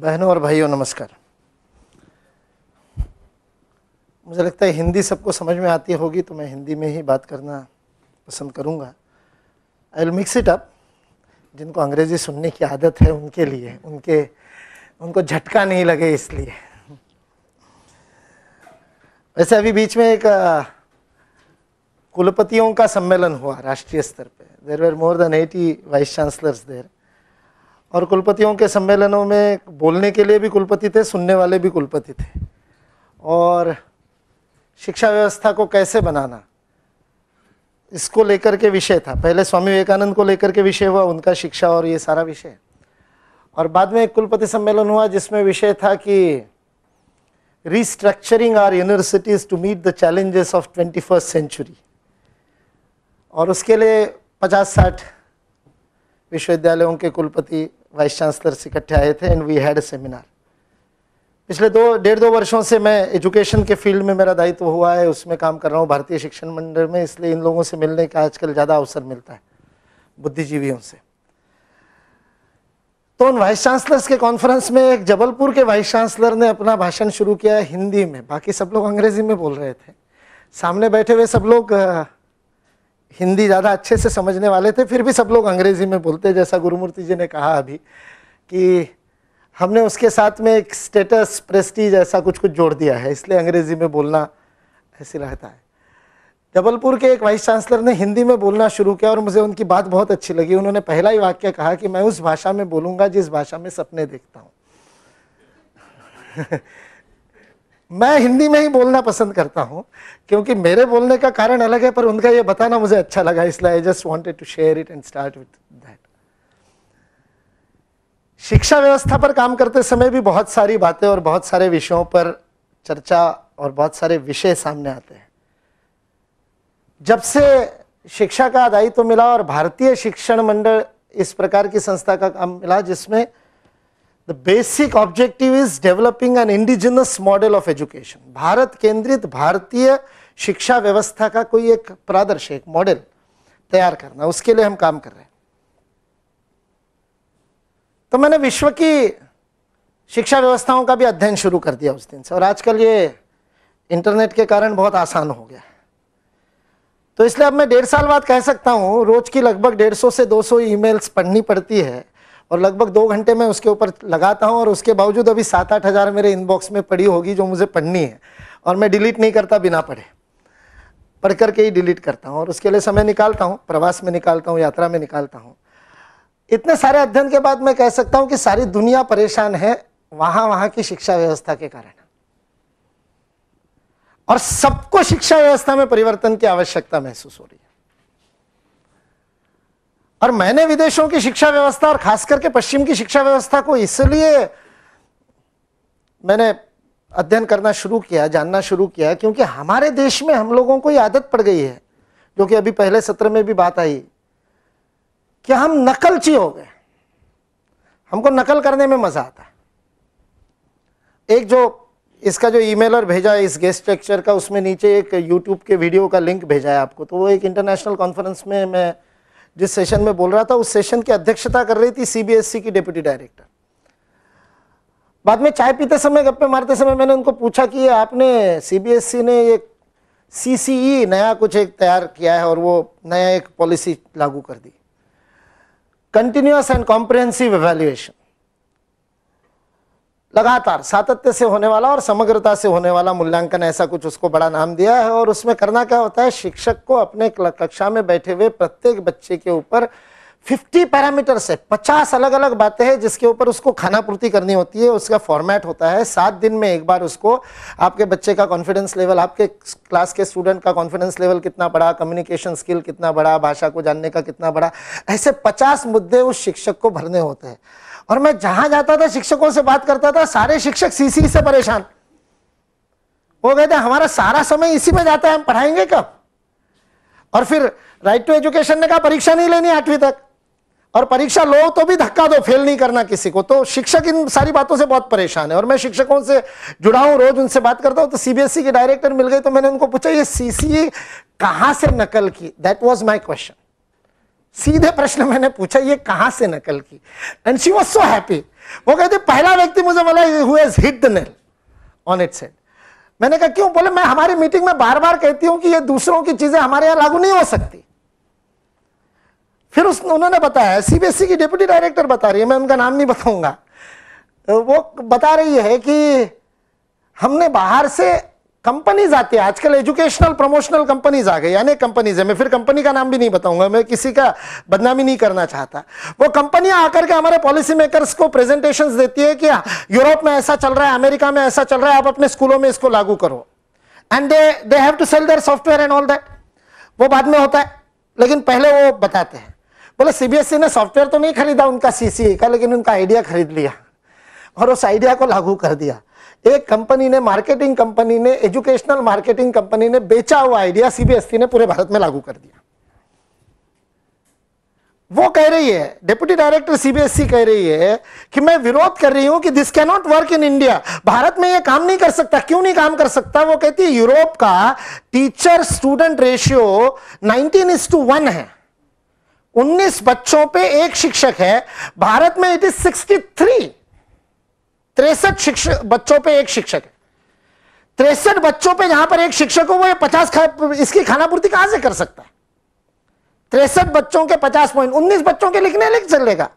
बहनों और भाइयों नमस्कार मुझे लगता है हिंदी सबको समझ में आती होगी तो मैं हिंदी में ही बात करना पसंद करूंगा I will mix it up जिनको अंग्रेज़ी सुनने की आदत है उनके लिए उनके उनको झटका नहीं लगे इसलिए वैसे अभी बीच में एक कुलपतियों का सम्मेलन हुआ राष्ट्रीय स्तर पे there were more than eighty vice chancellors there और कुलपतियों के सम्मेलनों में बोलने के लिए भी कुलपति थे सुनने वाले भी कुलपति थे और शिक्षा व्यवस्था को कैसे बनाना इसको लेकर के विषय था पहले स्वामी विवेकानंद को लेकर के विषय हुआ उनका शिक्षा और ये सारा विषय और बाद में एक कुलपति सम्मेलन हुआ जिसमें विषय था कि are universities to meet the challenges of twenty first century और उसके लिए पचास साठ विश्वविद्यालयों के कुलपति वाइस चांसलर्स इकट्ठे आए थे एंड वी हैड सेमिनार पिछले दो डेढ़ दो वर्षों से मैं एजुकेशन के फील्ड में मेरा दायित्व हुआ है उसमें काम कर रहा हूँ भारतीय शिक्षण मंडल में इसलिए इन लोगों से मिलने का आजकल ज़्यादा अवसर मिलता है बुद्धिजीवियों से तो उन वाइस चांसलर्स के कॉन्फ्रेंस में एक जबलपुर के वाइस चांसलर ने अपना भाषण शुरू किया हिंदी में बाकी सब लोग अंग्रेजी में बोल रहे थे सामने बैठे हुए सब लोग हिंदी ज़्यादा अच्छे से समझने वाले थे फिर भी सब लोग अंग्रेज़ी में बोलते जैसा गुरुमूर्ति जी ने कहा अभी कि हमने उसके साथ में एक स्टेटस प्रेस्टीज ऐसा कुछ कुछ जोड़ दिया है इसलिए अंग्रेज़ी में बोलना ऐसे रहता है जबलपुर के एक वाइस चांसलर ने हिंदी में बोलना शुरू किया और मुझे उनकी बात बहुत अच्छी लगी उन्होंने पहला ही वाक्य कहा कि मैं उस भाषा में बोलूँगा जिस भाषा में सपने देखता हूँ मैं हिंदी में ही बोलना पसंद करता हूँ क्योंकि मेरे बोलने का कारण अलग है पर उनका ये बताना मुझे अच्छा लगा इसलिए I just wanted to share it and start with that शिक्षा व्यवस्था पर काम करते समय भी बहुत सारी बातें और बहुत सारे विषयों पर चर्चा और बहुत सारे विषय सामने आते हैं जब से शिक्षा का दायित्व तो मिला और भारतीय शिक्षण मंडल इस प्रकार की संस्था का काम मिला जिसमें The basic objective is developing an indigenous model of education. Bharat केंद्रित भारतीय शिक्षा व्यवस्था का कोई एक प्रादर्श एक मॉडल तैयार करना उसके लिए हम काम कर रहे हैं तो मैंने विश्व की शिक्षा व्यवस्थाओं का भी अध्ययन शुरू कर दिया उस दिन से और आजकल ये इंटरनेट के कारण बहुत आसान हो गया तो इसलिए अब मैं डेढ़ साल बाद कह सकता हूँ रोज की लगभग डेढ़ सौ से दो सौ ईमेल्स पढ़नी पड़ती है और लगभग दो घंटे मैं उसके ऊपर लगाता हूँ और उसके बावजूद अभी सात आठ हज़ार मेरे इनबॉक्स में पड़ी होगी जो मुझे पढ़नी है और मैं डिलीट नहीं करता बिना पढ़े पढ़ करके ही डिलीट करता हूँ और उसके लिए समय निकालता हूँ प्रवास में निकालता हूँ यात्रा में निकालता हूँ इतने सारे अध्ययन के बाद मैं कह सकता हूँ कि सारी दुनिया परेशान है वहाँ वहाँ की शिक्षा व्यवस्था के कारण और सबको शिक्षा व्यवस्था में परिवर्तन की आवश्यकता महसूस हो रही है और मैंने विदेशों की शिक्षा व्यवस्था और खास करके पश्चिम की शिक्षा व्यवस्था को इसलिए मैंने अध्ययन करना शुरू किया जानना शुरू किया क्योंकि हमारे देश में हम लोगों को आदत पड़ गई है जो कि अभी पहले सत्र में भी बात आई कि हम नकलची हो गए हमको नकल करने में मजा आता है एक जो इसका जो ईमेलर भेजा है इस गेस्ट लेक्चर का उसमें नीचे एक यूट्यूब के वीडियो का लिंक भेजा है आपको तो वो एक इंटरनेशनल कॉन्फ्रेंस में मैं जिस सेशन में बोल रहा था उस सेशन की अध्यक्षता कर रही थी सीबीएसई e की डिप्टी डायरेक्टर बाद में चाय पीते समय गप्पे मारते समय मैंने उनको पूछा कि आपने सीबीएसई e ने एक सीसीई e नया कुछ एक तैयार किया है और वो नया एक पॉलिसी लागू कर दी कंटिन्यूस एंड कॉम्प्रिहेंसिव एवेल्युएशन लगातार सातत्य से होने वाला और समग्रता से होने वाला मूल्यांकन ऐसा कुछ उसको बड़ा नाम दिया है और उसमें करना क्या होता है शिक्षक को अपने कक्षा में बैठे हुए प्रत्येक बच्चे के ऊपर 50 पैरामीटर्स है 50 अलग अलग बातें हैं जिसके ऊपर उसको खाना पूर्ति करनी होती है उसका फॉर्मेट होता है सात दिन में एक बार उसको आपके बच्चे का कॉन्फिडेंस लेवल आपके क्लास के स्टूडेंट का कॉन्फिडेंस लेवल कितना बड़ा कम्युनिकेशन स्किल कितना बड़ा भाषा को जानने का कितना बड़ा ऐसे 50 मुद्दे उस शिक्षक को भरने होते हैं और मैं जहां जाता था शिक्षकों से बात करता था सारे शिक्षक सीसी से परेशान वो कहते हमारा सारा समय इसी में जाता है हम पढ़ाएंगे कब और फिर राइट टू एजुकेशन ने कहा परीक्षा नहीं लेनी आठवीं तक और परीक्षा लो तो भी धक्का दो फेल नहीं करना किसी को तो शिक्षक इन सारी बातों से बहुत परेशान है और मैं शिक्षकों से जुड़ा हूं रोज उनसे बात करता हूं तो सीबीएसई के डायरेक्टर मिल गए तो मैंने उनको पूछा ये सीसीए e कहां से नकल की दैट वाज माय क्वेश्चन सीधे प्रश्न मैंने पूछा ये कहां से नकल की and she was so happy वो कहते पहला व्यक्ति मुझे बोला हुए hit the nail on it सेट मैंने कहा क्यों बोले मैं हमारी मीटिंग में बार बार कहती हूं कि ये दूसरों की चीजें हमारे यहां लागू नहीं हो सकती फिर उस उन्होंने बताया सीबीएसई e की डिप्टी डायरेक्टर बता रही है मैं उनका नाम नहीं बताऊंगा वो बता रही है कि हमने बाहर से कंपनीज आती है आजकल एजुकेशनल प्रमोशनल कंपनीज आ गई अनेक कंपनीज है मैं फिर कंपनी का नाम भी नहीं बताऊंगा मैं किसी का बदनामी नहीं करना चाहता वो कंपनियां आकर के हमारे पॉलिसी मेकर्स को प्रेजेंटेशन देती है कि यूरोप हाँ, में ऐसा चल रहा है अमेरिका में ऐसा चल रहा है आप अपने स्कूलों में इसको लागू करो and they they have to sell their software and all that वो बाद में होता है लेकिन पहले वो बताते हैं बोले सीबीएसई e ने सॉफ्टवेयर तो नहीं खरीदा उनका सीसीए का लेकिन उनका आइडिया खरीद लिया और उस आइडिया को लागू कर दिया एक कंपनी ने मार्केटिंग कंपनी ने एजुकेशनल मार्केटिंग कंपनी ने बेचा हुआ आइडिया सीबीएसई ने पूरे भारत में लागू कर दिया वो कह रही है डेप्यूटी डायरेक्टर सीबीएसई कह रही है कि मैं विरोध कर रही हूं कि this can not work in India Bharat में ये काम नहीं कर सकता क्यों नहीं काम कर सकता वो कहती है यूरोप का teacher student ratio 19 is to one है 19 बच्चों पे एक शिक्षक है भारत में इट इज 63 तिरसठ शिक्षक बच्चों पे एक शिक्षक है तिरसठ बच्चों पे जहां पर एक शिक्षक हो वो ये पचास खा, इसकी खानापूर्ति कहां से कर सकता है तिरसठ बच्चों के पचास पॉइंट उन्नीस बच्चों के लिखने लिख चलेगा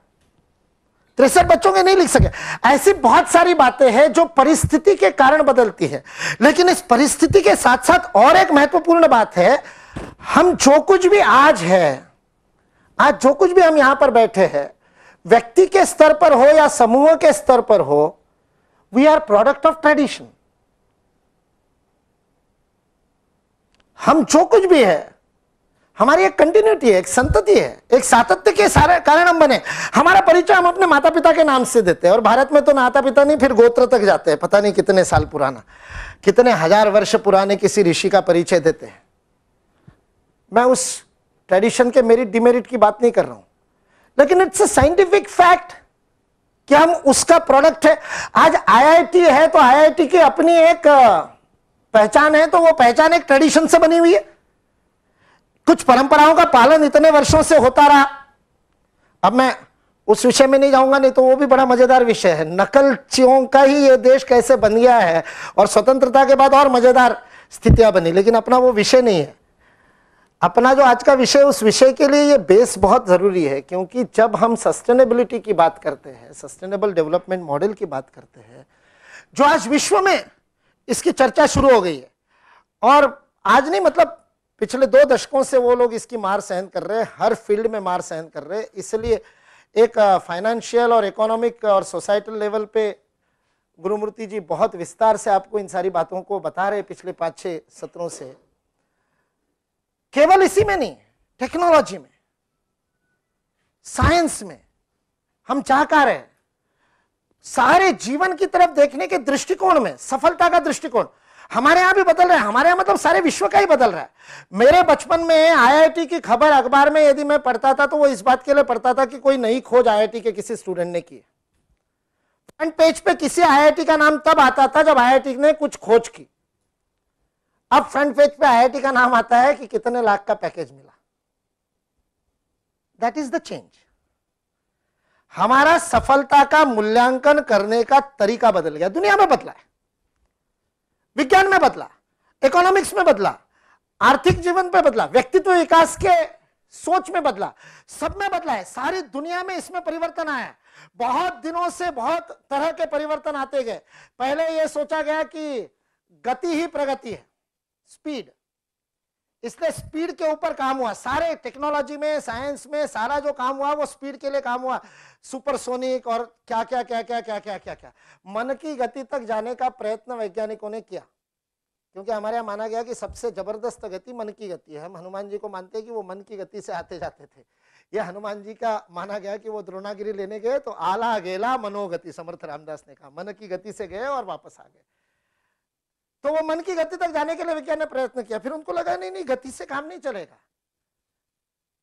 तिरसठ बच्चों के नहीं लिख सके ऐसी बहुत सारी बातें हैं जो परिस्थिति के कारण बदलती है लेकिन इस परिस्थिति के साथ साथ और एक महत्वपूर्ण बात है हम जो कुछ भी आज है आज जो कुछ भी हम यहां पर बैठे हैं व्यक्ति के स्तर पर हो या समूह के स्तर पर हो we are product of tradition हम जो कुछ भी है हमारी एक कंटिन्यूटी है एक संतति है एक सातत्य के सारे कारण हम बने हमारा परिचय हम अपने माता पिता के नाम से देते हैं और भारत में तो माता पिता नहीं फिर गोत्र तक जाते हैं पता नहीं कितने साल पुराना कितने हजार वर्ष पुराने किसी ऋषि का परिचय देते हैं मैं उस ट्रेडिशन के मेरिट डिमेरिट की बात नहीं कर रहा हूं लेकिन इट्स अ साइंटिफिक फैक्ट कि हम उसका प्रोडक्ट है आज आईआईटी है तो आईआईटी की अपनी एक पहचान है तो वो पहचान एक ट्रेडिशन से बनी हुई है कुछ परंपराओं का पालन इतने वर्षों से होता रहा अब मैं उस विषय में नहीं जाऊंगा नहीं तो वो भी बड़ा मजेदार विषय है नकलचियों का ही ये देश कैसे बन गया है और स्वतंत्रता के बाद और मजेदार स्थितियां बनी लेकिन अपना वो विषय नहीं है अपना जो आज का विषय उस विषय के लिए ये बेस बहुत ज़रूरी है क्योंकि जब हम सस्टेनेबिलिटी की बात करते हैं सस्टेनेबल डेवलपमेंट मॉडल की बात करते हैं जो आज विश्व में इसकी चर्चा शुरू हो गई है और आज नहीं मतलब पिछले दो दशकों से वो लोग इसकी मार सहन कर रहे हैं हर फील्ड में मार सहन कर रहे हैं इसलिए एक फाइनेंशियल और इकोनॉमिक और सोसाइटल लेवल पे गुरुमूर्ति जी बहुत विस्तार से आपको इन सारी बातों को बता रहे पिछले पाँच छः सत्रों से केवल इसी में नहीं टेक्नोलॉजी में साइंस में हम चाह कर रहे हैं सारे जीवन की तरफ देखने के दृष्टिकोण में सफलता का दृष्टिकोण हमारे यहां भी बदल रहा है हमारे यहां मतलब सारे विश्व का ही बदल रहा है मेरे बचपन में आईआईटी की खबर अखबार में यदि मैं पढ़ता था तो वो इस बात के लिए पढ़ता था कि कोई नई खोज आईआईटी के किसी स्टूडेंट ने की फ्रंट पेज पे किसी आईआईटी का नाम तब आता था जब आईआईटी ने कुछ खोज की अब फ्रंट पेज पे आईआईटी का नाम आता है कि कितने लाख का पैकेज मिला दैट इज द चेंज हमारा सफलता का मूल्यांकन करने का तरीका बदल गया दुनिया में बदला है विज्ञान में बदला इकोनॉमिक्स में बदला आर्थिक जीवन में बदला व्यक्तित्व विकास के सोच में बदला सब में बदला है सारी दुनिया में इसमें परिवर्तन आया बहुत दिनों से बहुत तरह के परिवर्तन आते गए पहले यह सोचा गया कि गति ही प्रगति है स्पीड इसने स्पीड के ऊपर काम हुआ सारे टेक्नोलॉजी में साइंस में सारा जो काम हुआ वो स्पीड के लिए काम हुआ सुपरसोनिक और क्या क्या क्या क्या क्या क्या क्या क्या मन की गति तक जाने का प्रयत्न वैज्ञानिकों ने किया क्योंकि हमारे यहाँ माना गया कि सबसे जबरदस्त गति मन की गति है हम हनुमान जी को मानते हैं कि वो मन की गति से आते जाते थे ये हनुमान जी का माना गया कि वो द्रोणागिरी लेने गए तो आला गेला मनोगति समर्थ रामदास ने कहा मन की गति से गए और वापस आ गए तो वो मन की गति तक जाने के लिए विज्ञान ने प्रयत्न किया फिर उनको लगा नहीं नहीं गति से काम नहीं चलेगा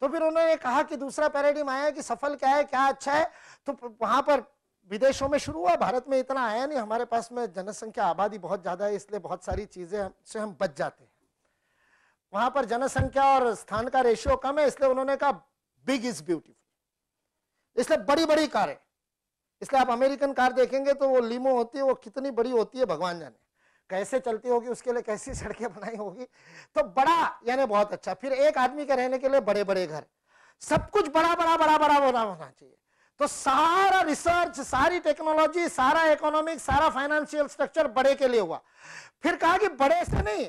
तो फिर उन्होंने कहा कि दूसरा पैराडिम आया कि सफल क्या है क्या अच्छा है तो वहां पर विदेशों में शुरू हुआ भारत में इतना आया नहीं हमारे पास में जनसंख्या आबादी बहुत ज्यादा है इसलिए बहुत सारी चीजें से हम बच जाते हैं वहां पर जनसंख्या और स्थान का रेशियो कम है इसलिए उन्होंने कहा बिग इज ब्यूटीफुल इसलिए बड़ी बड़ी कारें इसलिए आप अमेरिकन कार देखेंगे तो वो लीमो होती है वो कितनी बड़ी होती है भगवान जाने कैसे चलती होगी उसके लिए कैसी सड़कें बनाई होगी तो बड़ा यानी बहुत अच्छा फिर एक आदमी के रहने के लिए बड़े बड़े घर सब कुछ बड़ा बड़ा बड़ा बड़ा बना होना चाहिए तो सारा रिसर्च सारी टेक्नोलॉजी सारा इकोनॉमिक सारा फाइनेंशियल स्ट्रक्चर बड़े के लिए हुआ फिर कहा कि बड़े से नहीं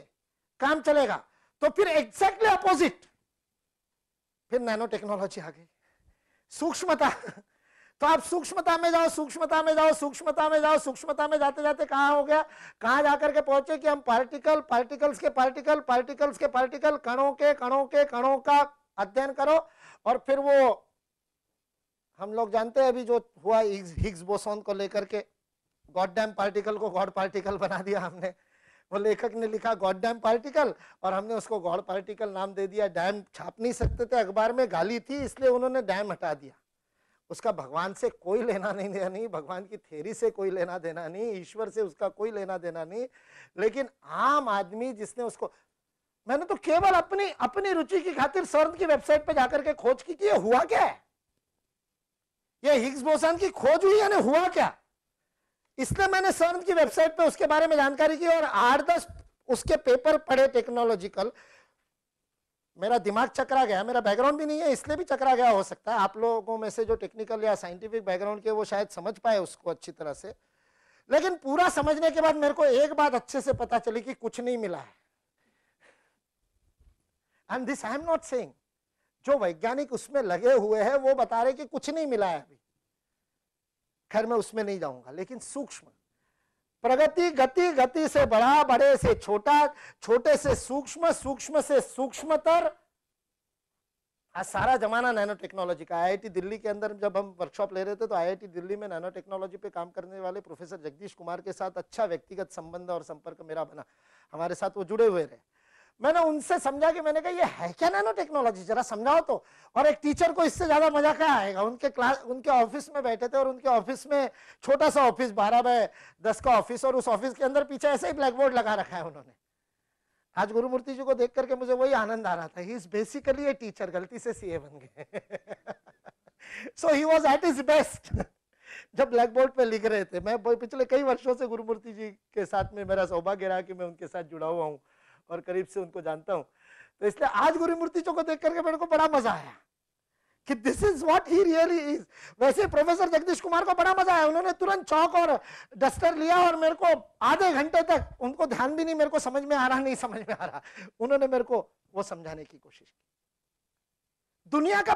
काम चलेगा तो फिर एग्जैक्टली अपोजिट फिर नैनो टेक्नोलॉजी आ गई सूक्ष्मता तो आप सूक्ष्मता में जाओ सूक्ष्मता में जाओ सूक्ष्मता में जाओ सूक्ष्मता में जाते जाते कहा हो गया कहा जाकर के पहुंचे कि हम पार्टिकल पार्टिकल्स के पार्टिकल पार्टिकल्स के पार्टिकल कणों के कणों के कणों का अध्ययन करो और फिर वो हम लोग जानते हैं अभी जो हुआ हिग्स बोसोन को लेकर के गॉड डैम पार्टिकल को गॉड पार्टिकल बना दिया हमने वो लेखक ने लिखा गॉड डैम पार्टिकल और हमने उसको गॉड पार्टिकल नाम दे दिया डैम छाप नहीं सकते थे अखबार में गाली थी इसलिए उन्होंने डैम हटा दिया उसका भगवान से कोई लेना नहीं देना नहीं भगवान की थेरी से कोई लेना देना नहीं ईश्वर से उसका कोई लेना देना नहीं लेकिन आम आदमी जिसने उसको मैंने तो केवल अपनी अपनी रुचि की खातिर स्वर्ण की वेबसाइट पर जाकर के खोज की कि ये हुआ क्या है ये हिग्स बोसान की खोज हुई यानी हुआ क्या इसलिए मैंने स्वर्ण की वेबसाइट पे उसके बारे में जानकारी की और आठ दस उसके पेपर पढ़े टेक्नोलॉजिकल मेरा दिमाग चकरा गया मेरा बैकग्राउंड भी नहीं है इसलिए भी चकरा गया हो सकता है आप लोगों में से जो टेक्निकल या साइंटिफिक बैकग्राउंड के वो शायद समझ पाए उसको अच्छी तरह से लेकिन पूरा समझने के बाद मेरे को एक बात अच्छे से पता चली कि कुछ नहीं मिला है and this I am not saying जो वैज्ञानिक उसमें लगे हुए हैं वो बता रहे कि कुछ नहीं मिला है अभी खैर मैं उसमें नहीं जाऊंगा लेकिन सूक्ष्म प्रगति गति गति से बड़ा बड़े से छोटा छोटे से सूक्ष्म सूक्ष्म से सूक्ष्मतर आज हाँ, सारा जमाना नैनो टेक्नोलॉजी का आईआईटी दिल्ली के अंदर जब हम वर्कशॉप ले रहे थे तो आईआईटी दिल्ली में नैनो टेक्नोलॉजी पे काम करने वाले प्रोफेसर जगदीश कुमार के साथ अच्छा व्यक्तिगत संबंध और संपर्क मेरा बना हमारे साथ वो जुड़े हुए रहे मैंने उनसे समझा कि मैंने कहा ये है क्या नैनो टेक्नोलॉजी जरा समझाओ तो और एक टीचर को इससे ज़्यादा मजा क्या आएगा उनके क्लास उनके ऑफिस में बैठे थे और उनके ऑफिस में छोटा सा ऑफिस बारह बाय दस का ऑफिस और उस ऑफिस के अंदर पीछे ऐसे ही ब्लैक बोर्ड लगा रखा है उन्होंने आज गुरुमूर्ति जी को देख करके मुझे वही आनंद आ रहा था he is basically a teacher गलती से सीए बन गए so he was at his best जब ब्लैक बोर्ड पे लिख रहे थे मैं पिछले कई वर्षों से गुरुमूर्ति जी के साथ में मेरा सौभाग्य रहा कि मैं उनके साथ जुड़ा हुआ हूँ और करीब से उनको जानता हूं तो इसलिए आज गुरुमूर्ति जी को देख करके मेरे को बड़ा मजा आया कि this is what he really is वैसे प्रोफेसर जगदीश कुमार को बड़ा मजा आया उन्होंने तुरंत चौक और डस्टर लिया और मेरे को आधे घंटे तक उनको ध्यान भी नहीं मेरे को समझ में आ रहा नहीं समझ में आ रहा उन्होंने मेरे को वो समझाने की कोशिश की दुनिया का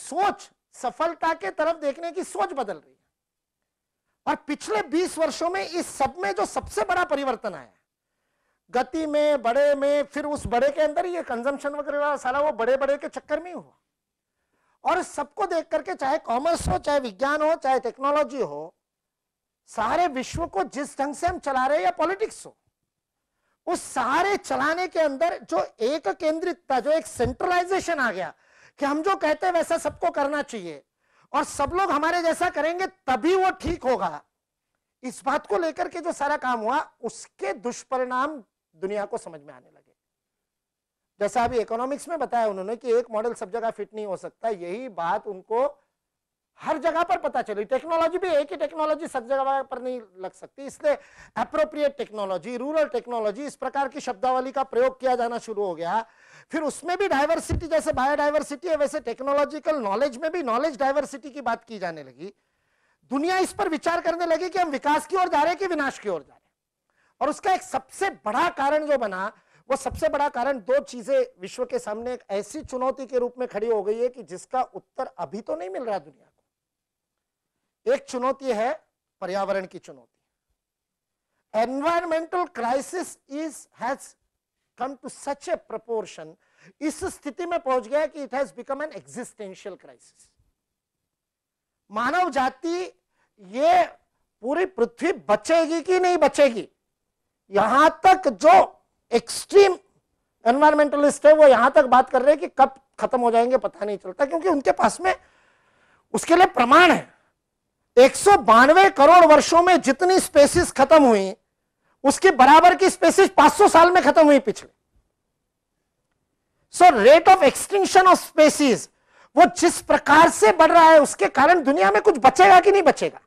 सोच सफलता के तरफ देखने की सोच बदल रही है और पिछले 20 वर्षों में इस सब में जो सबसे बड़ा परिवर्तन आया गति में बड़े में फिर उस बड़े के अंदर ये कंजम्पशन वगैरह सारा वो बड़े बड़े के चक्कर में हुआ और सबको देख करके चाहे कॉमर्स हो चाहे विज्ञान हो चाहे टेक्नोलॉजी हो सारे विश्व को जिस ढंग से हम चला रहे हैं या पॉलिटिक्स हो उस सारे चलाने के अंदर जो एक केंद्रितता जो एक सेंट्रलाइजेशन आ गया कि हम जो कहते हैं वैसा सबको करना चाहिए और सब लोग हमारे जैसा करेंगे तभी वो ठीक होगा इस बात को लेकर के जो सारा काम हुआ उसके दुष्परिणाम दुनिया को समझ में आने लगे जैसा अभी इकोनॉमिक्स में बताया उन्होंने कि एक मॉडल सब जगह फिट नहीं हो सकता यही बात उनको हर जगह पर पता चली टेक्नोलॉजी भी एक ही टेक्नोलॉजी सब जगह पर नहीं लग सकती इसलिए अप्रोप्रिएट टेक्नोलॉजी रूरल टेक्नोलॉजी इस प्रकार की शब्दावली का प्रयोग किया जाना शुरू हो गया फिर उसमें भी डायवर्सिटी जैसे बायोडाइवर्सिटी है वैसे टेक्नोलॉजिकल नॉलेज में भी नॉलेज डायवर्सिटी की बात की जाने लगी दुनिया इस पर विचार करने लगी कि हम विकास की ओर जा रहे हैं कि विनाश की ओर जा रहे हैं और उसका एक सबसे बड़ा कारण जो बना वो सबसे बड़ा कारण दो चीजें विश्व के सामने एक ऐसी चुनौती के रूप में खड़ी हो गई है कि जिसका उत्तर अभी तो नहीं मिल रहा दुनिया को एक चुनौती है पर्यावरण की चुनौती environmental crisis is has come to such a proportion इस स्थिति में पहुंच गया कि it has become an existential crisis मानव जाति ये पूरी पृथ्वी बचेगी कि नहीं बचेगी यहां तक जो एक्सट्रीम एनवायरमेंटलिस्ट है वो यहां तक बात कर रहे हैं कि कब खत्म हो जाएंगे पता नहीं चलता क्योंकि उनके पास में उसके लिए प्रमाण है एक करोड़ वर्षों में जितनी स्पेसिस खत्म हुई उसके बराबर की स्पेसिस 500 साल में खत्म हुई पिछले so rate of extinction of species वो जिस प्रकार से बढ़ रहा है उसके कारण दुनिया में कुछ बचेगा कि नहीं बचेगा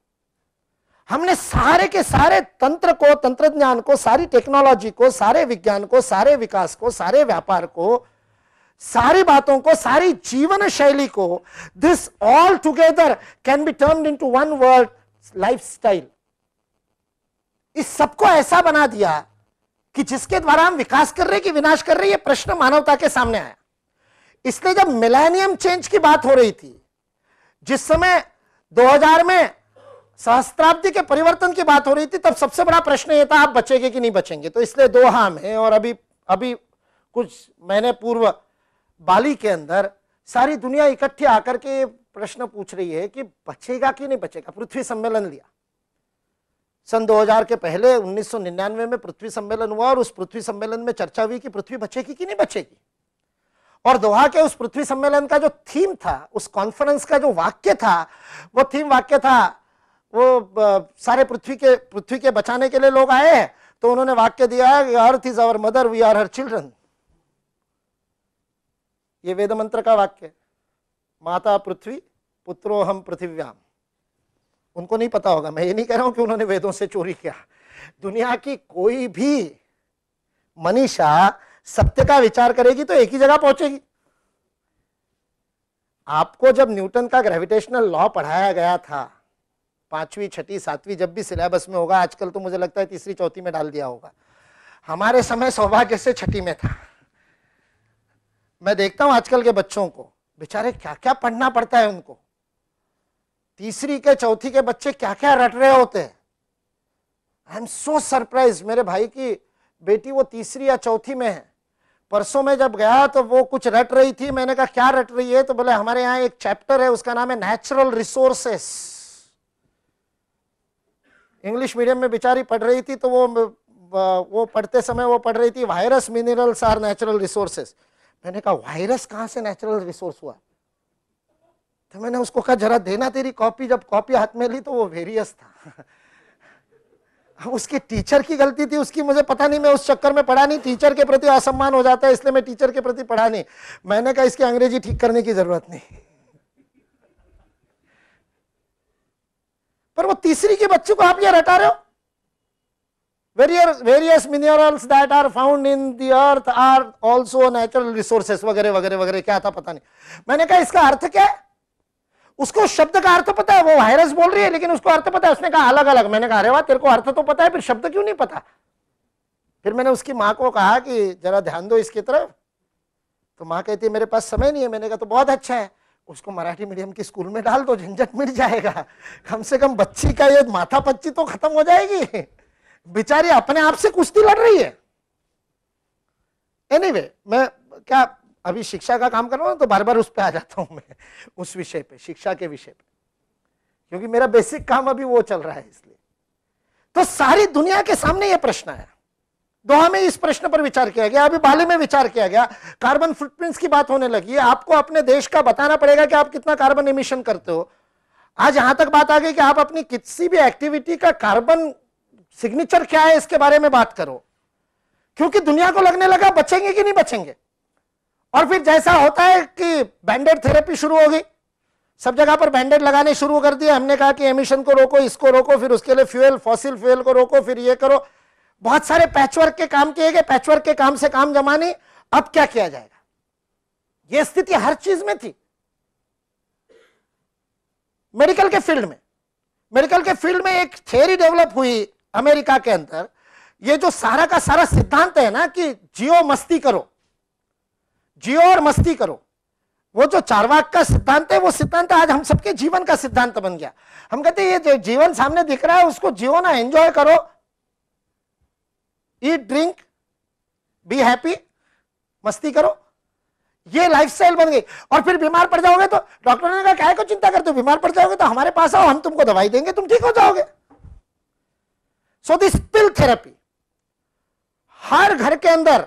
हमने सारे के सारे तंत्र को तंत्र ज्ञान को सारी टेक्नोलॉजी को सारे विज्ञान को सारे विकास को सारे व्यापार को सारी बातों को सारी जीवन शैली को this all together can be turn in to one world life style इस सबको ऐसा बना दिया कि जिसके द्वारा हम विकास कर रहे कि विनाश कर रहे ये प्रश्न मानवता के सामने आया इसलिए जब मिलेनियम चेंज की बात हो रही थी जिस समय 2000 में सहस्त्राब्दी के परिवर्तन की बात हो रही थी तब सबसे बड़ा प्रश्न ये था आप बचेंगे कि नहीं बचेंगे तो इसलिए दोहा में और अभी अभी कुछ महीने पूर्व बाली के अंदर सारी दुनिया इकट्ठी आकर के प्रश्न पूछ रही है कि बचेगा कि नहीं बचेगा पृथ्वी सम्मेलन लिया सन 2000 के पहले 1999 में पृथ्वी सम्मेलन हुआ और उस पृथ्वी सम्मेलन में चर्चा हुई कि पृथ्वी बचेगी कि नहीं बचेगी और दोहा के उस पृथ्वी सम्मेलन का जो थीम था उस कॉन्फ्रेंस का जो वाक्य था वो थीम वाक्य था वो सारे पृथ्वी के पृथ्वी के बचाने के लिए लोग आए हैं तो उन्होंने वाक्य दिया है earth is our mother we are her children ये वेद मंत्र का वाक्य माता पृथ्वी पुत्रो हम पृथ्व्याम उनको नहीं पता होगा मैं ये नहीं कह रहा हूं कि उन्होंने वेदों से चोरी किया दुनिया की कोई भी मनीषा सत्य का विचार करेगी तो एक ही जगह पहुंचेगी आपको जब न्यूटन का ग्रेविटेशनल लॉ पढ़ाया गया था पांचवी छठी सातवीं जब भी सिलेबस में होगा आजकल तो मुझे लगता है तीसरी चौथी में डाल दिया होगा हमारे समय सौभाग्य से छठी में था मैं देखता हूं आजकल के बच्चों को बेचारे क्या क्या पढ़ना पड़ता है उनको तीसरी के चौथी के बच्चे क्या क्या रट रहे होते हैं आई एम सो सरप्राइज मेरे भाई की बेटी वो तीसरी या चौथी में है परसों में जब गया तो वो कुछ रट रही थी मैंने कहा क्या रट रही है तो बोले हमारे यहाँ एक चैप्टर है उसका नाम है नेचुरल रिसोर्सेस इंग्लिश मीडियम में बेचारी पढ़ रही थी तो वो वो पढ़ते समय वो पढ़ रही थी various minerals are natural resources मैंने कहा वायरस कहाँ से नेचुरल रिसोर्स हुआ तो मैंने उसको कहा जरा देना तेरी कॉपी जब कॉपी हाथ में ली तो वो वेरियस था उसकी टीचर की गलती थी उसकी मुझे पता नहीं मैं उस चक्कर में पढ़ा नहीं टीचर के प्रति असम्मान हो जाता है इसलिए मैं टीचर के प्रति पढ़ा नहीं मैंने कहा इसकी अंग्रेजी ठीक करने की जरूरत नहीं पर वो तीसरी की बच्ची को आप ये हटा रहे हो वेरियर various minerals that are found in the earth are also natural resources वगैरह वगैरह वगैरह क्या था पता नहीं मैंने कहा इसका अर्थ क्या है उसको शब्द का अर्थ पता है वो वायरस बोल रही है लेकिन उसको अर्थ पता है उसने कहा अलग अलग मैंने कहा अरे वाह तेरे को अर्थ तो पता है फिर शब्द क्यों नहीं पता फिर मैंने उसकी माँ को कहा कि जरा ध्यान दो इसकी तरफ तो माँ कहती है मेरे पास समय नहीं है मैंने कहा तो बहुत अच्छा है उसको मराठी मीडियम के स्कूल में डाल दो झंझट मिट जाएगा कम से कम बच्ची का ये माथा पच्ची तो खत्म हो जाएगी बेचारी अपने आप से कुश्ती लड़ रही है एनीवे anyway, मैं क्या अभी शिक्षा का काम कर रहा हूं तो बार बार उस पर आ जाता हूँ मैं उस विषय पे शिक्षा के विषय पे क्योंकि मेरा बेसिक काम अभी वो चल रहा है इसलिए तो सारी दुनिया के सामने ये प्रश्न आया दोहा में इस प्रश्न पर विचार किया गया अभी बाली में विचार किया गया कार्बन फुटप्रिंट्स की बात होने लगी है आपको अपने देश का बताना पड़ेगा कि आप कितना कार्बन इमिशन करते हो आज यहां तक बात आ गई कि आप अपनी किसी भी एक्टिविटी का कार्बन सिग्नेचर क्या है इसके बारे में बात करो क्योंकि दुनिया को लगने लगा बचेंगे कि नहीं बचेंगे और फिर जैसा होता है कि बैंडेड थेरेपी शुरू हो गई सब जगह पर बैंडेड लगाने शुरू कर दिए हमने कहा कि एमिशन को रोको इसको रोको फिर उसके लिए फ्यूल फॉसिल फ्यूल को रोको फिर ये करो बहुत सारे पैचवर्क के काम किए गए पैचवर्क के काम से काम जमाने अब क्या किया जाएगा यह स्थिति हर चीज में थी मेडिकल के फील्ड में मेडिकल के फील्ड में एक थ्योरी डेवलप हुई अमेरिका के अंदर ये जो सारा का सारा सिद्धांत है ना कि जियो मस्ती करो जियो और मस्ती करो वो जो चारवाक का सिद्धांत है वो सिद्धांत आज हम सबके जीवन का सिद्धांत बन गया हम कहते हैं ये जो जीवन सामने दिख रहा है उसको जियो ना एंजॉय करो ईट ड्रिंक बी हैप्पी मस्ती करो ये लाइफस्टाइल बन गई और फिर बीमार पड़ जाओगे तो डॉक्टर ने कहा क्या को चिंता करते हो बीमार पड़ जाओगे तो हमारे पास आओ हम तुमको दवाई देंगे तुम ठीक हो जाओगे सो दिस पिल थेरेपी हर घर के अंदर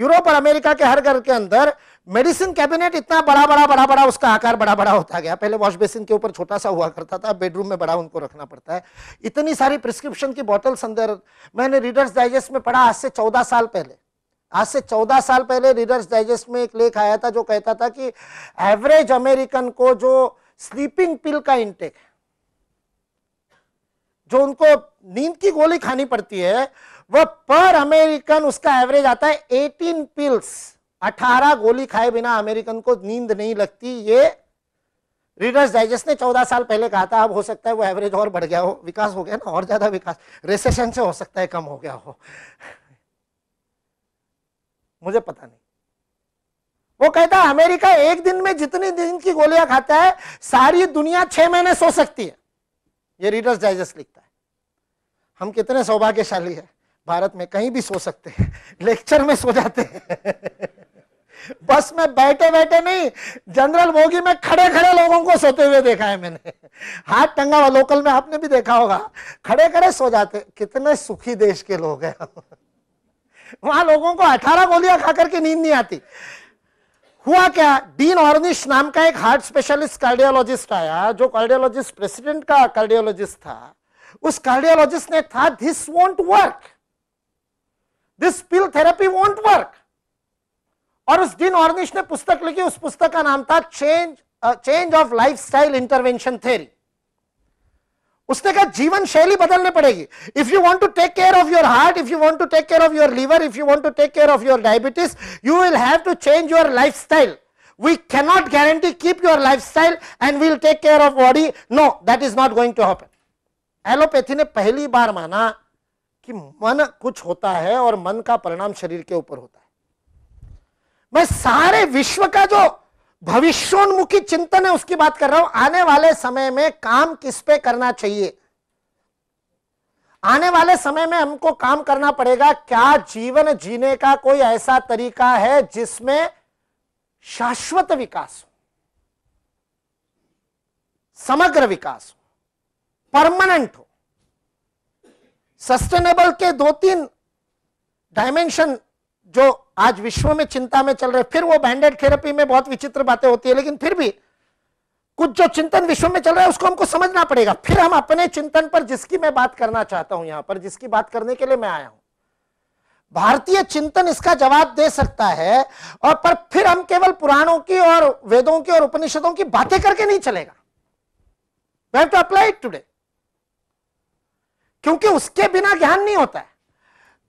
यूरोप और अमेरिका के हर घर के अंदर मेडिसिन कैबिनेट इतना बड़ा बड़ा बड़ा बड़ा उसका आकार बड़ा बड़ा होता गया पहले वॉश बेसिन के ऊपर छोटा सा हुआ करता था बेडरूम में बड़ा उनको रखना पड़ता है इतनी सारी प्रिस्क्रिप्शन की बॉटल्स अंदर मैंने रीडर्स डाइजेस्ट में पढ़ा आज से चौदह साल पहले आज से चौदह साल पहले रीडर्स डाइजेस्ट में एक लेख आया था जो कहता था कि एवरेज अमेरिकन को जो स्लीपिंग पिल का इंटेक है जो उनको नींद की गोली खानी पड़ती है वह पर अमेरिकन उसका एवरेज आता है 18 पिल्स 18 गोली खाए बिना अमेरिकन को नींद नहीं लगती ये रीडर्स डाइजेस्ट ने 14 साल पहले कहा था अब हो सकता है वो एवरेज और बढ़ गया हो विकास हो गया ना और ज्यादा विकास रिसेशन से हो सकता है कम हो गया हो मुझे पता नहीं वो कहता है अमेरिका एक दिन में जितनी दिन की गोलियां खाता है सारी दुनिया छह महीने सो सकती है ये रीडर्स डाइजेस्ट लिखता है हम कितने सौभाग्यशाली है भारत में कहीं भी सो सकते हैं लेक्चर में सो जाते हैं बस में बैठे बैठे नहीं जनरल बोगी में खड़े खड़े लोगों को सोते हुए देखा है मैंने हाथ टंगा हुआ लोकल में आपने भी देखा होगा खड़े खड़े सो जाते कितने सुखी देश के लोग हैं वहां लोगों को अठारह गोलियां खा करके नींद नहीं आती हुआ क्या डीन ऑर्निश नाम का एक हार्ट स्पेशलिस्ट कार्डियोलॉजिस्ट आया जो कार्डियोलॉजिस्ट प्रेसिडेंट का कार्डियोलॉजिस्ट था उस कार्डियोलॉजिस्ट ने था this won't work this pill therapy won't work और उस दिन ऑर्निश ने पुस्तक लिखी उस पुस्तक का नाम था change change of life style intervention theory उसने कहा जीवन शैली बदलने पड़ेगी if you want to take care of your heart if you want to take care of your liver if you want to take care of your diabetes you will have to change your life style we cannot guarantee keep your lifestyle and we'll take care of body no that is not going to happen allopathy ने पहली बार माना कि मन कुछ होता है और मन का परिणाम शरीर के ऊपर होता है मैं सारे विश्व का जो भविष्योन्मुखी चिंतन है उसकी बात कर रहा हूं आने वाले समय में काम किस पे करना चाहिए आने वाले समय में हमको काम करना पड़ेगा क्या जीवन जीने का कोई ऐसा तरीका है जिसमें शाश्वत विकास हो समग्र विकास हो परमानेंट हो सस्टेनेबल के दो तीन डायमेंशन जो आज विश्व में चिंता में चल रहे फिर वो बैंडेड थेरेपी में बहुत विचित्र बातें होती है लेकिन फिर भी कुछ जो चिंतन विश्व में चल रहा है उसको हमको समझना पड़ेगा फिर हम अपने चिंतन पर जिसकी मैं बात करना चाहता हूं यहां पर जिसकी बात करने के लिए मैं आया हूं भारतीय चिंतन इसका जवाब दे सकता है और पर फिर हम केवल पुराणों की और वेदों की और उपनिषदों की बातें करके नहीं चलेगा we have to apply it today क्योंकि उसके बिना ज्ञान नहीं होता है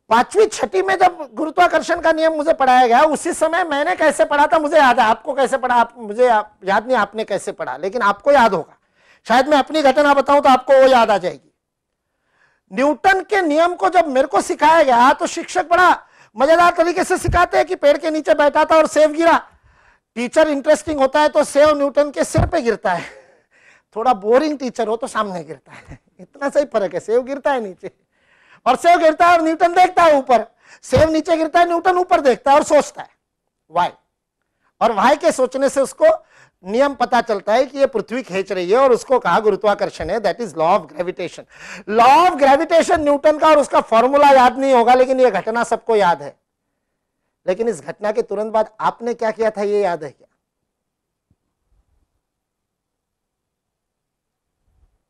पांचवी छठी में जब गुरुत्वाकर्षण का नियम मुझे पढ़ाया गया उसी समय मैंने कैसे पढ़ा था मुझे याद है आपको कैसे पढ़ा आप मुझे याद नहीं आपने कैसे पढ़ा लेकिन आपको याद होगा शायद मैं अपनी घटना बताऊं तो आपको वो याद आ जाएगी न्यूटन के नियम को जब मेरे को सिखाया गया तो शिक्षक बड़ा मजेदार तरीके से सिखाते हैं कि पेड़ के नीचे बैठा था और सेव गिरा टीचर इंटरेस्टिंग होता है तो सेव न्यूटन के सिर पे गिरता है थोड़ा बोरिंग टीचर हो तो सामने गिरता है इतना सही फर्क है सेव गिरता है नीचे और सेव गिरता है और न्यूटन देखता है ऊपर सेव नीचे गिरता है न्यूटन ऊपर देखता है और सोचता है वाई और वाई के सोचने से उसको नियम पता चलता है कि ये पृथ्वी खींच रही है और उसको कहा गुरुत्वाकर्षण है that is law of gravitation law of gravitation Newton का और उसका फॉर्मूला याद नहीं होगा लेकिन यह घटना सबको याद है लेकिन इस घटना के तुरंत बाद आपने क्या किया था ये याद है क्या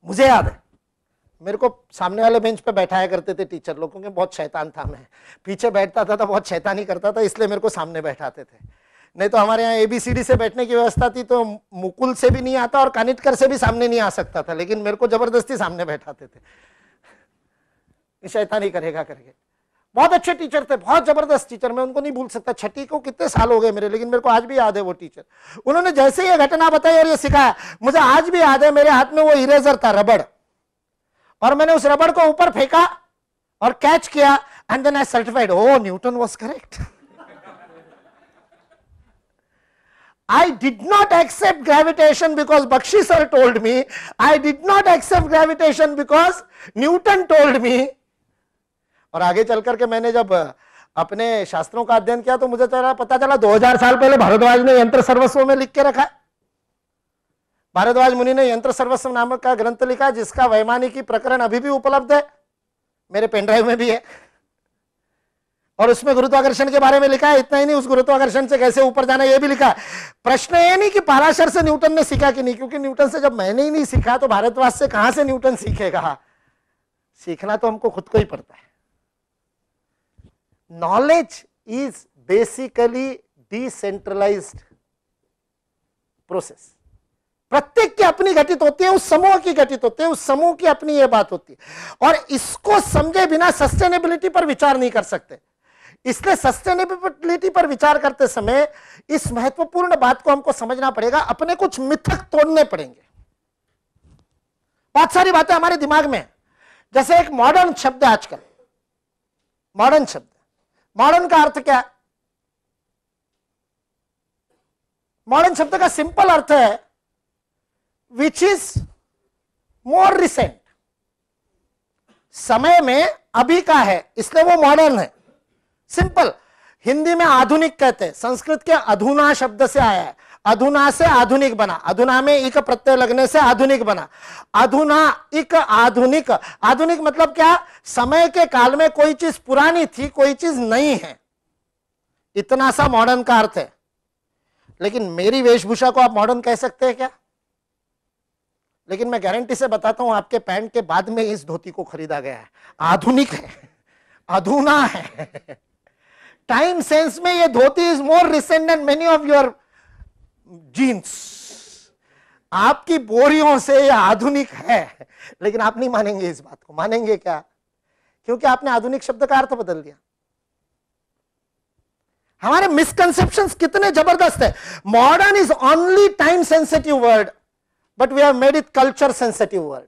मुझे याद है मेरे को सामने वाले बेंच पे बैठाया करते थे टीचर लोग क्योंकि बहुत शैतान था मैं पीछे बैठता था तो बहुत शैतानी करता था इसलिए मेरे को सामने बैठाते थे नहीं तो हमारे यहाँ ए बी सी डी से बैठने की व्यवस्था थी तो मुकुल से भी नहीं आता और कानिटकर से भी सामने नहीं आ सकता था लेकिन मेरे को जबरदस्ती सामने बैठाते थे शैतानी करेगा करके बहुत अच्छे टीचर थे बहुत जबरदस्त टीचर मैं उनको नहीं भूल सकता छठी को कितने साल हो गए मेरे लेकिन मेरे को आज भी याद है वो टीचर उन्होंने जैसे ये घटना बताई और ये सिखाया मुझे आज भी याद है मेरे हाथ में वो इरेजर था रबड़ और मैंने उस रबड़ को ऊपर फेंका और कैच किया and then I certified oh Newton was correct I did not accept gravitation because Bakshi sir told me I did not accept gravitation because Newton told me और आगे चल करके मैंने जब अपने शास्त्रों का अध्ययन किया तो मुझे पता चला 2000 साल पहले भारद्वाज ने यंत्र सर्वस्व में लिख के रखा है भारद्वाज मुनि ने यंत्र सर्वस्व नामक का ग्रंथ लिखा जिसका वैमानिकी प्रकरण अभी भी उपलब्ध है मेरे पेनड्राइव में भी है और उसमें गुरुत्वाकर्षण के बारे में लिखा है इतना ही नहीं उस गुरुत्वाकर्षण से कैसे ऊपर जाना यह भी लिखा प्रश्न ये नहीं कि पाराशर से न्यूटन ने सीखा कि नहीं क्योंकि न्यूटन से जब मैंने ही नहीं सीखा तो भारतवास से कहां से न्यूटन सीखेगा सीखना तो हमको खुद को ही पड़ता है knowledge is basically decentralize process प्रत्येक की अपनी घटित होती है उस समूह की घटित होती है उस समूह की अपनी यह बात होती है और इसको समझे बिना सस्टेनेबिलिटी पर विचार नहीं कर सकते इसलिए सस्टेनेबिलिटी पर विचार करते समय इस महत्वपूर्ण बात को हमको समझना पड़ेगा अपने कुछ मिथक तोड़ने पड़ेंगे बहुत सारी बातें हमारे दिमाग में जैसे एक मॉडर्न शब्द है आजकल मॉडर्न शब्द मॉडर्न का अर्थ क्या मॉडर्न शब्द का सिंपल अर्थ है विच इज मोर रिसेंट समय में अभी का है इसलिए वो मॉडर्न है सिंपल हिंदी में आधुनिक कहते हैं संस्कृत के अधुना शब्द से आया है अधुना से आधुनिक बना अधुना में एक प्रत्यय लगने से आधुनिक बना अधुना एक आधुनिक आधुनिक मतलब क्या समय के काल में कोई चीज पुरानी थी कोई चीज नहीं है इतना सा मॉडर्न का अर्थ है लेकिन मेरी वेशभूषा को आप मॉडर्न कह सकते हैं क्या लेकिन मैं गारंटी से बताता हूं आपके पैंट के बाद में इस धोती को खरीदा गया है आधुनिक है अधूना है टाइम सेंस में ये dhoti is more recent than many of your jeans आपकी बोरियों से ये आधुनिक है लेकिन आप नहीं मानेंगे इस बात को मानेंगे क्या क्योंकि आपने आधुनिक शब्द का अर्थ बदल दिया हमारे मिसकंसेप्शंस कितने जबरदस्त है modern is only time sensitive word but we have made it culture sensitive word.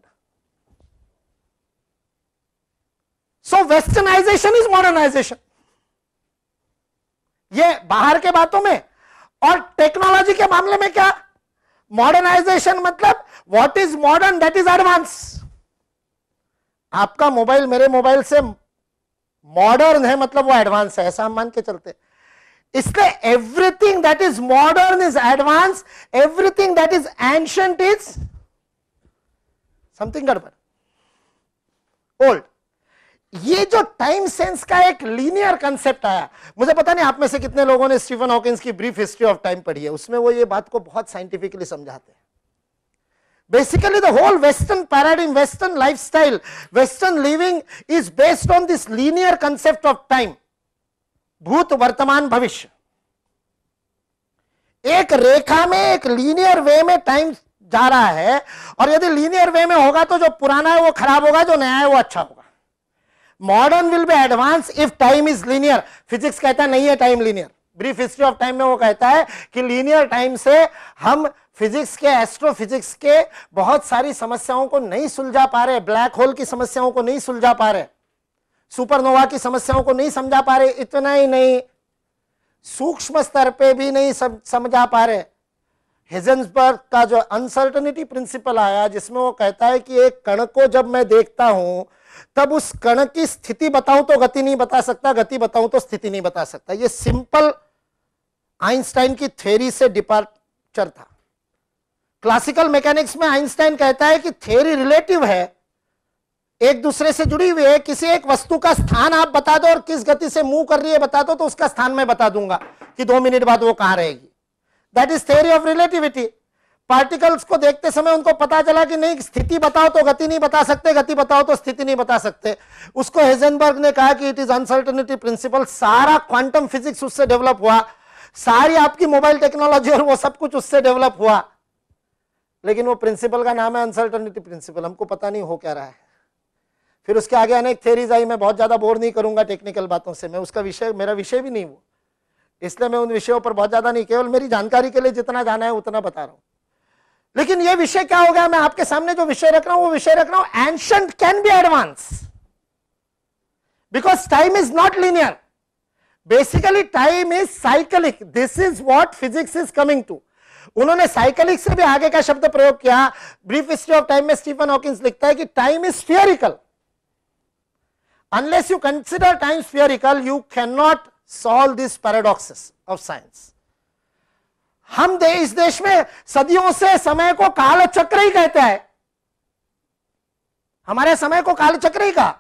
So westernization is modernization. ये बाहर के बातों में और टेक्नोलॉजी के मामले में क्या मॉडर्नाइजेशन मतलब what is modern that is advance आपका मोबाइल मेरे मोबाइल से मॉडर्न है मतलब वो एडवांस है ऐसा हम मान के चलते हैं इसलिए everything that is modern is advance everything that is ancient is something गड़बड़ ओल्ड ये जो टाइम सेंस का एक लीनियर कंसेप्ट आया मुझे पता नहीं आप में से कितने लोगों ने स्टीफन हॉकिंस की ब्रीफ हिस्ट्री ऑफ टाइम पढ़ी है उसमें वो ये बात को बहुत साइंटिफिकली समझाते हैं the whole western paradigm western life style western living is based on this linear concept of time भूत वर्तमान भविष्य एक रेखा में एक लीनियर वे में टाइम जा रहा है और यदि लीनियर वे में होगा तो जो पुराना है वो खराब होगा जो नया है वो अच्छा होगा modern will be advance if time is linear physics कहता है नहीं है time linear brief history of time में वो कहता है कि लीनियर टाइम से हम फिजिक्स के एस्ट्रोफिजिक्स के बहुत सारी समस्याओं को नहीं सुलझा पा रहे ब्लैक होल की समस्याओं को नहीं सुलझा पा रहे सुपरनोवा की समस्याओं को नहीं समझा पा रहे इतना ही नहीं सूक्ष्म स्तर पे भी नहीं समझा पा रहे हेजन्सबर्ग का जो अनसर्टनिटी प्रिंसिपल आया जिसमें वो कहता है कि एक कण को जब मैं देखता हूं तब उस कण की स्थिति बताऊं तो गति नहीं बता सकता गति बताऊं तो स्थिति नहीं बता सकता ये सिंपल आइंस्टाइन की थ्योरी से डिपार्चर था क्लासिकल मैकेनिक्स में आइंस्टाइन कहता है कि थ्योरी रिलेटिव है एक दूसरे से जुड़ी हुई है किसी एक वस्तु का स्थान आप बता दो और किस गति से मूव कर रही है बता दो तो उसका स्थान मैं बता दूंगा कि दो मिनट बाद वो कहां रहेगी that is theory of relativity particles को देखते समय उनको पता चला कि नहीं स्थिति बताओ तो गति नहीं बता सकते गति बताओ तो स्थिति नहीं बता सकते उसको हेजनबर्ग ने कहा कि इट इज अनसर्टनिटी प्रिंसिपल सारा क्वांटम फिजिक्स उससे डेवलप हुआ सारी आपकी मोबाइल टेक्नोलॉजी और वो सब कुछ उससे डेवलप हुआ लेकिन वो प्रिंसिपल का नाम है अनसर्टनिटी प्रिंसिपल हमको पता नहीं हो क्या रहा है फिर उसके आगे अनेक थेरीज आई मैं बहुत ज़्यादा बोर नहीं करूंगा टेक्निकल बातों से मैं उसका विषय मेरा विषय भी नहीं वो इसलिए मैं उन विषयों पर बहुत ज़्यादा नहीं केवल मेरी जानकारी के लिए जितना जाना है उतना बता रहा हूं लेकिन ये विषय क्या हो गया मैं आपके सामने जो विषय रख रहा हूं वो विषय रख रहा हूं ancient can be advance because time is not linear basically time is cyclic this is what physics is coming to उन्होंने साइकिलिक से भी आगे का शब्द प्रयोग किया ब्रीफ हिस्ट्री ऑफ टाइम में स्टीफन हॉकिंस लिखता है कि time is spherical unless you consider time spherical you cannot solve this paradoxes of science हम दे इस देश में सदियों से समय को काल चक्र ही कहते हैं हमारे समय को काल चक्र ही कहा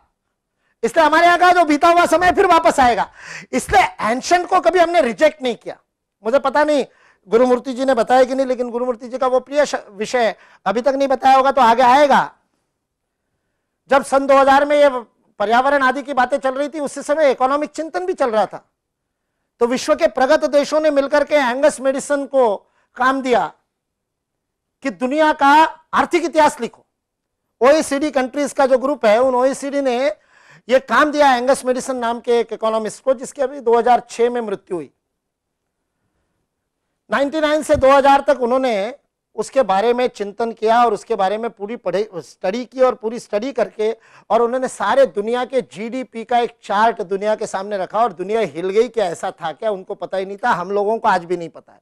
इसलिए हमारे यहां का जो बीता हुआ समय फिर वापस आएगा इसलिए एंशंट को कभी हमने रिजेक्ट नहीं किया मुझे पता नहीं गुरुमूर्ति जी ने बताया कि नहीं लेकिन गुरुमूर्ति जी का वो प्रिय विषय अभी तक नहीं बताया होगा तो आगे आएगा जब सन 2000 में ये पर्यावरण आदि की बातें चल रही थी उसी समय इकोनॉमिक चिंतन भी चल रहा था तो विश्व के प्रगत देशों ने मिलकर के एंगस मेडिसन को काम दिया कि दुनिया का आर्थिक इतिहास लिखो ओएसीडी कंट्रीज का जो ग्रुप है उन ओएसीडी ने यह काम दिया एंगस मेडिसन नाम के एक इकोनॉमिस्ट को जिसकी अभी 2006 में मृत्यु हुई 99 से 2000 तक उन्होंने उसके बारे में चिंतन किया और उसके बारे में पूरी पढ़े स्टडी की और पूरी स्टडी करके और उन्होंने सारे दुनिया के जीडीपी का एक चार्ट दुनिया के सामने रखा और दुनिया हिल गई क्या ऐसा था क्या उनको पता ही नहीं था हम लोगों को आज भी नहीं पता है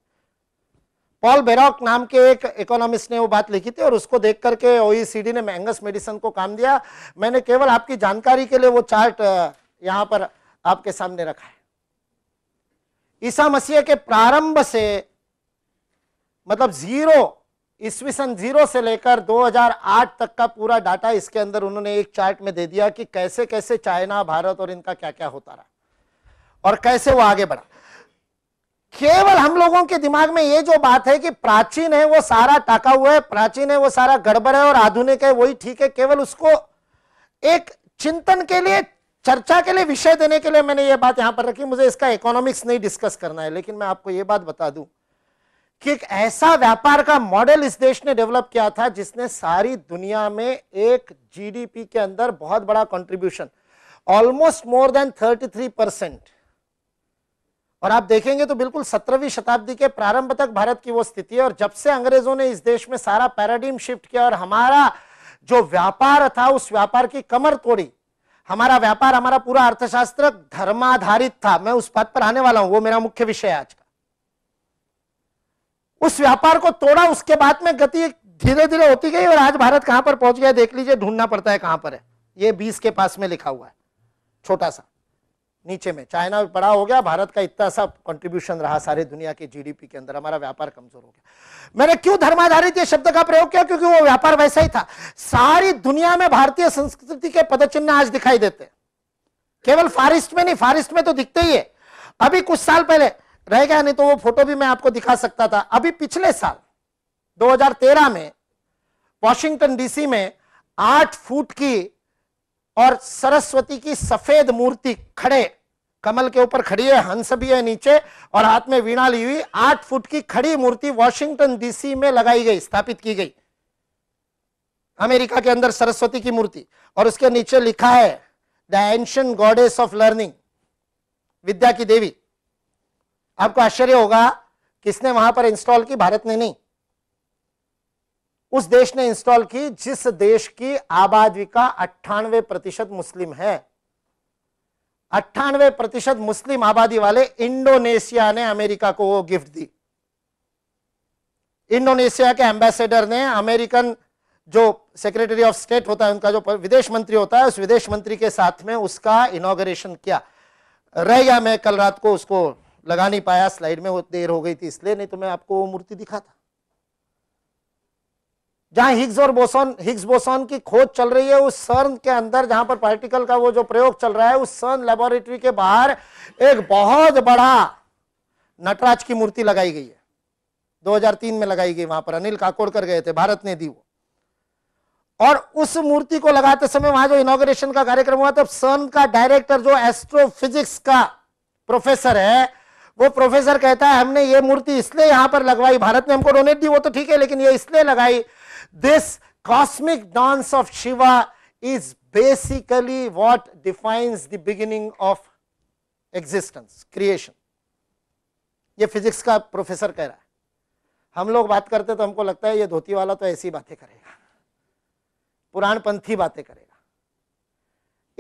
पॉल बेरोक नाम के एक इकोनॉमिस्ट ने वो बात लिखी थी और उसको देख करके ओ e ने मैंगस मेडिसन को काम दिया मैंने केवल आपकी जानकारी के लिए वो चार्ट यहाँ पर आपके सामने रखा है ईसा मसीह के प्रारंभ से मतलब जीरो ईस्वी सन जीरो से लेकर 2008 तक का पूरा डाटा इसके अंदर उन्होंने एक चार्ट में दे दिया कि कैसे कैसे चाइना भारत और इनका क्या क्या होता रहा और कैसे वो आगे बढ़ा केवल हम लोगों के दिमाग में ये जो बात है कि प्राचीन है वो सारा टाका हुआ है प्राचीन है वो सारा गड़बड़ है और आधुनिक है वही ठीक है केवल उसको एक चिंतन के लिए चर्चा के लिए विषय देने के लिए मैंने ये बात यहां पर रखी मुझे इसका इकोनॉमिक्स नहीं डिस्कस करना है लेकिन मैं आपको ये बात बता दूं कि एक ऐसा व्यापार का मॉडल इस देश ने डेवलप किया था जिसने सारी दुनिया में एक जीडीपी के अंदर बहुत बड़ा contribution almost more than 33 percent और आप देखेंगे तो बिल्कुल सत्रहवीं शताब्दी के प्रारंभ तक भारत की वो स्थिति है और जब से अंग्रेजों ने इस देश में सारा पैराडीम शिफ्ट किया और हमारा जो व्यापार था उस व्यापार की कमर तोड़ी हमारा व्यापार हमारा पूरा अर्थशास्त्र धर्माधारित था मैं उस पद पर आने वाला हूं वो मेरा मुख्य विषय है आज का उस व्यापार को तोड़ा उसके बाद में गति धीरे धीरे होती गई और आज भारत कहां पर पहुंच गया देख लीजिए ढूंढना पड़ता है कहां पर है ये बीस के पास में लिखा हुआ है छोटा सा नीचे में चाइना बड़ा हो गया भारत का इतना सा कंट्रीब्यूशन रहा सारी दुनिया के जीडीपी के अंदर हमारा व्यापार कमजोर हो गया मैंने क्यों धर्माधारित ये शब्द का प्रयोग किया क्योंकि वो व्यापार वैसा ही था सारी दुनिया में भारतीय संस्कृति के पदचिन्ह आज दिखाई देते केवल फारिस्ट में नहीं फारिस्ट में तो दिखते ही है अभी कुछ साल पहले रह गया नहीं तो वो फोटो भी मैं आपको दिखा सकता था अभी पिछले साल 2013 में वॉशिंगटन डीसी में आठ फुट की और सरस्वती की सफेद मूर्ति खड़े कमल के ऊपर खड़ी है हंस भी है नीचे और हाथ में वीणा ली हुई आठ फुट की खड़ी मूर्ति वॉशिंगटन डीसी में लगाई गई स्थापित की गई अमेरिका के अंदर सरस्वती की मूर्ति और उसके नीचे लिखा है the ancient goddess of learning विद्या की देवी आपको आश्चर्य होगा किसने वहां पर इंस्टॉल की भारत ने नहीं उस देश ने इंस्टॉल की जिस देश की आबादी का अट्ठानवे प्रतिशत मुस्लिम है अट्ठानवे प्रतिशत मुस्लिम आबादी वाले इंडोनेशिया ने अमेरिका को वो गिफ्ट दी इंडोनेशिया के एम्बेसडर ने अमेरिकन जो सेक्रेटरी ऑफ स्टेट होता है उनका जो विदेश मंत्री होता है उस विदेश मंत्री के साथ में उसका इनोग्रेशन किया रह गया मैं कल रात को उसको लगा नहीं पाया स्लाइड में वो देर हो गई थी इसलिए नहीं तो मैं आपको वो मूर्ति दिखा था जहां हिग्स और बोसॉन हिग्स बोसॉन की खोज चल रही है उस सर्न के अंदर जहां पर पार्टिकल का वो जो प्रयोग चल रहा है उस सर्न लेबोरेटरी के बाहर एक बहुत बड़ा नटराज की मूर्ति लगाई गई है 2003 में लगाई गई वहां पर अनिल काकोड़कर गए थे भारत ने दी वो और उस मूर्ति को लगाते समय वहां जो इनोग्रेशन का कार्यक्रम हुआ तब सर्न का डायरेक्टर जो एस्ट्रोफिजिक्स का प्रोफेसर है वो प्रोफेसर कहता है हमने ये मूर्ति इसलिए यहां पर लगवाई भारत ने हमको डोनेट दी वो तो ठीक है लेकिन ये इसलिए लगाई this cosmic dance of Shiva is basically what defines the beginning of existence creation ये फिजिक्स का प्रोफेसर कह रहा है हम लोग बात करते तो हमको लगता है ये धोती वाला तो ऐसी बातें करेगा पुराण पंथी बातें करेगा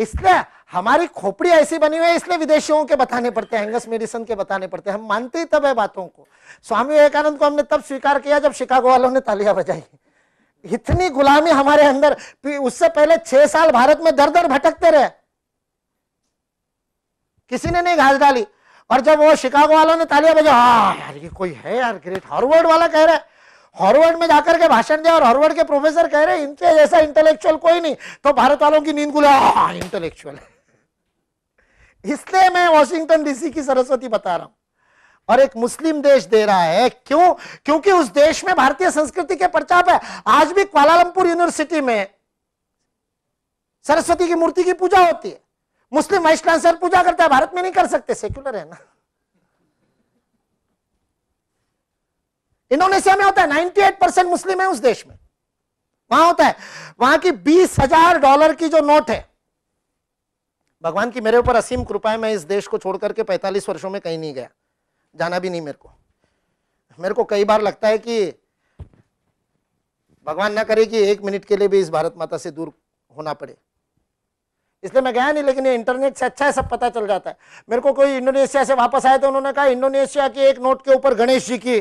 इसलिए हमारी खोपड़ी ऐसी बनी हुई है इसलिए विदेशियों के बताने पड़ते हैं एंगस मेडिसन के बताने पड़ते हैं हम मानते ही तब है बातों को स्वामी विवेकानंद को हमने तब स्वीकार किया जब शिकागो वालों ने तालियां बजाई इतनी गुलामी हमारे अंदर उससे पहले छह साल भारत में दर दर भटकते रहे किसी ने नहीं घास डाली और जब वो शिकागो वालों ने तालियां बजा हाँ यार ये कोई है यार ग्रेट हार्वर्ड वाला कह रहा है हॉर्वर्ड में जाकर के भाषण दिया और हॉर्वर्ड के प्रोफेसर कह रहे इनसे जैसा इंटेलेक्चुअल कोई नहीं तो भारत वालों की नींद गुला इंटेलेक्चुअल इसलिए मैं वॉशिंगटन डीसी की सरस्वती बता रहा हूं और एक मुस्लिम देश दे रहा है क्यों क्योंकि उस देश में भारतीय संस्कृति के प्रचाप है आज भी क्वालालंपुर यूनिवर्सिटी में सरस्वती की मूर्ति की पूजा होती है मुस्लिम वाइस चांसलर पूजा करता है भारत में नहीं कर सकते सेक्युलर है ना इंडोनेशिया में होता है 98 परसेंट मुस्लिम है उस देश में वहां होता है वहां की बीस हजार डॉलर की जो नोट है भगवान की मेरे ऊपर असीम कृपा है मैं इस देश को छोड़ करके 45 वर्षों में कहीं नहीं गया जाना भी नहीं मेरे को मेरे को कई बार लगता है कि भगवान ना करे कि एक मिनट के लिए भी इस भारत माता से दूर होना पड़े इसलिए मैं गया नहीं लेकिन ये इंटरनेट से अच्छा है सब पता चल जाता है मेरे को कोई इंडोनेशिया से वापस आया तो उन्होंने कहा इंडोनेशिया की एक नोट के ऊपर गणेश जी की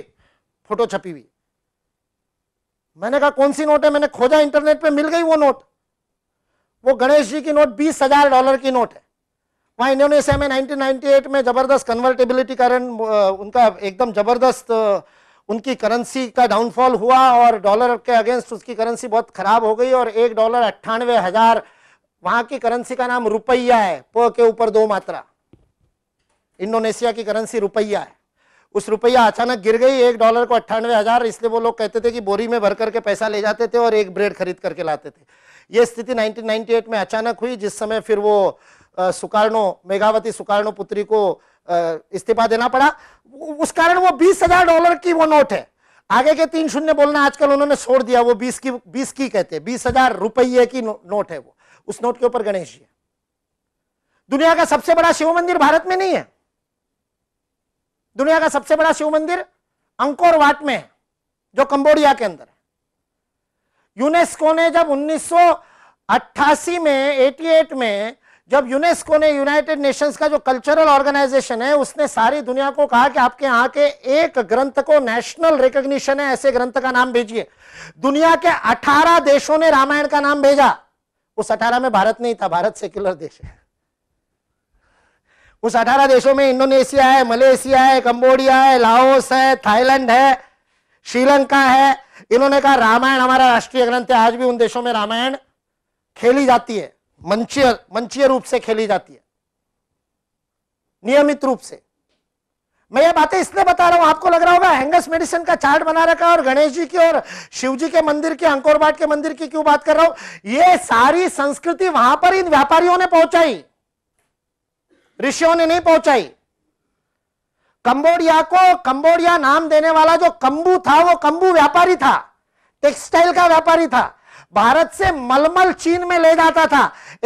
फोटो छपी हुई मैंने कहा कौन सी नोट है मैंने खोजा इंटरनेट पे मिल गई वो नोट वो गणेश जी की नोट बीस हजार डॉलर की नोट है वहाँ इंडोनेशिया में 1998 में ज़बरदस्त कन्वर्टेबिलिटी कारण उनका एकदम ज़बरदस्त उनकी करेंसी का डाउनफॉल हुआ और डॉलर के अगेंस्ट उसकी करेंसी बहुत ख़राब हो गई और एक डॉलर अट्ठानवे हज़ार वहां की करेंसी का नाम रुपया है प के ऊपर दो मात्रा इंडोनेशिया की करेंसी रुपया है उस रुपया अचानक गिर गई एक डॉलर को अट्ठानवे हजार इसलिए वो लोग कहते थे कि बोरी में भर करके पैसा ले जाते थे और एक ब्रेड खरीद करके लाते थे ये स्थिति 1998 में अचानक हुई जिस समय फिर वो सुकारणो मेगावती सुकारणो पुत्री को इस्तीफा देना पड़ा उस कारण वो बीस हजार डॉलर की वो नोट है आगे के तीन शून्य बोलना आजकल उन्होंने छोड़ दिया वो बीस की बीस की कहते हैं बीस हजार रुपये की नोट है वो उस नोट के ऊपर गणेश जी दुनिया का सबसे बड़ा शिव मंदिर भारत में नहीं है दुनिया का सबसे बड़ा शिव मंदिर अंकोर वाट में है जो कंबोडिया के अंदर है यूनेस्को ने जब 1988 में 88 में जब यूनेस्को ने यूनाइटेड नेशंस का जो कल्चरल ऑर्गेनाइजेशन है उसने सारी दुनिया को कहा कि आपके यहां के एक ग्रंथ को नेशनल रिकग्निशन है ऐसे ग्रंथ का नाम भेजिए दुनिया के 18 देशों ने रामायण का नाम भेजा उस 18 में भारत नहीं था भारत सेक्युलर देश है उस 18 देशों में इंडोनेशिया है मलेशिया है कंबोडिया है लाओस है थाईलैंड है श्रीलंका है इन्होंने कहा रामायण हमारा राष्ट्रीय ग्रंथ है आज भी उन देशों में रामायण खेली जाती है मंचीय मंचीय रूप से खेली जाती है नियमित रूप से मैं ये बातें इसलिए बता रहा हूं आपको लग रहा होगा हैंगस मेडिसिन का चार्ट बना रखा है और गणेश जी की और शिव जी के मंदिर की अंकोरबाट के मंदिर की क्यों बात कर रहा हूं ये सारी संस्कृति वहां पर इन व्यापारियों ने पहुंचाई ऋषियों ने नहीं पहुंचाई कंबोडिया को कंबोडिया नाम देने वाला जो कंबू था वो कंबू व्यापारी था टेक्सटाइल का व्यापारी था भारत से मलमल चीन में ले जाता था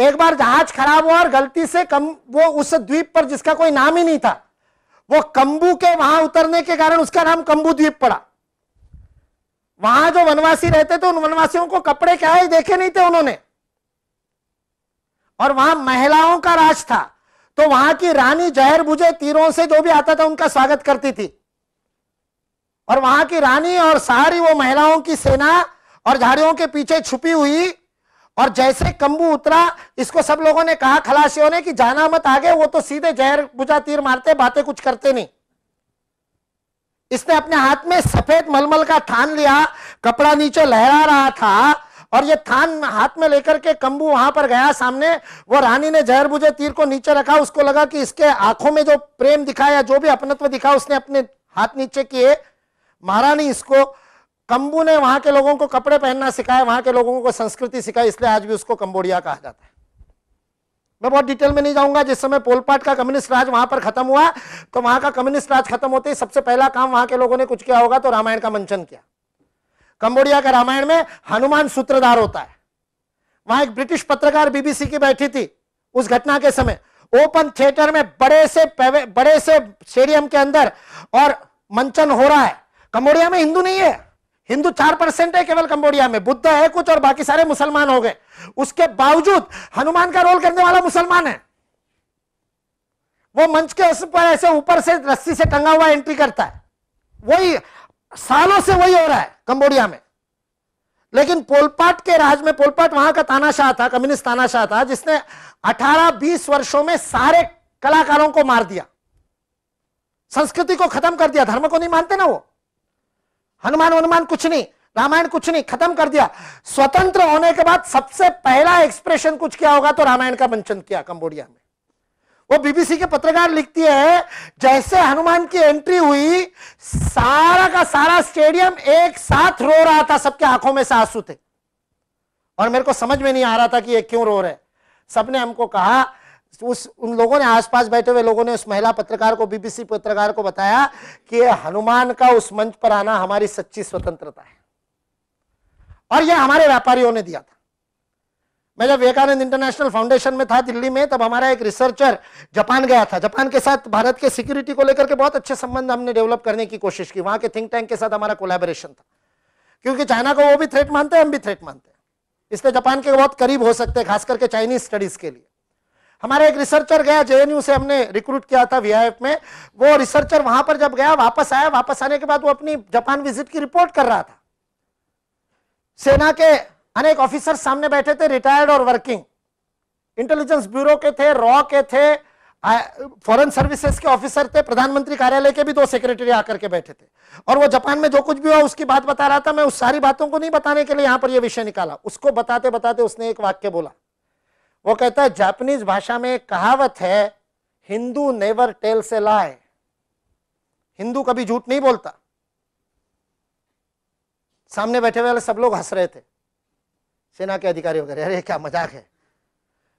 एक बार जहाज खराब हुआ और गलती से कम वो उस द्वीप पर जिसका कोई नाम ही नहीं था वो कंबू के वहां उतरने के कारण उसका नाम कंबू द्वीप पड़ा वहां जो वनवासी रहते थे उन वनवासियों को कपड़े क्या है देखे नहीं थे उन्होंने और वहां महिलाओं का राज था तो वहां की रानी जहर बुझे तीरों से जो भी आता था उनका स्वागत करती थी और वहां की रानी और सारी वो महिलाओं की सेना और झाड़ियों के पीछे छुपी हुई और जैसे कंबू उतरा इसको सब लोगों ने कहा खलासियों ने कि जाना मत आगे वो तो सीधे जहर बुझा तीर मारते बातें कुछ करते नहीं इसने अपने हाथ में सफेद मलमल का थान लिया कपड़ा नीचे लहरा रहा था और ये थान हाथ में लेकर के कंबू वहां पर गया सामने वो रानी ने जहर बुझे तीर को नीचे रखा उसको लगा कि इसके आंखों में जो प्रेम दिखाया जो भी अपनत्व दिखा उसने अपने हाथ नीचे किए महारानी इसको कंबू ने वहां के लोगों को कपड़े पहनना सिखाया वहां के लोगों को संस्कृति सिखाई इसलिए आज भी उसको कंबोडिया कहा जाता है मैं बहुत डिटेल में नहीं जाऊंगा जिस समय पोलपाट का कम्युनिस्ट राज वहां पर खत्म हुआ तो वहां का कम्युनिस्ट राज खत्म होते ही सबसे पहला काम वहां के लोगों ने कुछ किया होगा तो रामायण का मंचन किया कंबोडिया का रामायण में हनुमान सूत्रधार होता है वहां एक ब्रिटिश पत्रकार बीबीसी की बैठी थी उस घटना के समय ओपन थिएटर में बड़े से बड़े से स्टेडियम के अंदर और मंचन हो रहा है कंबोडिया में हिंदू नहीं है हिंदू चार परसेंट है केवल कंबोडिया में बुद्ध है कुछ और बाकी सारे मुसलमान हो गए उसके बावजूद हनुमान का रोल करने वाला मुसलमान है वो मंच के उस पर ऐसे ऊपर से रस्सी से टंगा हुआ एंट्री करता है वही सालों से वही हो रहा है कंबोडिया में लेकिन पोलपाट के राज में पोलपाट वहां का तानाशाह था कम्युनिस्ट तानाशाह था जिसने 18-20 वर्षों में सारे कलाकारों को मार दिया संस्कृति को खत्म कर दिया धर्म को नहीं मानते ना वो हनुमान हनुमान कुछ नहीं रामायण कुछ नहीं खत्म कर दिया स्वतंत्र होने के बाद सबसे पहला एक्सप्रेशन कुछ किया होगा तो रामायण का मंचन किया कंबोडिया में वो बीबीसी के पत्रकार लिखती है जैसे हनुमान की एंट्री हुई सारा का सारा स्टेडियम एक साथ रो रहा था सबके आंखों में से आंसू थे और मेरे को समझ में नहीं आ रहा था कि ये क्यों रो रहे सबने हमको कहा उस उन लोगों ने आसपास बैठे हुए लोगों ने उस महिला पत्रकार को बीबीसी पत्रकार को बताया कि हनुमान का उस मंच पर आना हमारी सच्ची स्वतंत्रता है और यह हमारे व्यापारियों ने दिया था मैं जब विवेकानंद इंटरनेशनल फाउंडेशन में था दिल्ली में तब हमारा एक रिसर्चर जापान गया था जापान के साथ भारत के सिक्योरिटी को लेकर के बहुत अच्छे संबंध हमने डेवलप करने की कोशिश की वहां के थिंक टैंक के साथ हमारा कोलेबोरेशन था क्योंकि चाइना को वो भी थ्रेट मानते हैं हम भी थ्रेट मानते हैं इसलिए जापान के बहुत करीब हो सकते हैं खास करके चाइनीज स्टडीज के लिए हमारा एक रिसर्चर गया जेएनयू से हमने रिक्रूट किया था वीआईएफ में वो रिसर्चर वहां पर जब गया वापस आया वापस आने के बाद वो अपनी जापान विजिट की रिपोर्ट कर रहा था सेना के अनेक ऑफिसर सामने बैठे थे रिटायर्ड और वर्किंग इंटेलिजेंस ब्यूरो के थे रॉ के थे फॉरेन सर्विसेज के ऑफिसर थे प्रधानमंत्री कार्यालय के भी दो सेक्रेटरी आकर के बैठे थे और वो जापान में जो कुछ भी हुआ उसकी बात बता रहा था मैं उस सारी बातों को नहीं बताने के लिए यहां पर ये विषय निकाला उसको बताते बताते उसने एक वाक्य बोला वो कहता है जापानीज भाषा में कहावत है हिंदू नेवर टेल से लाए हिंदू कभी झूठ नहीं बोलता सामने बैठे वाले सब लोग हंस रहे थे सेना के अधिकारी वगैरह अरे क्या मजाक है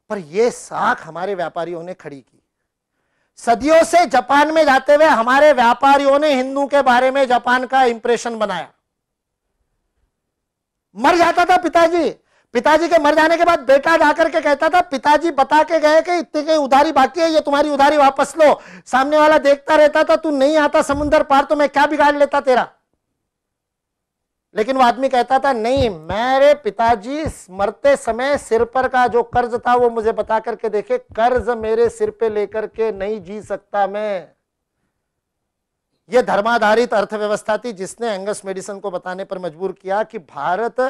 पर ये साख हमारे व्यापारियों ने खड़ी की सदियों से जापान में जाते हुए हमारे व्यापारियों ने हिंदू के बारे में जापान का इंप्रेशन बनाया मर जाता था पिताजी पिताजी के मर जाने के बाद बेटा जाकर के कहता था पिताजी बता के गए कि इतनी की उधारी बाकी है ये तुम्हारी उधारी वापस लो सामने वाला देखता रहता था तू नहीं आता समुंदर पार तो मैं क्या बिगाड़ लेता तेरा लेकिन वो आदमी कहता था नहीं मेरे पिताजी मरते समय सिर पर का जो कर्ज था वो मुझे बता करके देखे कर्ज मेरे सिर पे लेकर के नहीं जी सकता मैं ये धर्माधारित अर्थव्यवस्था थी जिसने एंगस मेडिसन को बताने पर मजबूर किया कि भारत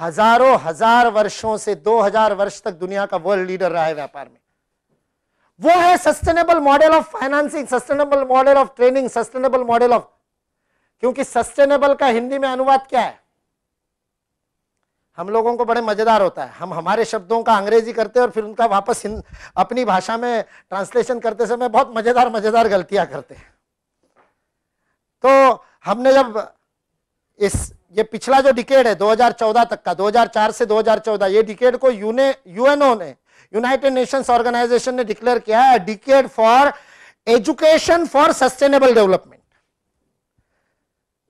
हजारों हजार वर्षों से 2000 वर्ष तक दुनिया का वर्ल्ड लीडर रहा है व्यापार में वो है sustainable model of financing sustainable model of training sustainable model of क्योंकि सस्टेनेबल का हिंदी में अनुवाद क्या है हम लोगों को बड़े मजेदार होता है हम हमारे शब्दों का अंग्रेजी करते हैं और फिर उनका वापस अपनी भाषा में ट्रांसलेशन करते समय बहुत मजेदार मजेदार गलतियां करते हैं तो हमने जब इस ये पिछला जो डिकेड है 2014 तक का 2004 से 2014 ये डिकेड को यूने यूएनओ ने यूनाइटेड नेशंस ऑर्गेनाइजेशन ने डिक्लेयर किया है decade for education for sustainable development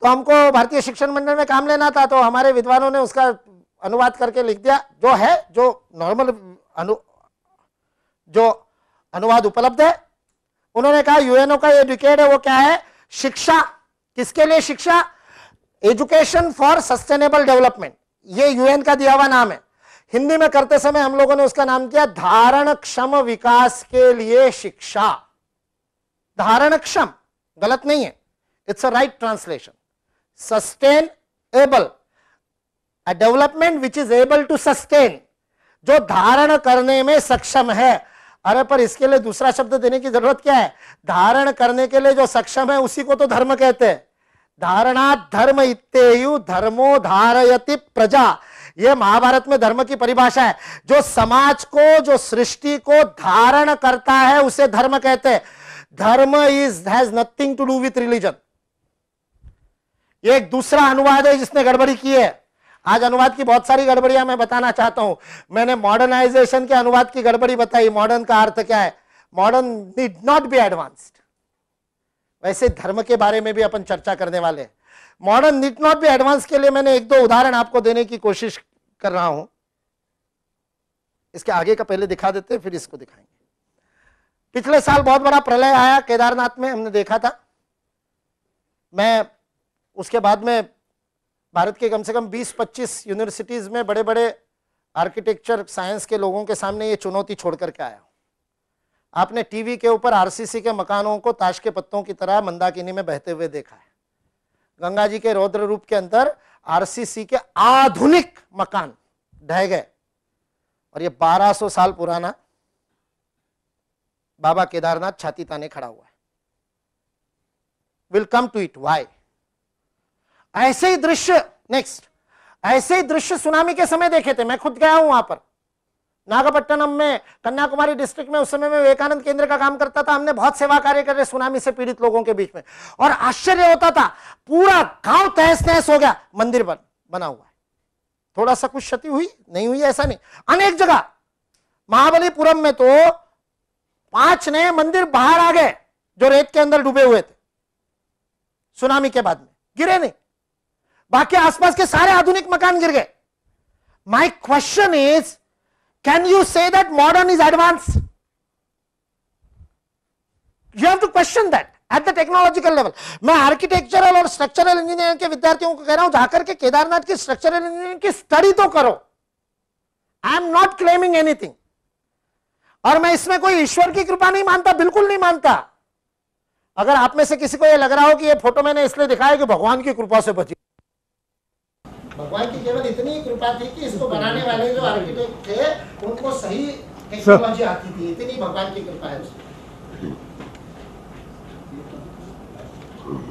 तो हमको भारतीय शिक्षण मंडल में काम लेना था तो हमारे विद्वानों ने उसका अनुवाद करके लिख दिया जो है जो नॉर्मल अनु जो अनुवाद उपलब्ध है उन्होंने कहा यूएनओ का ये डिकेड है वो क्या है शिक्षा किसके लिए शिक्षा education for sustainable development UN यूएन का दिया हुआ नाम है हिंदी में करते समय हम लोगों ने उसका नाम किया धारण क्षम विकास के लिए शिक्षा धारण क्षम गलत नहीं है it's a right translation sustainable a development which is able to sustain जो धारण करने में सक्षम है अरे पर इसके लिए दूसरा शब्द देने की जरूरत क्या है धारण करने के लिए जो सक्षम है उसी को तो धर्म कहते हैं धारणा धर्म इतु धर्मो धारयति प्रजा यह महाभारत में धर्म की परिभाषा है जो समाज को जो सृष्टि को धारण करता है उसे धर्म कहते हैं dharma is has nothing to do with religion ये एक दूसरा अनुवाद है जिसने गड़बड़ी की है आज अनुवाद की बहुत सारी गड़बड़ियां मैं बताना चाहता हूं मैंने मॉडर्नाइजेशन के अनुवाद की गड़बड़ी बताई मॉडर्न का अर्थ क्या है modern need not be advanced वैसे धर्म के बारे में भी अपन चर्चा करने वाले modern need not be advance के लिए मैंने एक दो उदाहरण आपको देने की कोशिश कर रहा हूं इसके आगे का पहले दिखा देते हैं फिर इसको दिखाएंगे पिछले साल बहुत बड़ा प्रलय आया केदारनाथ में हमने देखा था मैं उसके बाद में भारत के कम से कम 20-25 यूनिवर्सिटीज़ में बड़े बड़े आर्किटेक्चर साइंस के लोगों के सामने ये चुनौती छोड़ करके आया आपने टीवी के ऊपर आरसीसी के मकानों को ताश के पत्तों की तरह मंदाकिनी में बहते हुए देखा है गंगा जी के रौद्र रूप के अंदर आरसीसी के आधुनिक मकान ढह गए और ये 1200 साल पुराना बाबा केदारनाथ छाती ताने खड़ा हुआ है will come to it why ऐसे ही दृश्य नेक्स्ट ऐसे ही दृश्य सुनामी के समय देखे थे मैं खुद गया हूं वहां पर नागपट्टनम में कन्याकुमारी डिस्ट्रिक्ट में उस समय में विवेकानंद केंद्र का काम करता था हमने बहुत सेवा कार्य करे सुनामी से पीड़ित लोगों के बीच में और आश्चर्य होता था पूरा गांव तहस नहस हो गया मंदिर बन बना हुआ है थोड़ा सा कुछ क्षति हुई नहीं हुई ऐसा नहीं अनेक जगह महाबलीपुरम में तो पांच नए मंदिर बाहर आ गए जो रेत के अंदर डूबे हुए थे सुनामी के बाद में गिरे नहीं बाकी आसपास के सारे आधुनिक मकान गिर गए my question is can you say that modern is advance you have to question that at the technological level मैं आर्किटेक्चरल और स्ट्रक्चरल इंजीनियरिंग के विद्यार्थियों को कह रहा हूं जाकर के केदारनाथ की स्ट्रक्चरल इंजीनियरिंग की स्टडी तो करो I am not claiming anything और मैं इसमें कोई ईश्वर की कृपा नहीं मानता बिल्कुल नहीं मानता अगर आप में से किसी को यह लग रहा हो कि यह फोटो मैंने इसलिए दिखाया कि भगवान की कृपा से बची भगवान की केवल इतनी कृपा थी कि इसको बनाने वाले जो आर्किटेक्ट थे उनको सही टेक्नोलॉजी आती थी इतनी भगवान की कृपा है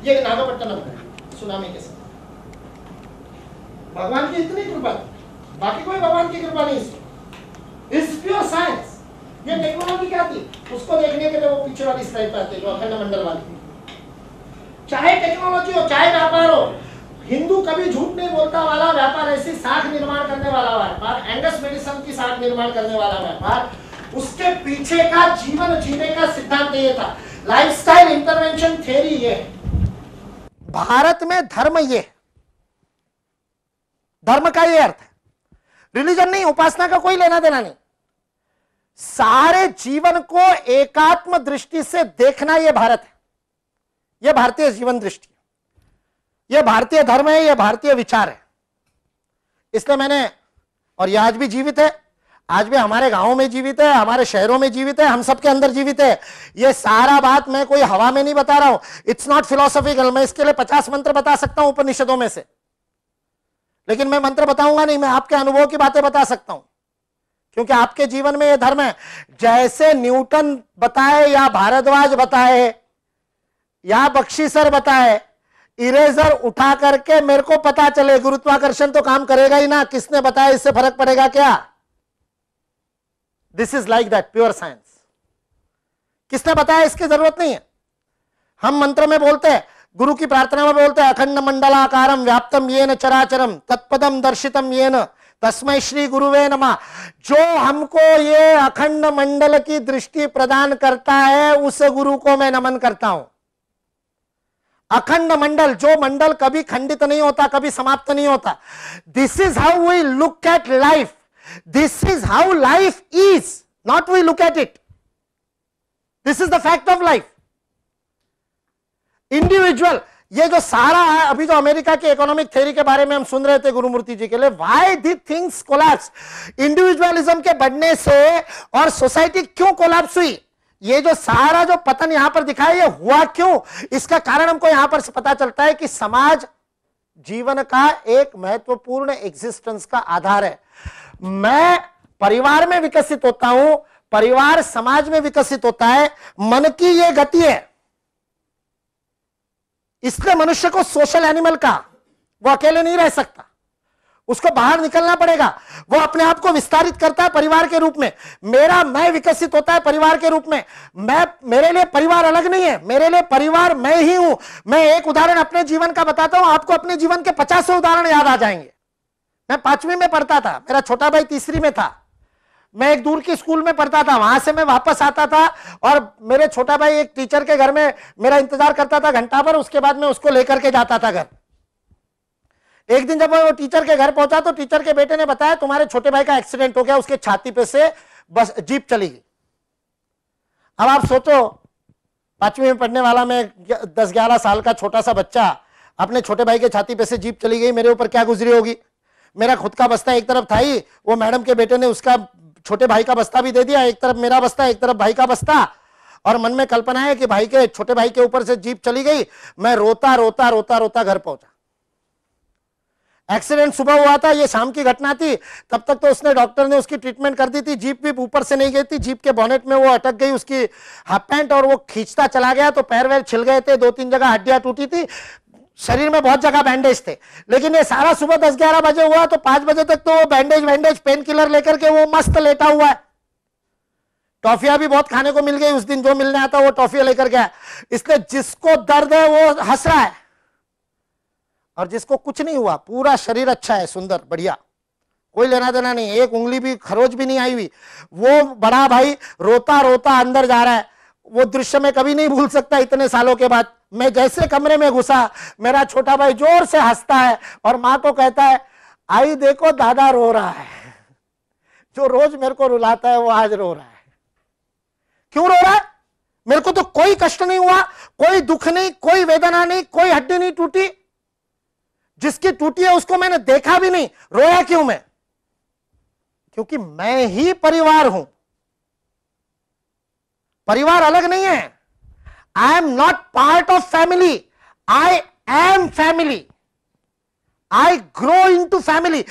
ये नागपट्टनम है सुनामी के साथ भगवान की इतनी कृपा बाकी कोई भगवान की कृपा नहीं इस प्योर साइंस ये टेक्नोलॉजी क्या थी उसको देखने के लिए वो पीछे वाली स्लाइड पर आते जो अखंड मंडल वाली चाहे टेक्नोलॉजी हो चाहे व्यापार हो हिंदू कभी झूठ नहीं बोलता वाला व्यापार ऐसी साख निर्माण करने वाला व्यापार एंगस मेडिसन की साख निर्माण करने वाला व्यापार उसके पीछे का जीवन जीने का सिद्धांत ये था लाइफस्टाइल इंटरवेंशन थ्योरी ये भारत में धर्म ये धर्म का ये अर्थ है रिलीजन नहीं उपासना का कोई लेना देना नहीं सारे जीवन को एकात्म दृष्टि से देखना यह भारत है यह भारतीय जीवन दृष्टि यह भारतीय धर्म है यह भारतीय विचार है इसलिए मैंने और यह आज भी जीवित है आज भी हमारे गांवों में जीवित है हमारे शहरों में जीवित है हम सबके अंदर जीवित है यह सारा बात मैं कोई हवा में नहीं बता रहा हूं इट्स नॉट फिलोसॉफिकल मैं इसके लिए पचास मंत्र बता सकता हूं उपनिषदों में से लेकिन मैं मंत्र बताऊंगा नहीं मैं आपके अनुभव की बातें बता सकता हूं क्योंकि आपके जीवन में यह धर्म है जैसे न्यूटन बताए या भारद्वाज बताए या बख्शी सर बताए इरेजर उठा करके मेरे को पता चले गुरुत्वाकर्षण तो काम करेगा ही ना किसने बताया इससे फर्क पड़ेगा क्या this is like that pure science किसने बताया इसकी जरूरत नहीं है हम मंत्र में बोलते हैं गुरु की प्रार्थना में बोलते हैं अखंड मंडलाकार व्याप्तम ये न चराचरम तत्पदम दर्शितम ये न तस्मय श्री गुरुवे नमा जो हमको ये अखंड मंडल की दृष्टि प्रदान करता है उस गुरु को मैं नमन करता हूं अखंड मंडल जो मंडल कभी खंडित नहीं होता कभी समाप्त नहीं होता this is how we look at life this is how life is not we look at it this is the fact of life individual ये जो सारा है अभी जो अमेरिका के इकोनॉमिक थ्योरी के बारे में हम सुन रहे थे गुरुमूर्ति जी के लिए why the things collapse individualism के बढ़ने से और सोसाइटी क्यों कोलैप्स हुई ये जो सारा जो पतन यहां पर दिखा है ये हुआ क्यों इसका कारण हमको यहां पर पता चलता है कि समाज जीवन का एक महत्वपूर्ण एग्जिस्टेंस का आधार है मैं परिवार में विकसित होता हूं परिवार समाज में विकसित होता है मन की यह गति है इसलिए मनुष्य को सोशल एनिमल का वो अकेले नहीं रह सकता उसको बाहर निकलना पड़ेगा वो अपने आप को विस्तारित करता है परिवार के रूप में मेरा मैं विकसित होता है परिवार के रूप में मैं मेरे लिए परिवार अलग नहीं है मेरे लिए परिवार मैं ही हूं मैं एक उदाहरण अपने जीवन का बताता हूं आपको अपने जीवन के पचासों उदाहरण याद आ जाएंगे मैं पांचवी में पढ़ता था मेरा छोटा भाई तीसरी में था मैं एक दूर की स्कूल में पढ़ता था वहां से मैं वापस आता था और मेरे छोटा भाई एक टीचर के घर में मेरा इंतजार करता था घंटा भर उसके बाद मैं उसको लेकर के जाता था घर एक दिन जब वो टीचर के घर पहुंचा तो टीचर के बेटे ने बताया तुम्हारे छोटे भाई का एक्सीडेंट हो गया उसके छाती पे से बस जीप चली गई अब आप सोचो पांचवी में पढ़ने वाला मैं दस ग्यारह साल का छोटा सा बच्चा अपने छोटे भाई के छाती पे से जीप चली गई मेरे ऊपर क्या गुजरी होगी मेरा खुद का बस्ता एक तरफ था ही वो मैडम के बेटे ने उसका छोटे भाई का बस्ता भी दे दिया एक तरफ मेरा बस्ता एक तरफ भाई का बस्ता और मन में कल्पना है कि भाई के छोटे भाई के ऊपर से जीप चली गई मैं रोता रोता रोता रोता घर पहुंचा एक्सीडेंट सुबह हुआ था ये शाम की घटना थी तब तक तो उसने डॉक्टर ने उसकी ट्रीटमेंट कर दी थी जीप भी ऊपर से नहीं गई थी जीप के बॉनेट में वो अटक गई उसकी हाफ पैंट और वो खींचता चला गया तो पैर वैर छिल गए थे दो तीन जगह हड्डियां टूटी थी शरीर में बहुत जगह बैंडेज थे लेकिन ये सारा सुबह दस ग्यारह बजे हुआ तो पांच बजे तक तो वो बैंडेज वैंडेज पेन किलर लेकर के वो मस्त लेटा हुआ है टॉफिया भी बहुत खाने को मिल गई उस दिन जो मिलने आता वो टॉफिया लेकर गया इसलिए जिसको दर्द है वो हंस रहा है और जिसको कुछ नहीं हुआ पूरा शरीर अच्छा है सुंदर बढ़िया कोई लेना देना नहीं एक उंगली भी खरोज भी नहीं आई हुई वो बड़ा भाई रोता रोता अंदर जा रहा है वो दृश्य में कभी नहीं भूल सकता इतने सालों के बाद मैं जैसे कमरे में घुसा मेरा छोटा भाई जोर से हंसता है और माँ को कहता है आई देखो दादा रो रहा है जो रोज मेरे को रुलाता है वो आज रो रहा है क्यों रो रहा है मेरे को तो कोई कष्ट नहीं हुआ कोई दुख नहीं कोई वेदना नहीं कोई हड्डी नहीं टूटी जिसकी टूटी है उसको मैंने देखा भी नहीं रोया क्यों मैं क्योंकि मैं ही परिवार हूं परिवार अलग नहीं है I am not part of family I am family I grow into family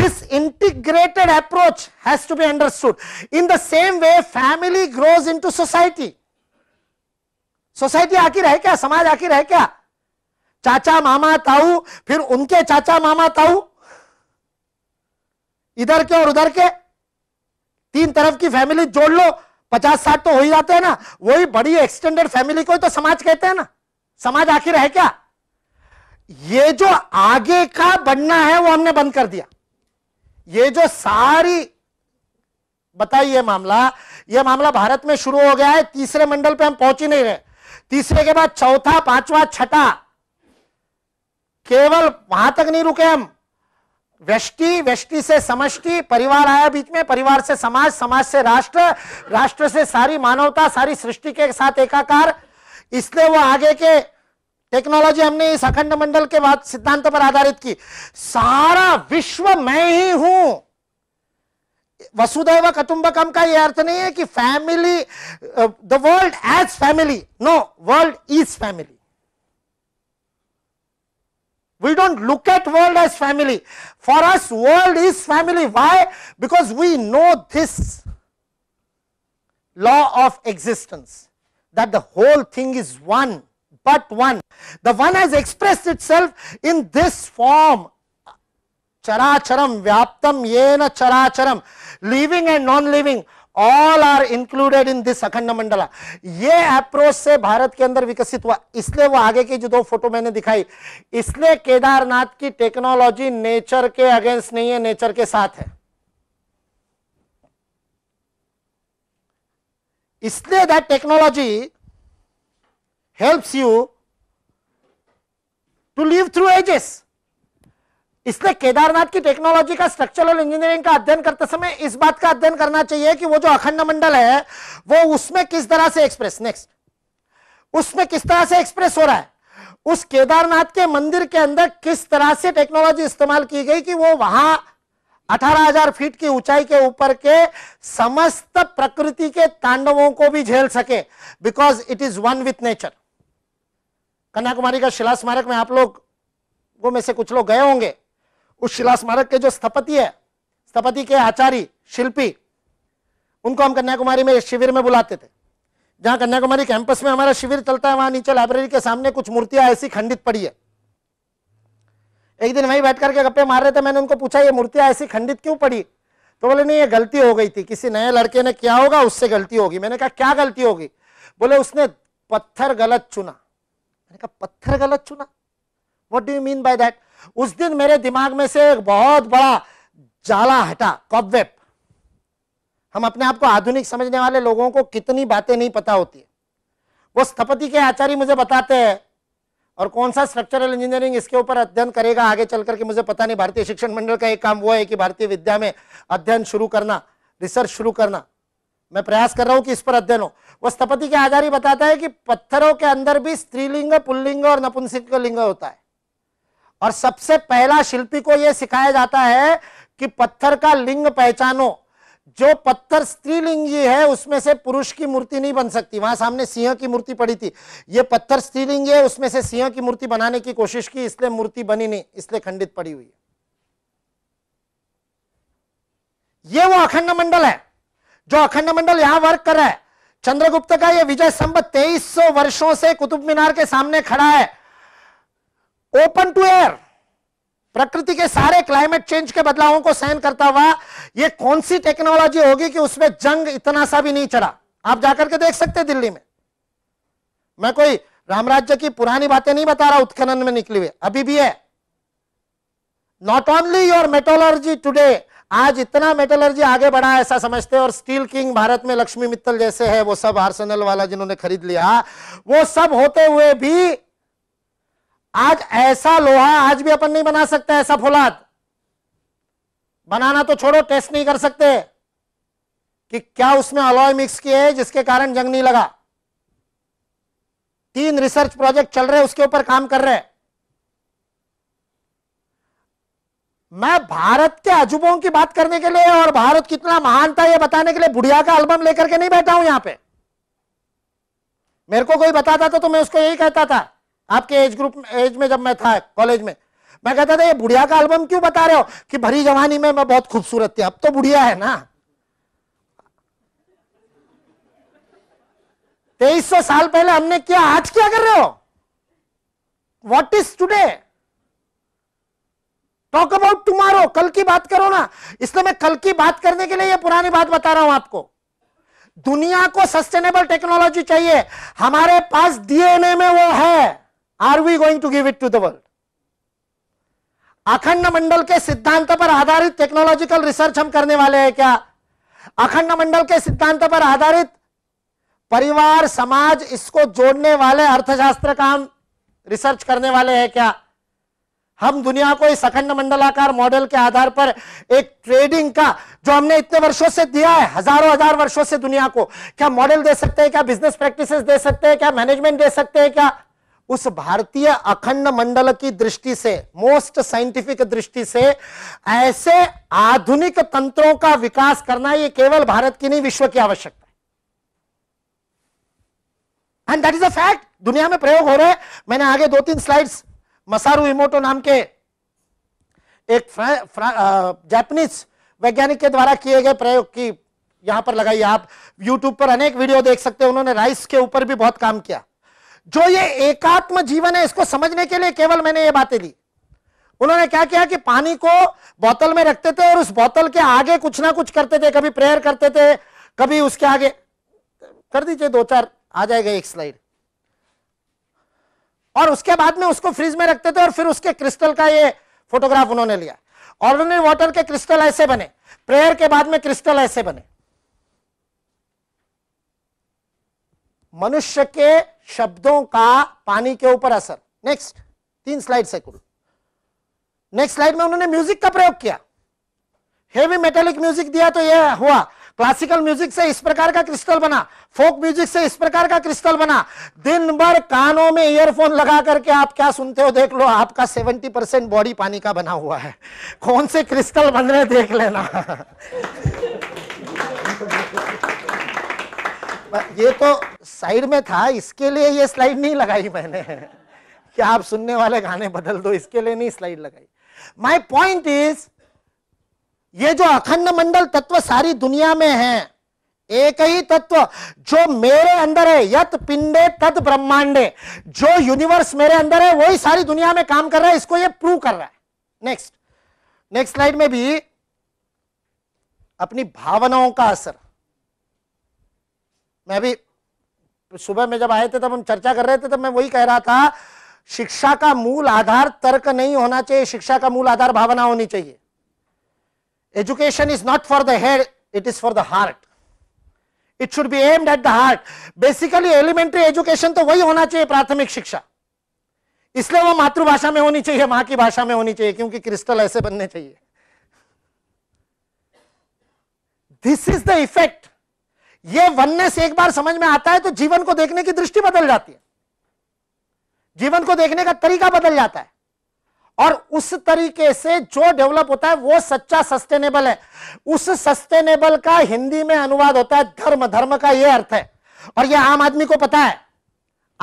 this integrated approach has to be understood in the same way family grows into society society आके रह क्या समाज आके रह क्या चाचा मामा ताऊ फिर उनके चाचा मामा ताऊ इधर के और उधर के तीन तरफ की फैमिली जोड़ लो पचास साठ तो हो ही जाते हैं ना वही बड़ी एक्सटेंडेड फैमिली को तो समाज कहते हैं ना समाज आखिर है क्या ये जो आगे का बनना है वो हमने बंद कर दिया ये जो सारी बताइए मामला ये मामला भारत में शुरू हो गया है तीसरे मंडल पे हम पहुंच ही नहीं रहे तीसरे के बाद चौथा पांचवा छठा केवल वहां तक नहीं रुके हम व्यष्टि व्यष्टि से समष्टि परिवार आया बीच में परिवार से समाज समाज से राष्ट्र राष्ट्र से सारी मानवता सारी सृष्टि के साथ एकाकार इसलिए वो आगे के टेक्नोलॉजी हमने इस अखंड मंडल के बाद सिद्धांत पर आधारित की सारा विश्व मैं ही हूं वसुदैव कटुंबकम का यह अर्थ नहीं है कि family the world as family no world is family We do not look at world as family. For us world is family. Why? Because we know this law of existence that the whole thing is one but one. The one has expressed itself in this form characharam vyaptam yena characharam living and non-living all are included in this akhand mandala ये approach से भारत के अंदर विकसित हुआ इसलिए वो आगे की जो दो फोटो मैंने दिखाई इसलिए केदारनाथ की टेक्नोलॉजी नेचर के अगेंस्ट नहीं है नेचर के साथ है इसलिए that technology helps you to live through ages इसलिए केदारनाथ की टेक्नोलॉजी का स्ट्रक्चरल इंजीनियरिंग का अध्ययन करते समय इस बात का अध्ययन करना चाहिए कि वो जो अखंड मंडल है वो उसमें किस तरह से एक्सप्रेस नेक्स्ट उसमें किस तरह से एक्सप्रेस हो रहा है उस केदारनाथ के मंदिर के अंदर किस तरह से टेक्नोलॉजी इस्तेमाल की गई कि वो वहां 18,000 फीट की ऊंचाई के ऊपर के समस्त प्रकृति के तांडवों को भी झेल सके because it is one with nature Kanyakumari का शिला स्मारक में आप लोग में से कुछ लोग गए होंगे उस शिला स्मारक के जो स्थपति है स्थपति के आचार्य शिल्पी उनको हम कन्याकुमारी में शिविर में बुलाते थे जहां कन्याकुमारी कैंपस में हमारा शिविर चलता है वहां नीचे लाइब्रेरी के सामने कुछ मूर्तियां ऐसी खंडित पड़ी है एक दिन वहीं बैठ करके गप्पे मार रहे थे मैंने उनको पूछा ये मूर्तियां ऐसी खंडित क्यों पड़ी तो बोले नहीं ये गलती हो गई थी किसी नए लड़के ने क्या होगा उससे गलती होगी मैंने कहा क्या गलती होगी बोले उसने पत्थर गलत चुना मैंने कहा पत्थर गलत चुना what do you mean by that उस दिन मेरे दिमाग में से एक बहुत बड़ा जाला हटा कॉबवेब हम अपने आप को आधुनिक समझने वाले लोगों को कितनी बातें नहीं पता होती है वो स्थपति के आचार्य मुझे बताते हैं और कौन सा स्ट्रक्चरल इंजीनियरिंग इसके ऊपर अध्ययन करेगा आगे चल करके मुझे पता नहीं भारतीय शिक्षण मंडल का एक काम वो है कि भारतीय विद्या में अध्ययन शुरू करना रिसर्च शुरू करना मैं प्रयास कर रहा हूं कि इस पर अध्ययन हो वह स्थपति के आचार्य बताता है कि पत्थरों के अंदर भी स्त्रीलिंग पुल्लिंग और नपुंसिक लिंग होता है और सबसे पहला शिल्पी को यह सिखाया जाता है कि पत्थर का लिंग पहचानो जो पत्थर स्त्रीलिंगी है उसमें से पुरुष की मूर्ति नहीं बन सकती वहां सामने सिंह की मूर्ति पड़ी थी ये पत्थर स्त्रीलिंगी है उसमें से सिंह की मूर्ति बनाने की कोशिश की इसलिए मूर्ति बनी नहीं इसलिए खंडित पड़ी हुई है ये वो अखंड मंडल है जो अखंड मंडल यहां वर्क कर रहा है चंद्रगुप्त का यह विजय स्तंभ तेईस वर्षों से कुतुब मीनार के सामने खड़ा है ओपन टू एयर प्रकृति के सारे क्लाइमेट चेंज के बदलावों को सहन करता हुआ यह कौन सी टेक्नोलॉजी होगी कि उसमें जंग इतना सा भी नहीं चढ़ा आप जाकर के देख सकते दिल्ली में मैं कोई राम राज्य की पुरानी बातें नहीं बता रहा उत्खनन में निकली हुई अभी भी है not only your metallurgy today आज इतना मेटोलॉजी आगे बढ़ा है ऐसा समझते और स्टील किंग भारत में लक्ष्मी मित्तल जैसे है वो सब आर्सेनल वाला जिन्होंने खरीद लिया वो सब होते हुए भी आज ऐसा लोहा आज भी अपन नहीं बना सकते ऐसा फौलाद बनाना तो छोड़ो टेस्ट नहीं कर सकते कि क्या उसमें अलॉय मिक्स किए है जिसके कारण जंग नहीं लगा तीन रिसर्च प्रोजेक्ट चल रहे उसके ऊपर काम कर रहे मैं भारत के अजूबों की बात करने के लिए और भारत कितना महान था यह बताने के लिए बुढ़िया का एल्बम लेकर के नहीं बैठा हूं यहां पे मेरे को कोई बताता था तो मैं उसको यही कहता था आपके एज ग्रुप एज में जब मैं था कॉलेज में मैं कहता था ये बुढ़िया का एल्बम क्यों बता रहे हो कि भरी जवानी में मैं बहुत खूबसूरत थी अब तो बुढ़िया है ना तेईस सौ साल पहले हमने किया आज क्या कर रहे हो what is today talk about tomorrow कल की बात करो ना इसलिए मैं कल की बात करने के लिए ये पुरानी बात बता रहा हूं आपको दुनिया को सस्टेनेबल टेक्नोलॉजी चाहिए हमारे पास डीएनए में वो है are we going to give it to the world अखंड मंडल के सिद्धांत पर आधारित टेक्नोलॉजिकल रिसर्च हम करने वाले हैं क्या अखंड मंडल के सिद्धांत पर आधारित परिवार समाज इसको जोड़ने वाले अर्थशास्त्र का हम रिसर्च करने वाले हैं क्या हम दुनिया को इस अखंड मंडलाकार मॉडल के आधार पर एक ट्रेडिंग का जो हमने इतने वर्षों से दिया है हजारों हजार वर्षों से दुनिया को क्या मॉडल दे सकते हैं क्या बिजनेस प्रैक्टिसेस दे सकते हैं क्या मैनेजमेंट दे सकते हैं क्या उस भारतीय अखंड मंडल की दृष्टि से मोस्ट साइंटिफिक दृष्टि से ऐसे आधुनिक तंत्रों का विकास करना यह केवल भारत की नहीं विश्व की आवश्यकता है and that is a fact दुनिया में प्रयोग हो रहे हैं मैंने आगे दो तीन स्लाइड्स मसारू इमोटो नाम के एक जापानीज वैज्ञानिक के द्वारा किए गए प्रयोग की यहां पर लगाइए आप यूट्यूब पर अनेक वीडियो देख सकते हैं उन्होंने राइस के ऊपर भी बहुत काम किया जो ये एकात्म जीवन है इसको समझने के लिए केवल मैंने ये बातें दी उन्होंने क्या किया कि पानी को बोतल में रखते थे और उस बोतल के आगे कुछ ना कुछ करते थे कभी प्रेयर करते थे कभी उसके आगे कर दीजिए दो चार आ जाएगा एक स्लाइड और उसके बाद में उसको फ्रिज में रखते थे और फिर उसके क्रिस्टल का ये फोटोग्राफ उन्होंने लिया ऑर्डनरी वाटर के क्रिस्टल ऐसे बने प्रेयर के बाद में क्रिस्टल ऐसे बने मनुष्य के शब्दों का पानी के ऊपर असर नेक्स्ट तीन स्लाइड से कुल नेक्स्ट स्लाइड में उन्होंने म्यूजिक का प्रयोग किया हेवी मेटेलिक म्यूजिक दिया तो यह हुआ क्लासिकल म्यूजिक से इस प्रकार का क्रिस्टल बना फोक म्यूजिक से इस प्रकार का क्रिस्टल बना दिन भर कानों में ईयरफोन लगा करके आप क्या सुनते हो देख लो आपका 70 परसेंट बॉडी पानी का बना हुआ है कौन से क्रिस्टल बन रहे देख लेना ये तो साइड में था इसके लिए ये स्लाइड नहीं लगाई मैंने क्या आप सुनने वाले गाने बदल दो इसके लिए नहीं स्लाइड लगाई माई पॉइंट इज ये जो अखंड मंडल तत्व सारी दुनिया में है एक ही तत्व जो मेरे अंदर है यत पिंडे तत् ब्रह्मांडे जो यूनिवर्स मेरे अंदर है वही सारी दुनिया में काम कर रहा है इसको ये प्रूव कर रहा है नेक्स्ट नेक्स्ट स्लाइड में भी अपनी भावनाओं का असर मैं अभी सुबह में जब आए थे तब हम चर्चा कर रहे थे तब मैं वही कह रहा था शिक्षा का मूल आधार तर्क नहीं होना चाहिए शिक्षा का मूल आधार भावना होनी चाहिए education is not for the head it is for the heart it should be aimed at the heart basically elementary education तो वही होना चाहिए प्राथमिक शिक्षा इसलिए वो मातृभाषा में होनी चाहिए मां की भाषा में होनी चाहिए क्योंकि क्रिस्टल ऐसे बनने चाहिए दिस इज द इफेक्ट ये वननेस एक बार समझ में आता है तो जीवन को देखने की दृष्टि बदल जाती है जीवन को देखने का तरीका बदल जाता है और उस तरीके से जो डेवलप होता है वो सच्चा सस्टेनेबल है उस सस्टेनेबल का हिंदी में अनुवाद होता है धर्म धर्म का ये अर्थ है और ये आम आदमी को पता है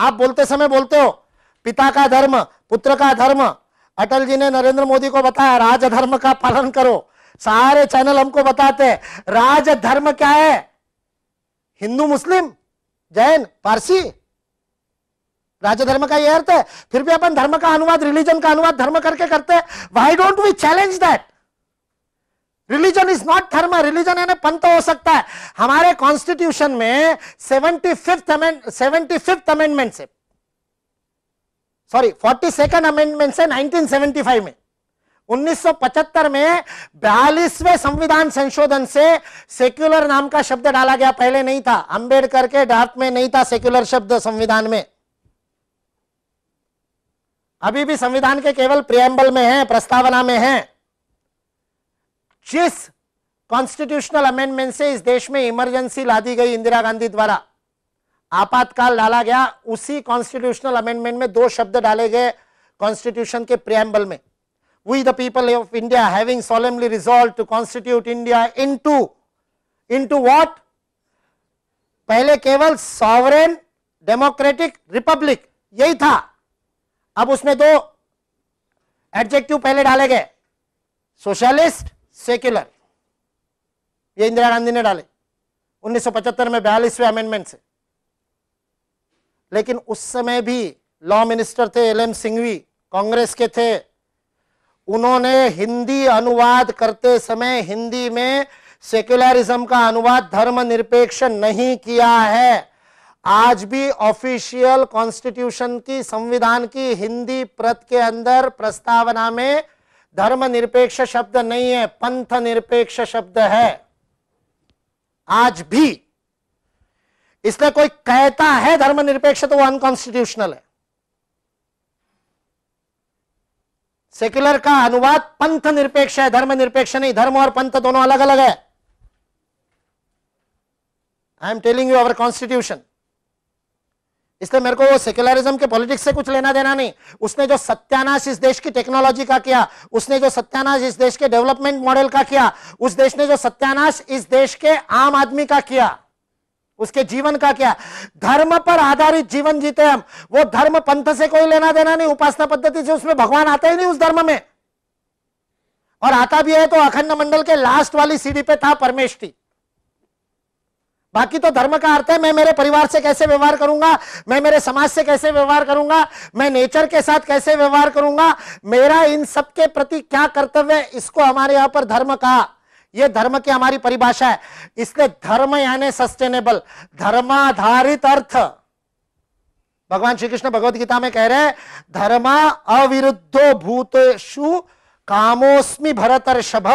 आप बोलते समय बोलते हो पिता का धर्म पुत्र का धर्म अटल जी ने नरेंद्र मोदी को बताया राजधर्म का पालन करो सारे चैनल हमको बताते हैं राजधर्म क्या है हिंदू मुस्लिम जैन पारसी राज्य धर्म का यह अर्थ है फिर भी अपन धर्म का अनुवाद रिलीजन का अनुवाद धर्म करके करते हैं why don't we challenge that religion is not dharma religion यानी पंथ हो सकता है हमारे कॉन्स्टिट्यूशन में seventy fifth seventy fifth amendment से सॉरी फोर्टी सेकेंड अमेंडमेंट से फाइव में 1975 में बयालीसवें संविधान संशोधन से सेक्युलर नाम का शब्द डाला गया पहले नहीं था अंबेडकर के ड्राफ्ट में नहीं था सेक्युलर शब्द संविधान में अभी भी संविधान के केवल प्रियम्बल में है प्रस्तावना में है जिस कॉन्स्टिट्यूशनल अमेंडमेंट से इस देश में इमरजेंसी ला दी गई इंदिरा गांधी द्वारा आपातकाल डाला गया उसी कॉन्स्टिट्यूशनल अमेंडमेंट में दो शब्द डाले गए कॉन्स्टिट्यूशन के प्रियम्बल में we the people of India having solemnly resolved to constitute India into, into what? पहले केवल सॉवरेन डेमोक्रेटिक रिपब्लिक यही था अब उसमें दो एडजेक्टिव पहले डाले गए सोशलिस्ट सेक्युलर ये इंदिरा गांधी ने डाले 1975 में बयालीसवें अमेंडमेंट से लेकिन उस समय भी लॉ मिनिस्टर थे एल एम सिंघवी कांग्रेस के थे उन्होंने हिंदी अनुवाद करते समय हिंदी में सेक्युलरिज्म का अनुवाद धर्मनिरपेक्ष नहीं किया है आज भी ऑफिशियल कॉन्स्टिट्यूशन की संविधान की हिंदी प्रत के अंदर प्रस्तावना में धर्मनिरपेक्ष शब्द नहीं है पंथ निरपेक्ष शब्द है आज भी इसलिए कोई कहता है धर्मनिरपेक्ष तो वो अनकॉन्स्टिट्यूशनल है सेक्युलर का अनुवाद पंथ निरपेक्ष है धर्म निरपेक्ष नहीं धर्म और पंथ दोनों अलग अलग है I am telling you our constitution इसलिए मेरे को वो सेक्युलरिज्म के पॉलिटिक्स से कुछ लेना देना नहीं उसने जो सत्यानाश इस देश की टेक्नोलॉजी का किया उसने जो सत्यानाश इस देश के डेवलपमेंट मॉडल का किया उस देश ने जो सत्यानाश इस देश के आम आदमी का किया उसके जीवन का क्या धर्म पर आधारित जीवन जीते हम वो धर्म पंथ से कोई लेना देना नहीं उपासना पद्धति से उसमें भगवान आता ही नहीं उस धर्म में और आता भी है तो अखंड मंडल के लास्ट वाली सीढ़ी पे था परमेश बाकी तो धर्म का अर्थ है मैं मेरे परिवार से कैसे व्यवहार करूंगा मैं मेरे समाज से कैसे व्यवहार करूंगा मैं नेचर के साथ कैसे व्यवहार करूंगा मेरा इन सबके प्रति क्या कर्तव्य है इसको हमारे यहां पर धर्म कहा ये धर्म की हमारी परिभाषा है इसलिए धर्म यानी सस्टेनेबल धर्माधारित अर्थ भगवान श्री कृष्ण भगवत गीता में कह रहे हैं धर्मा अविरुद्धो भूतेशु कामोस्मी भरतर्षभ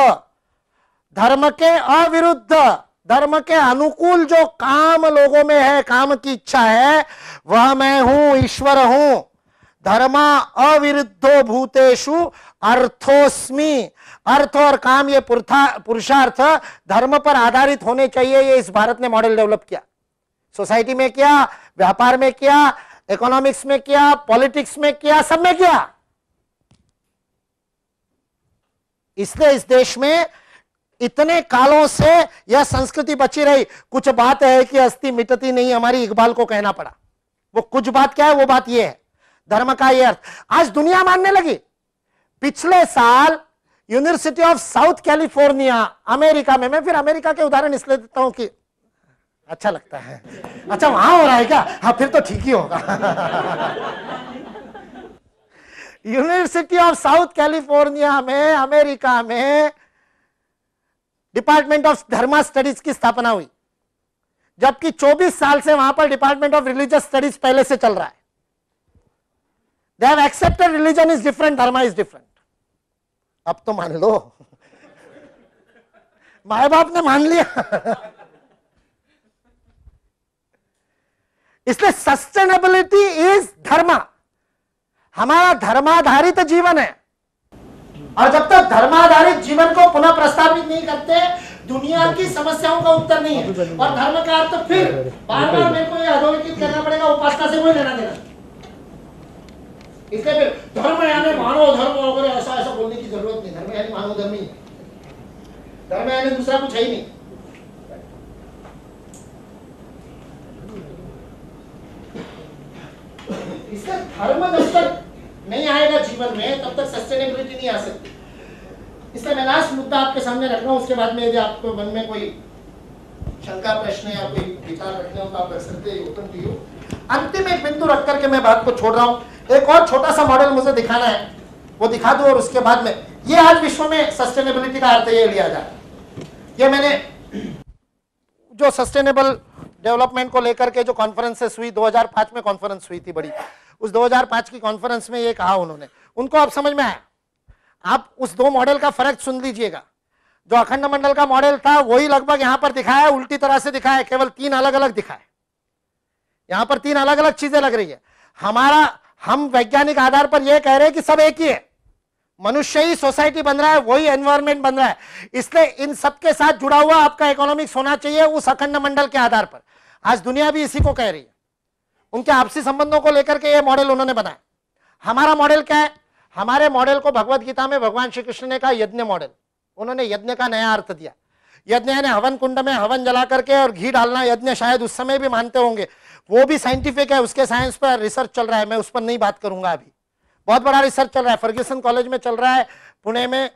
धर्म के अविरुद्ध धर्म के अनुकूल जो काम लोगों में है काम की इच्छा है वह मैं हूं ईश्वर हूं धर्मा अविरुद्धो भूतेशु अर्थोस्मी अर्थ और काम ये पुरुषार्थ धर्म पर आधारित होने चाहिए ये इस भारत ने मॉडल डेवलप किया सोसाइटी में किया व्यापार में किया इकोनॉमिक्स में किया पॉलिटिक्स में किया सब में किया इसलिए इस देश में इतने कालों से यह संस्कृति बची रही कुछ बात है कि अस्थि मिटती नहीं हमारी इकबाल को कहना पड़ा वो कुछ बात क्या है वो बात यह है धर्म का यह अर्थ आज दुनिया मानने लगी पिछले साल University of South California America में मैं फिर अमेरिका के उदाहरण इसलिए देता हूं कि अच्छा लगता है अच्छा वहां हो रहा है क्या हाँ फिर तो ठीक ही होगा यूनिवर्सिटी ऑफ साउथ कैलिफोर्निया में अमेरिका में डिपार्टमेंट ऑफ धर्मा स्टडीज की स्थापना हुई जबकि 24 साल से वहां पर डिपार्टमेंट ऑफ रिलीजियस स्टडीज पहले से चल रहा है they have accepted religion is different dharma is different अब तो मान लो माए बाप ने मान लिया इसलिए सस्टेनेबिलिटी इज धर्म हमारा धर्माधारित जीवन है और जब तक धर्माधारित जीवन को पुनः प्रस्तावित नहीं करते दुनिया की समस्याओं का उत्तर नहीं है और धर्म का अर्थ तो फिर बार बार मेरे को यह अधोरेखित करना पड़ेगा उपासना से कोई लेना देना इसलिए फिर धर्म यानी मानव धर्म वगैरह ऐसा ऐसा बोलने की जरूरत नहीं धर्म यानी मानव धर्म ही धर्म यानी दूसरा कुछ है ही नहीं इसका धर्म जब तक नहीं आएगा जीवन में तब तक सस्टेनेबिलिटी नहीं आ सकती इसलिए मैं लास्ट मुद्दा आपके सामने रख रहा हूं उसके बाद में यदि आपको मन में कोई शंका प्रश्न या कोई विचार रखना हो तो आप रख सकते हैं ओपन टू यू अंतिम एक बिंदु रख करके मैं बात को छोड़ रहा हूं एक और छोटा सा मॉडल मुझे दिखाना है वो दिखा दू और उसके बाद में ये आज विश्व में सस्टेनेबिलिटी का अर्थ ये लिया जाए ये मैंने जो सस्टेनेबल डेवलपमेंट को लेकर के जो कॉन्फ्रेंसेस हुई 2005 में कॉन्फ्रेंस हुई थी बड़ी उस 2005 की कॉन्फ्रेंस में ये कहा उन्होंने उनको आप समझ में आया आप उस दो मॉडल का फर्क सुन लीजिएगा जो अखंड मंडल का मॉडल था वही लगभग यहां पर दिखाया उल्टी तरह से दिखाया केवल तीन अलग अलग दिखाए यहां पर तीन अलग अलग चीजें लग रही है हमारा हम वैज्ञानिक आधार पर यह कह रहे हैं कि सब एक ही है मनुष्य ही सोसाइटी बन रहा है वही एनवायरमेंट बन रहा है इसलिए इन सबके साथ जुड़ा हुआ आपका इकोनॉमिक्स होना चाहिए उस अखंड मंडल के आधार पर आज दुनिया भी इसी को कह रही है उनके आपसी संबंधों को लेकर के ये मॉडल उन्होंने बनाया हमारा मॉडल क्या है हमारे मॉडल को भगवत गीता में भगवान श्री कृष्ण ने कहा यज्ञ मॉडल उन्होंने यज्ञ का नया अर्थ दिया यज्ञ ने हवन कुंड में हवन जला करके और घी डालना यज्ञ शायद उस समय भी मानते होंगे वो भी साइंटिफिक है उसके साइंस पर रिसर्च चल रहा है मैं उस पर नहीं बात करूंगा अभी बहुत बड़ा रिसर्च चल रहा है फर्ग्यूसन कॉलेज में चल रहा है पुणे में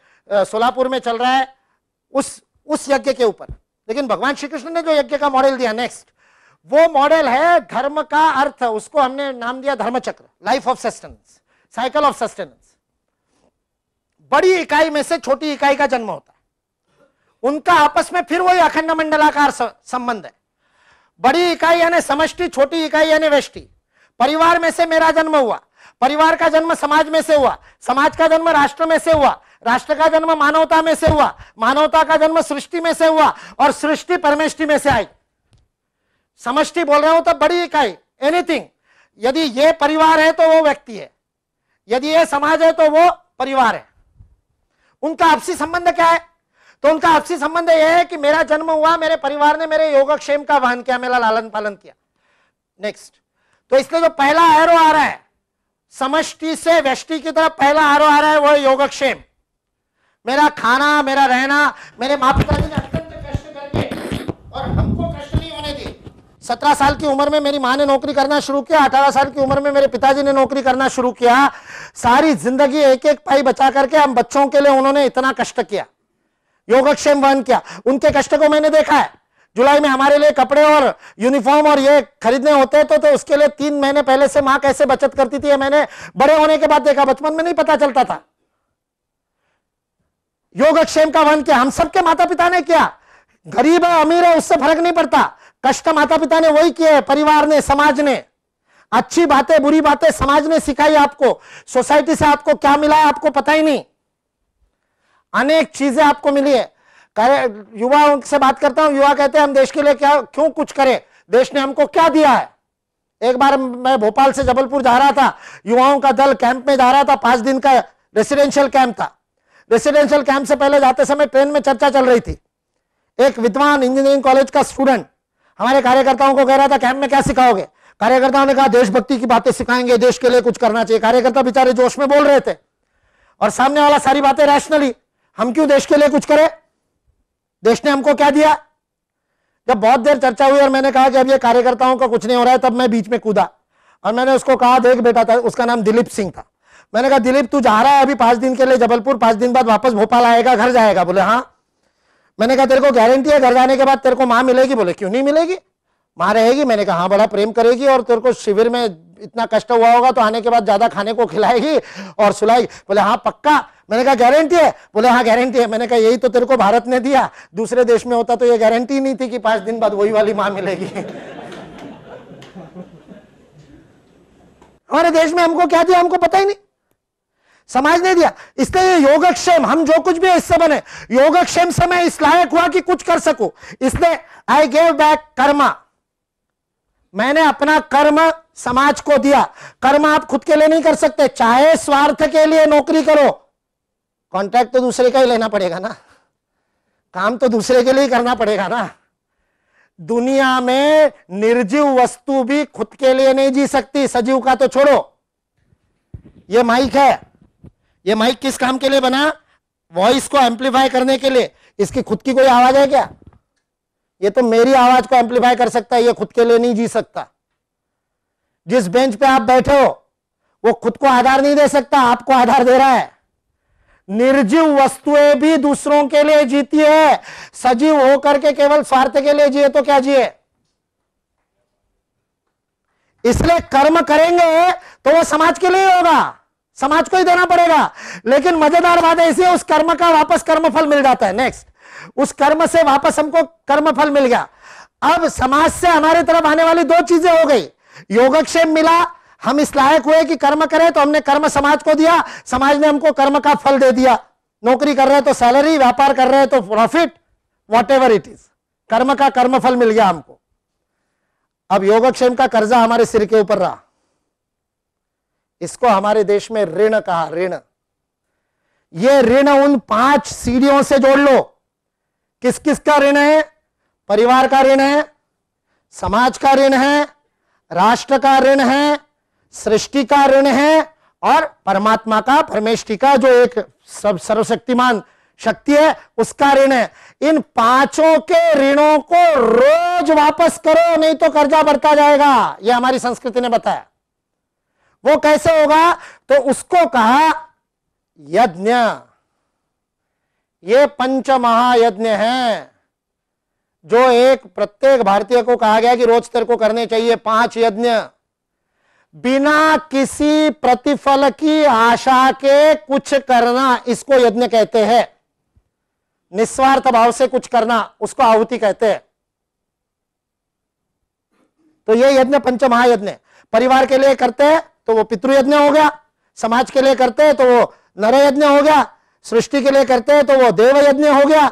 सोलापुर में चल रहा है उस उस यज्ञ के ऊपर लेकिन भगवान श्री कृष्ण ने जो यज्ञ का मॉडल दिया नेक्स्ट वो मॉडल है धर्म का अर्थ उसको हमने नाम दिया धर्मचक्र life of sustenance cycle of sustenance बड़ी इकाई में से छोटी इकाई का जन्म होता है उनका आपस में फिर वही अखंड मंडलाकार संबंध है बड़ी इकाई यानी समष्टि छोटी इकाई यानी वेष्टि परिवार में से मेरा जन्म हुआ परिवार का जन्म समाज में से हुआ समाज का जन्म राष्ट्र में से हुआ राष्ट्र का जन्म मानवता में से हुआ मानवता का जन्म सृष्टि में से हुआ और सृष्टि परमेष्टि में से आई समष्टि बोल रहा हूं तो बड़ी इकाई एनीथिंग यदि ये परिवार है तो वो व्यक्ति है यदि ये समाज है तो वो परिवार है उनका आपसी संबंध क्या है तो उनका आपसी संबंध यह है कि मेरा जन्म हुआ मेरे परिवार ने मेरे योगक्षेम का वहन किया मेरा लालन पालन किया नेक्स्ट तो इसलिए जो पहला एरो आ रहा है समष्टि से व्यष्टि की तरफ पहला एरो आ रहा है वो योगक्षेम मेरा खाना मेरा रहना मेरे माँ पिताजी ने अत्यंत कष्ट करके और हमको कष्ट नहीं होने दी सत्रह साल की उम्र में मेरी माँ ने नौकरी करना शुरू किया अठारह साल की उम्र में मेरे पिताजी ने नौकरी करना शुरू किया सारी जिंदगी एक एक पाई बचा करके हम बच्चों के लिए उन्होंने इतना कष्ट किया योगक्षेम वहन किया उनके कष्ट को मैंने देखा है जुलाई में हमारे लिए कपड़े और यूनिफॉर्म और ये खरीदने होते तो, तो उसके लिए तीन महीने पहले से मां कैसे बचत करती थी मैंने बड़े होने के बाद देखा बचपन में नहीं पता चलता था योगक्षेम का वहन किया हम सबके माता पिता ने किया गरीब है अमीर है उससे फर्क नहीं पड़ता कष्ट माता पिता ने वही है परिवार ने समाज ने अच्छी बातें बुरी बातें समाज ने सिखाई आपको सोसाइटी से आपको क्या मिला आपको पता ही नहीं अनेक चीजें आपको मिली है करे युवा उनसे बात करता हूं युवा कहते हैं हम देश के लिए क्या क्यों कुछ करें देश ने हमको क्या दिया है एक बार मैं भोपाल से जबलपुर जा रहा था युवाओं का दल कैंप में जा रहा था पांच दिन का रेसिडेंशियल कैंप था रेसिडेंशियल कैंप से पहले जाते समय ट्रेन में चर्चा चल रही थी एक विद्वान इंजीनियरिंग कॉलेज का स्टूडेंट हमारे कार्यकर्ताओं को कह रहा था कैंप में क्या सिखाओगे कार्यकर्ताओं ने कहा देशभक्ति की बातें सिखाएंगे देश के लिए कुछ करना चाहिए कार्यकर्ता बेचारे जोश में बोल रहे थे और सामने वाला सारी बातें रैशनली हम क्यों देश के लिए कुछ करें देश ने हमको क्या दिया जब बहुत देर चर्चा हुई और मैंने कहा कि अब ये कार्यकर्ताओं का कुछ नहीं हो रहा है तब मैं बीच में कूदा और मैंने उसको कहा देख बेटा था उसका नाम दिलीप सिंह था मैंने कहा दिलीप तू जा रहा है अभी पांच दिन के लिए जबलपुर पांच दिन बाद वापस भोपाल आएगा घर जाएगा बोले हाँ मैंने कहा तेरे को गारंटी है घर जाने के बाद तेरे को माँ मिलेगी बोले क्यों नहीं मिलेगी माँ रहेगी मैंने कहा हाँ बड़ा प्रेम करेगी और तेरे को शिविर में इतना कष्ट हुआ होगा तो आने के बाद ज़्यादा खाने को खिलाएगी और सुलाई बोले हाँ पक्का मैंने कहा गारंटी है बोले हाँ गारंटी है मैंने कहा यही तो तेरे को भारत ने दिया दूसरे देश में होता तो ये गारंटी नहीं थी कि पांच दिन बाद वही वाली माँ मिलेगी हमारे देश में हमको क्या दिया हमको पता ही नहीं समाज ने दिया इसलिए ये योगक्षेम हम जो कुछ भी इससे बने योगक्षेम से मैं इस लायक हुआ कि कुछ कर सकूं इसलिए आई गेव बैक कर्मा मैंने अपना कर्म समाज को दिया कर्म आप खुद के लिए नहीं कर सकते चाहे स्वार्थ के लिए नौकरी करो कॉन्ट्रैक्ट तो दूसरे का ही लेना पड़ेगा ना काम तो दूसरे के लिए ही करना पड़ेगा ना दुनिया में निर्जीव वस्तु भी खुद के लिए नहीं जी सकती सजीव का तो छोड़ो ये माइक है ये माइक किस काम के लिए बना वॉइस को एम्पलीफाई करने के लिए इसकी खुद की कोई आवाज है क्या ये तो मेरी आवाज को एम्पलीफाई कर सकता है ये खुद के लिए नहीं जी सकता जिस बेंच पे आप बैठे हो वो खुद को आधार नहीं दे सकता आपको आधार दे रहा है निर्जीव वस्तुएं भी दूसरों के लिए जीती है सजीव होकर के केवल स्वार्थ के लिए जिए तो क्या जिए इसलिए कर्म करेंगे तो वो समाज के लिए होगा समाज को ही देना पड़ेगा लेकिन मजेदार बात ऐसी इसे उस कर्म का वापस कर्मफल मिल जाता है नेक्स्ट उस कर्म से वापस हमको कर्मफल मिल गया अब समाज से हमारे तरफ आने वाली दो चीजें हो गई योगक्षेम मिला हम इस लायक हुए कि कर्म करें तो हमने कर्म समाज को दिया समाज ने हमको कर्म का फल दे दिया नौकरी कर रहे हैं तो सैलरी व्यापार कर रहे हैं तो profit whatever it is कर्म का कर्म फल मिल गया हमको अब योगक्षेम का कर्जा हमारे सिर के ऊपर रहा इसको हमारे देश में ऋण कहा ऋण ये ऋण उन पांच सीढ़ियों से जोड़ लो किस किस का ऋण है परिवार का ऋण है समाज का ऋण है राष्ट्र का ऋण है सृष्टि का ऋण है और परमात्मा का परमेष्टि का जो एक सब सर्वशक्तिमान शक्ति है उसका ऋण है इन पांचों के ऋणों को रोज वापस करो नहीं तो कर्जा बढ़ता जाएगा यह हमारी संस्कृति ने बताया वो कैसे होगा तो उसको कहा यज्ञ ये पंच महायज्ञ है जो एक प्रत्येक भारतीय को कहा गया कि रोज तेरे को करने चाहिए पांच यज्ञ बिना किसी प्रतिफल की आशा के कुछ करना इसको यज्ञ कहते हैं निस्वार्थ भाव से कुछ करना उसको आहुति कहते हैं तो ये यज्ञ पंच महायज्ञ परिवार के लिए करते हैं तो वो पितृयज्ञ हो गया समाज के लिए करते हैं तो वो नर यज्ञ हो गया सृष्टि के लिए करते हैं तो वो देव यज्ञ हो गया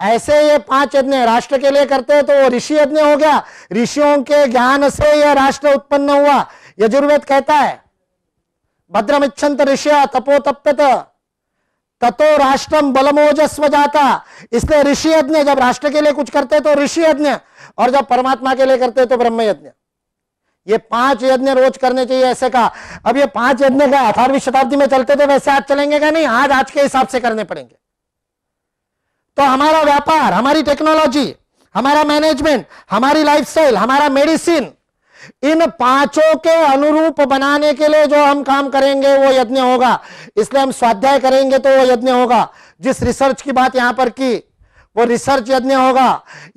ऐसे ये पांच यज्ञ राष्ट्र के लिए करते हैं तो वो ऋषि यज्ञ हो गया ऋषियों के ज्ञान से यह राष्ट्र उत्पन्न हुआ यजुर्वेद कहता है इच्छंत ऋषिया तपो तप्यत ततो राष्ट्रम बलमोजस्व जाता इसलिए ऋषि यज्ञ जब राष्ट्र के लिए कुछ करते तो ऋषि यज्ञ और जब परमात्मा के लिए करते तो ब्रह्म यज्ञ ये पांच यज्ञ रोज करने चाहिए ऐसे कहा अब ये पांच यज्ञ का अठारहवीं शताब्दी में चलते थे वैसे आज चलेंगे क्या नहीं आज आज के हिसाब से करने पड़ेंगे तो हमारा व्यापार हमारी टेक्नोलॉजी हमारा मैनेजमेंट हमारी लाइफस्टाइल हमारा मेडिसिन इन पांचों के अनुरूप बनाने के लिए जो हम काम करेंगे वो यज्ञ होगा इसलिए हम स्वाध्याय करेंगे तो वो यज्ञ होगा जिस रिसर्च की बात यहां पर की वो रिसर्च यज्ञ होगा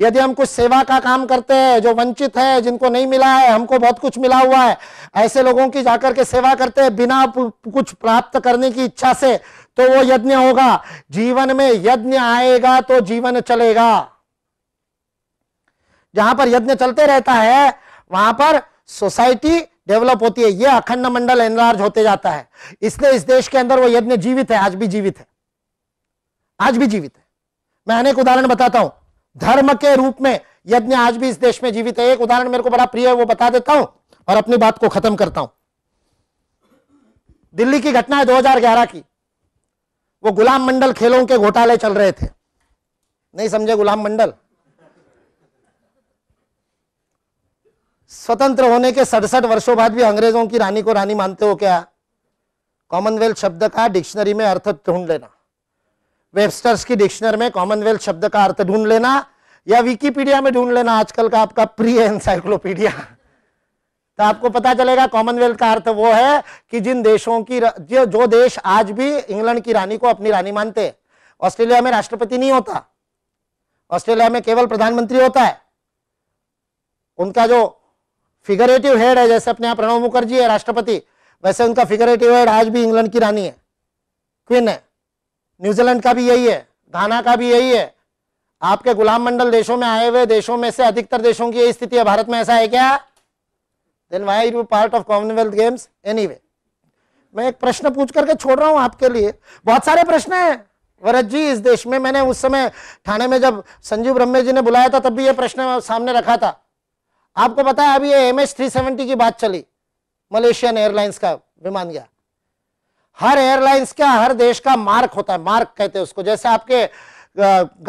यदि हम कुछ सेवा का काम करते हैं जो वंचित है जिनको नहीं मिला है हमको बहुत कुछ मिला हुआ है ऐसे लोगों की जाकर के सेवा करते हैं बिना कुछ प्राप्त करने की इच्छा से तो वो यज्ञ होगा जीवन में यज्ञ आएगा तो जीवन चलेगा जहां पर यज्ञ चलते रहता है वहां पर सोसाइटी डेवलप होती है यह अखंड मंडल एनलार्ज होते जाता है इसलिए इस देश के अंदर वो यज्ञ जीवित है आज भी जीवित है आज भी जीवित है मैं अनेक उदाहरण बताता हूं धर्म के रूप में यज्ञ आज भी इस देश में जीवित है एक उदाहरण मेरे को बड़ा प्रिय है वो बता देता हूं और अपनी बात को खत्म करता हूं दिल्ली की घटना है 2011 की वो गुलाम मंडल खेलों के घोटाले चल रहे थे नहीं समझे गुलाम मंडल स्वतंत्र होने के सड़सठ वर्षों बाद भी अंग्रेजों की रानी को रानी मानते हो क्या कॉमनवेल्थ शब्द का डिक्शनरी में अर्थ ढूंढ लेना वेबस्टर्स की डिक्शनरी में कॉमनवेल्थ शब्द का अर्थ ढूंढ लेना या विकीपीडिया में ढूंढ लेना आजकल का आपका प्रिय एनसाइक्लोपीडिया तो आपको पता चलेगा कॉमनवेल्थ का अर्थ वो है कि जिन देशों की जो, जो देश आज भी इंग्लैंड की रानी को अपनी रानी मानते हैं ऑस्ट्रेलिया में राष्ट्रपति नहीं होता ऑस्ट्रेलिया में केवल प्रधानमंत्री होता है उनका जो फिगरेटिव हेड है जैसे अपने यहां प्रणव मुखर्जी है राष्ट्रपति वैसे उनका फिगरेटिव हेड आज भी इंग्लैंड की रानी है क्वीन है न्यूजीलैंड का भी यही है घाना का भी यही है आपके गुलाम मंडल देशों में आए हुए देशों में से अधिकतर देशों की यही स्थिति है भारत में ऐसा है क्या then why you part of Commonwealth Games any मैं एक प्रश्न पूछ करके छोड़ रहा हूँ आपके लिए बहुत सारे प्रश्न हैं वरद जी इस देश में मैंने उस समय थाने में जब संजीव ब्रह्मे जी ने बुलाया था तब भी ये प्रश्न सामने रखा था आपको पता है अभी ये एम एच थ्री सेवेंटी की बात चली मलेशियन एयरलाइंस का विमान गया हर एयरलाइंस का हर देश का मार्क होता है मार्क कहते हैं उसको जैसे आपके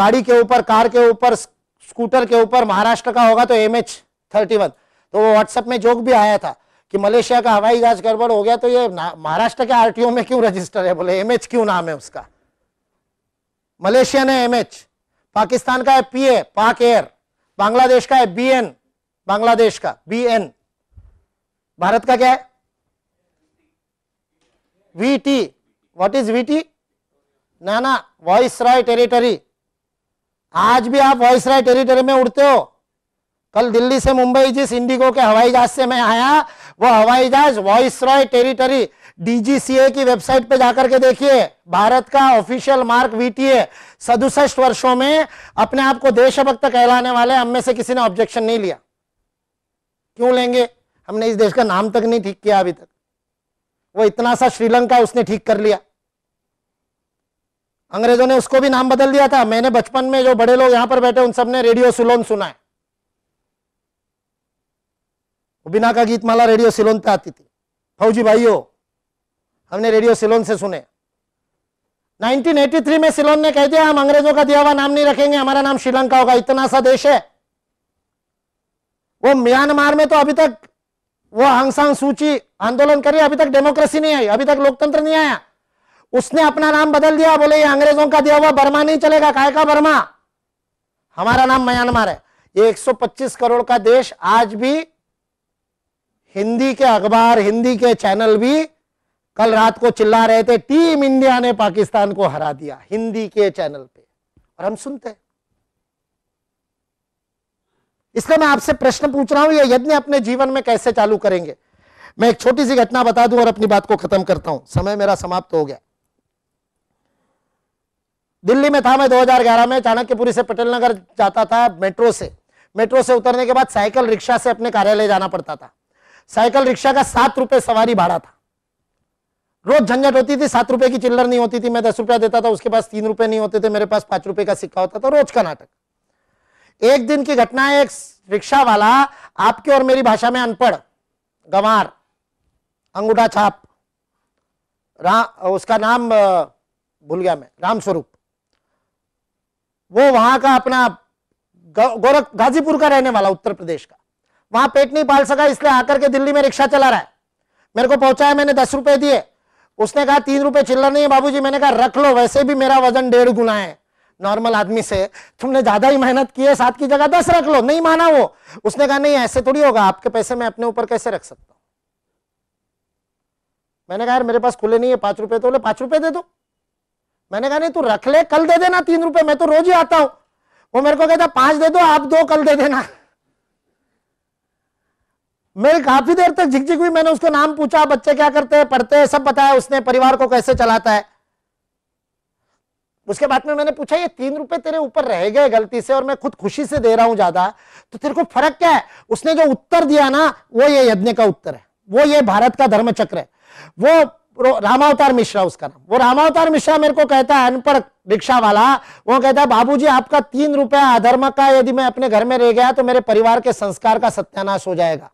गाड़ी के ऊपर कार के ऊपर स्कूटर के ऊपर महाराष्ट्र का होगा तो एम एच थर्टी वन तो वो व्हाट्सएप में जोक भी आया था कि मलेशिया का हवाई जहाज गड़बड़ हो गया तो ये महाराष्ट्र के आरटीओ में क्यों रजिस्टर है बोले एमएच क्यों नाम है उसका मलेशिया ने एमएच पाकिस्तान का है पीए पाक एयर बांग्लादेश का है बीएन बांग्लादेश का बीएन भारत का क्या है वीटी व्हाट इज वीटी ना ना वॉइस रॉय टेरिटरी आज भी आप वॉइस राय टेरिटरी में उड़ते हो कल दिल्ली से मुंबई जिस इंडिगो के हवाई जहाज से मैं आया वो हवाई जहाज वॉइस रॉय टेरिटरी डीजीसीए की वेबसाइट पे जाकर के देखिए भारत का ऑफिशियल मार्क वीटीए सदुसठ वर्षों में अपने आप को देशभक्त कहलाने वाले हम में से किसी ने ऑब्जेक्शन नहीं लिया क्यों लेंगे हमने इस देश का नाम तक नहीं ठीक किया अभी तक वो इतना सा श्रीलंका उसने ठीक कर लिया अंग्रेजों ने उसको भी नाम बदल दिया था मैंने बचपन में जो बड़े लोग यहां पर बैठे उन सब ने रेडियो सुलोन सुना है बिना का गीत माला रेडियो सिलोन पे आती थी फौजी भाइयों हमने रेडियो सिलोन से सुने 1983 में सिलोन ने कह दिया हम अंग्रेजों का दिया हुआ नाम नहीं रखेंगे हमारा नाम श्रीलंका होगा इतना सा देश है वो म्यांमार में तो अभी तक वो हंगसांग सूची आंदोलन करी अभी तक डेमोक्रेसी नहीं आई अभी तक लोकतंत्र नहीं आया उसने अपना नाम बदल दिया बोले ये अंग्रेजों का दिया हुआ बर्मा नहीं चलेगा काय का बर्मा हमारा नाम म्यांमार है ये 125 करोड़ का देश आज भी हिंदी के अखबार हिंदी के चैनल भी कल रात को चिल्ला रहे थे टीम इंडिया ने पाकिस्तान को हरा दिया हिंदी के चैनल पे और हम सुनते हैं इसलिए मैं आपसे प्रश्न पूछ रहा हूं यह यज्ञ अपने जीवन में कैसे चालू करेंगे मैं एक छोटी सी घटना बता दूं और अपनी बात को खत्म करता हूं समय मेरा समाप्त हो गया दिल्ली में था मैं 2011 में चाणक्यपुरी से पटेल नगर जाता था मेट्रो से मेट्रो से उतरने के बाद साइकिल रिक्शा से अपने कार्यालय जाना पड़ता था साइकिल रिक्शा का सात रुपए सवारी भाड़ा था रोज झंझट होती थी सात रुपए की चिल्लर नहीं होती थी मैं दस रुपया देता था उसके पास तीन रुपए नहीं होते थे मेरे पास पांच रुपए का सिक्का होता था रोज का नाटक एक दिन की घटना है एक रिक्शा वाला आपके और मेरी भाषा में अनपढ़ गंवार अंगूठा छाप उसका नाम भूल गया मैं रामस्वरूप वो वहां का अपना गोरख गाजीपुर का रहने वाला उत्तर प्रदेश का वहां पेट नहीं पाल सका इसलिए आकर के दिल्ली में रिक्शा चला रहा है मेरे को पहुंचाया मैंने दस रुपए दिए उसने कहा तीन रुपए चिल्लर नहीं है बाबूजी मैंने कहा रख लो वैसे भी मेरा वजन डेढ़ गुना है नॉर्मल आदमी से तुमने ज्यादा ही मेहनत की है सात की जगह दस रख लो नहीं माना वो उसने कहा नहीं ऐसे थोड़ी होगा आपके पैसे मैं अपने ऊपर कैसे रख सकता हूं मैंने कहा यार मेरे पास खुले नहीं है पांच रुपए तो बोले पांच रुपए दे दो मैंने कहा नहीं तू रख ले कल दे देना तीन रुपए मैं तो रोज ही आता हूं वो मेरे को कहता पांच दे दो आप दो कल दे देना मेरी काफी देर तक झिकझिक हुई मैंने उसको नाम पूछा बच्चे क्या करते हैं पढ़ते हैं सब बताया उसने परिवार को कैसे चलाता है उसके बाद में मैंने पूछा ये तीन रुपए तेरे ऊपर रह गए गलती से और मैं खुद खुशी से दे रहा हूं ज्यादा तो तेरे को फर्क क्या है उसने जो उत्तर दिया ना वो ये यज्ञ का उत्तर है वो ये भारत का धर्म चक्र है वो रामावतार मिश्रा उसका नाम वो रामावतार मिश्रा मेरे को कहता है अनपढ़ रिक्शा वाला वो कहता है बाबू आपका तीन रुपया अधर्म का यदि मैं अपने घर में रह गया तो मेरे परिवार के संस्कार का सत्यानाश हो जाएगा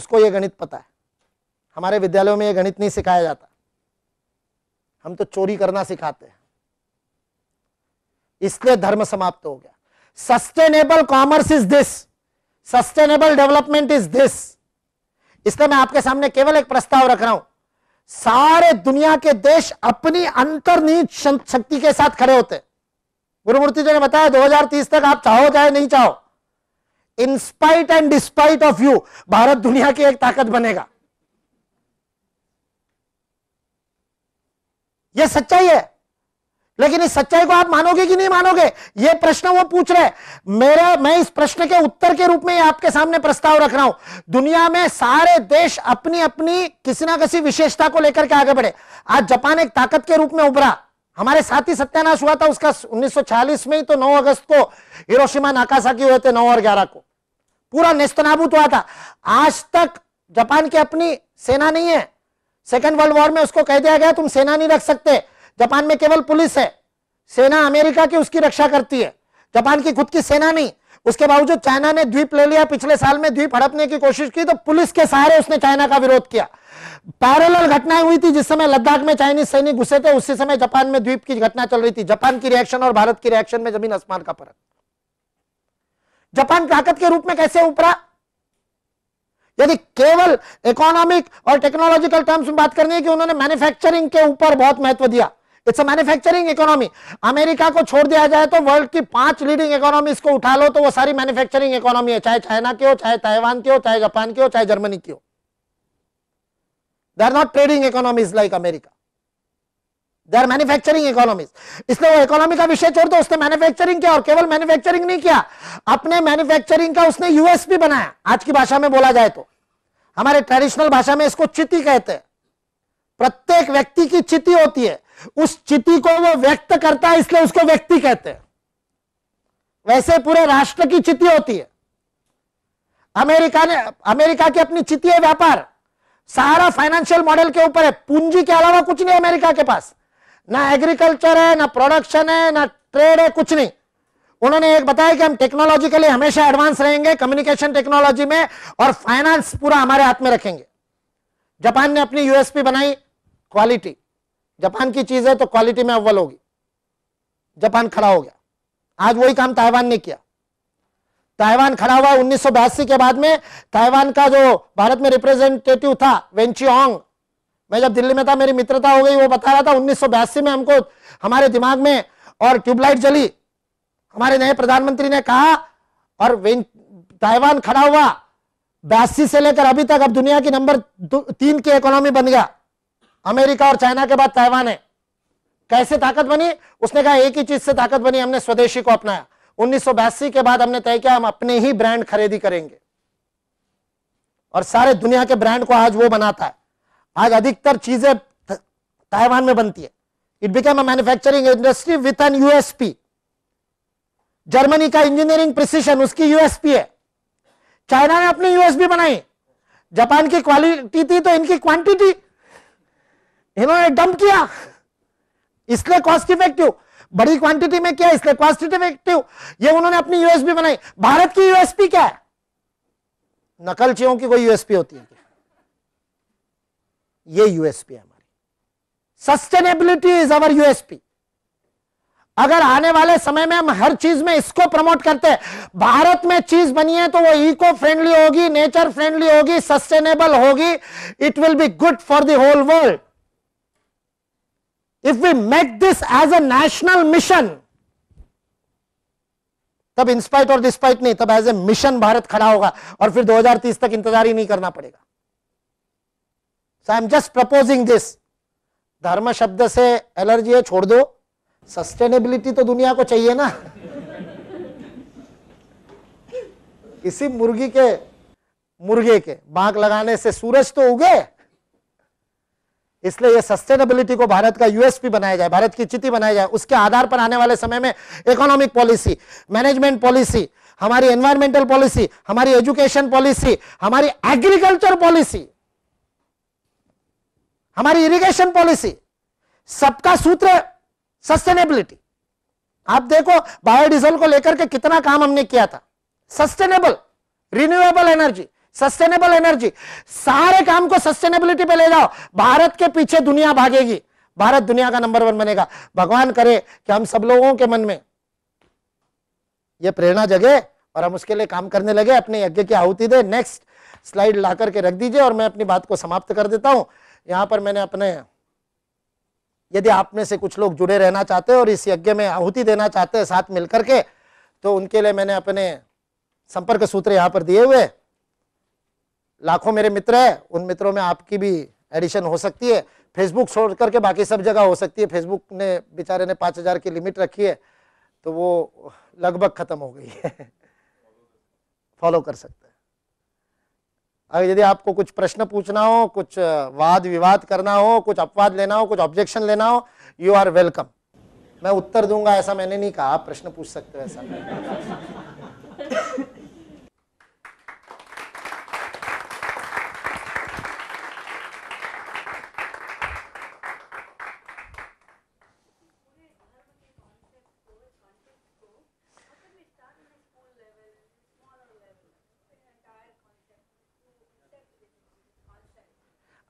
उसको ये गणित पता है हमारे विद्यालयों में ये गणित नहीं सिखाया जाता हम तो चोरी करना सिखाते हैं इसलिए धर्म समाप्त हो गया sustainable commerce is this sustainable development is this इसलिए मैं आपके सामने केवल एक प्रस्ताव रख रहा हूं सारे दुनिया के देश अपनी अंतर्निहित शक्ति के साथ खड़े होते गुरुमूर्ति जी ने बताया 2030 तक आप चाहो चाहे नहीं चाहो in spite and despite of you Bharat दुनिया की एक ताकत बनेगा यह सच्चाई है लेकिन इस सच्चाई को आप मानोगे कि नहीं मानोगे यह प्रश्न वो पूछ रहे मेरे मैं इस प्रश्न के उत्तर के रूप में आपके सामने प्रस्ताव रख रहा हूं दुनिया में सारे देश अपनी अपनी किसी ना किसी विशेषता को लेकर के आगे बढ़े आज जापान एक ताकत के रूप में उभरा हमारे साथ ही सत्यानाश हुआ था उसका 1940 में ही तो 9 अगस्त को हिरोशिमा नाकासाकी हुए थे 9 और 11 को पूरा नेस्तनाबूत हुआ था आज तक जापान की अपनी सेना नहीं है सेकेंड वर्ल्ड वॉर में उसको कह दिया गया तुम सेना नहीं रख सकते जापान में केवल पुलिस है सेना अमेरिका की उसकी रक्षा करती है जापान की खुद की सेना नहीं उसके बावजूद चाइना ने द्वीप ले लिया पिछले साल में द्वीप हड़पने की कोशिश की तो पुलिस के सहारे उसने चाइना का विरोध किया पैरेलल घटनाएं हुई थी जिस समय लद्दाख में चाइनीज सैनिक घुसे थे उसी समय जापान में द्वीप की घटना चल रही थी जापान की रिएक्शन और भारत की रिएक्शन में जमीन आसमान का फर्क जापान ताकत के रूप में कैसे उपरा यदि केवल इकोनॉमिक और टेक्नोलॉजिकल टर्म्स में बात करनी है कि उन्होंने मैन्युफैक्चरिंग के ऊपर बहुत महत्व दिया it's a manufacturing economy America को छोड़ दिया जाए तो वर्ल्ड की पांच लीडिंग इकोनॉमीज को उठा लो तो वो सारी मैन्युफैक्चरिंग इकोनॉमी है चाहे चाइना की हो चाहे ताइवान की हो चाहे जापान की हो चाहे जर्मनी की हो they are not trading economies like America they are manufacturing economy इसलिए वो इकोनॉमी का विषय छोड़ दो उसने मैन्युफैक्चरिंग किया और केवल मैन्युफैक्चरिंग नहीं किया अपने मैन्युफैक्चरिंग का उसने यूएसपी बनाया आज की भाषा में बोला जाए तो हमारे ट्रेडिशनल भाषा में इसको चिति कहते हैं प्रत्येक व्यक्ति की चिति होती है उस चिति को वो व्यक्त करता है इसलिए उसको व्यक्ति कहते हैं वैसे पूरे राष्ट्र की चिति होती है अमेरिका ने अमेरिका की अपनी चिति है व्यापार सारा फाइनेंशियल मॉडल के ऊपर है पूंजी के अलावा कुछ नहीं अमेरिका के पास ना एग्रीकल्चर है ना प्रोडक्शन है ना ट्रेड है कुछ नहीं उन्होंने एक बताया कि हम टेक्नोलॉजी के लिए हमेशा एडवांस रहेंगे कम्युनिकेशन टेक्नोलॉजी में और फाइनेंस पूरा हमारे हाथ में रखेंगे जापान ने अपनी यूएसपी बनाई क्वालिटी जापान की चीज है तो क्वालिटी में अव्वल होगी जापान खड़ा हो गया आज वही काम ताइवान ने किया ताइवान खड़ा हुआ उन्नीस के बाद में ताइवान का जो भारत में रिप्रेजेंटेटिव था वेंची ऑंग मैं जब दिल्ली में था मेरी मित्रता हो गई वो बता रहा था उन्नीस में हमको हमारे दिमाग में और ट्यूबलाइट जली हमारे नए प्रधानमंत्री ने कहा और ताइवान खड़ा हुआ बयासी से लेकर अभी तक अब दुनिया की नंबर तीन की इकोनॉमी बन गया अमेरिका और चाइना के बाद ताइवान है कैसे ताकत बनी उसने कहा एक ही चीज से ताकत बनी हमने स्वदेशी को अपनाया उन्नीस के बाद हमने तय किया हम अपने ही ब्रांड खरीदी करेंगे और सारे दुनिया के ब्रांड को आज वो बनाता है आज अधिकतर चीजें ताइवान में बनती है it become a manufacturing industry with an USP Germany का इंजीनियरिंग प्रिसिशन उसकी यूएसपी है चाइना ने अपनी यूएसपी बनाई जापान की क्वालिटी थी तो इनकी क्वांटिटी इन्होंने डंप किया इसलिए कॉस्ट इफेक्टिव बड़ी क्वांटिटी में क्या इसलिए कॉस्ट इफेक्टिव ये उन्होंने अपनी यूएसपी बनाई भारत की यूएसपी क्या है नकलचियों की कोई यूएसपी होती है ये यूएसपी है हमारी सस्टेनेबिलिटी इज अवर यूएसपी अगर आने वाले समय में हम हर चीज में इसको प्रमोट करते हैं भारत में चीज बनी है तो वो इको फ्रेंडली होगी नेचर फ्रेंडली होगी सस्टेनेबल होगी it will be good for the whole world if we make this as a national mission तब इंस्पाइट और डिस्पाइट नहीं तब एज ए मिशन भारत खड़ा होगा और फिर 2030 तक इंतजार ही नहीं करना पड़ेगा So, I am just proposing this. धर्म शब्द से एलर्जी है छोड़ दो सस्टेनेबिलिटी तो दुनिया को चाहिए ना इसी मुर्गी के मुर्गे के बांक लगाने से सूरज तो उगे इसलिए ये सस्टेनेबिलिटी को भारत का यूएसपी बनाया जाए भारत की चिति बनाया जाए उसके आधार पर आने वाले समय में इकोनॉमिक पॉलिसी मैनेजमेंट पॉलिसी हमारी एनवायरमेंटल पॉलिसी हमारी एजुकेशन पॉलिसी हमारी एग्रीकल्चर पॉलिसी हमारी इरिगेशन पॉलिसी सबका सूत्र सस्टेनेबिलिटी आप देखो बायोडीजल को लेकर के कितना काम हमने किया था sustainable renewable energy sustainable energy सारे काम को सस्टेनेबिलिटी पे ले जाओ भारत के पीछे दुनिया भागेगी भारत दुनिया का नंबर वन बनेगा भगवान करे कि हम सब लोगों के मन में यह प्रेरणा जगे और हम उसके लिए काम करने लगे अपने यज्ञ की आहुति दे नेक्स्ट स्लाइड ला करके रख दीजिए और मैं अपनी बात को समाप्त कर देता हूं यहाँ पर मैंने अपने यदि आप में से कुछ लोग जुड़े रहना चाहते हैं और इस यज्ञ में आहुति देना चाहते हैं साथ मिलकर के तो उनके लिए मैंने अपने संपर्क सूत्र यहाँ पर दिए हुए लाखों मेरे मित्र हैं उन मित्रों में आपकी भी एडिशन हो सकती है फेसबुक छोड़ करके बाकी सब जगह हो सकती है फेसबुक ने बेचारे ने पाँच हज़ार की लिमिट रखी है तो वो लगभग ख़त्म हो गई है फॉलो कर सकते हैं अगर यदि आपको कुछ प्रश्न पूछना हो कुछ वाद विवाद करना हो कुछ अपवाद लेना हो कुछ ऑब्जेक्शन लेना हो यू आर वेलकम मैं उत्तर दूंगा ऐसा मैंने नहीं कहा आप प्रश्न पूछ सकते हो ऐसा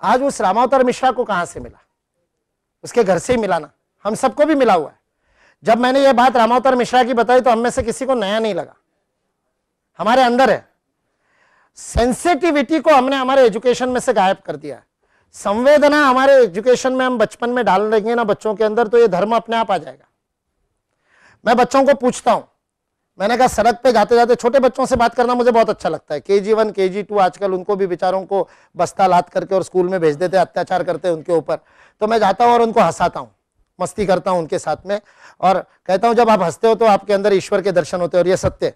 आज उस रामावतार मिश्रा को कहाँ से मिला उसके घर से ही मिलाना हम सबको भी मिला हुआ है जब मैंने यह बात रामावतार मिश्रा की बताई तो हम में से किसी को नया नहीं लगा हमारे अंदर है सेंसिटिविटी को हमने हमारे एजुकेशन में से गायब कर दिया संवेदना हमारे एजुकेशन में हम बचपन में डाल देंगे ना बच्चों के अंदर तो ये धर्म अपने आप आ जाएगा मैं बच्चों को पूछता हूं मैंने कहा सड़क पे जाते जाते छोटे बच्चों से बात करना मुझे बहुत अच्छा लगता है के जी वन के जी टू आजकल उनको भी बेचारों को बस्ता लाद करके और स्कूल में भेज देते अत्याचार करते उनके ऊपर तो मैं जाता हूँ और उनको हंसाता हूँ मस्ती करता हूँ उनके साथ में और कहता हूँ जब आप हंसते हो तो आपके अंदर ईश्वर के दर्शन होते हैं और ये सत्य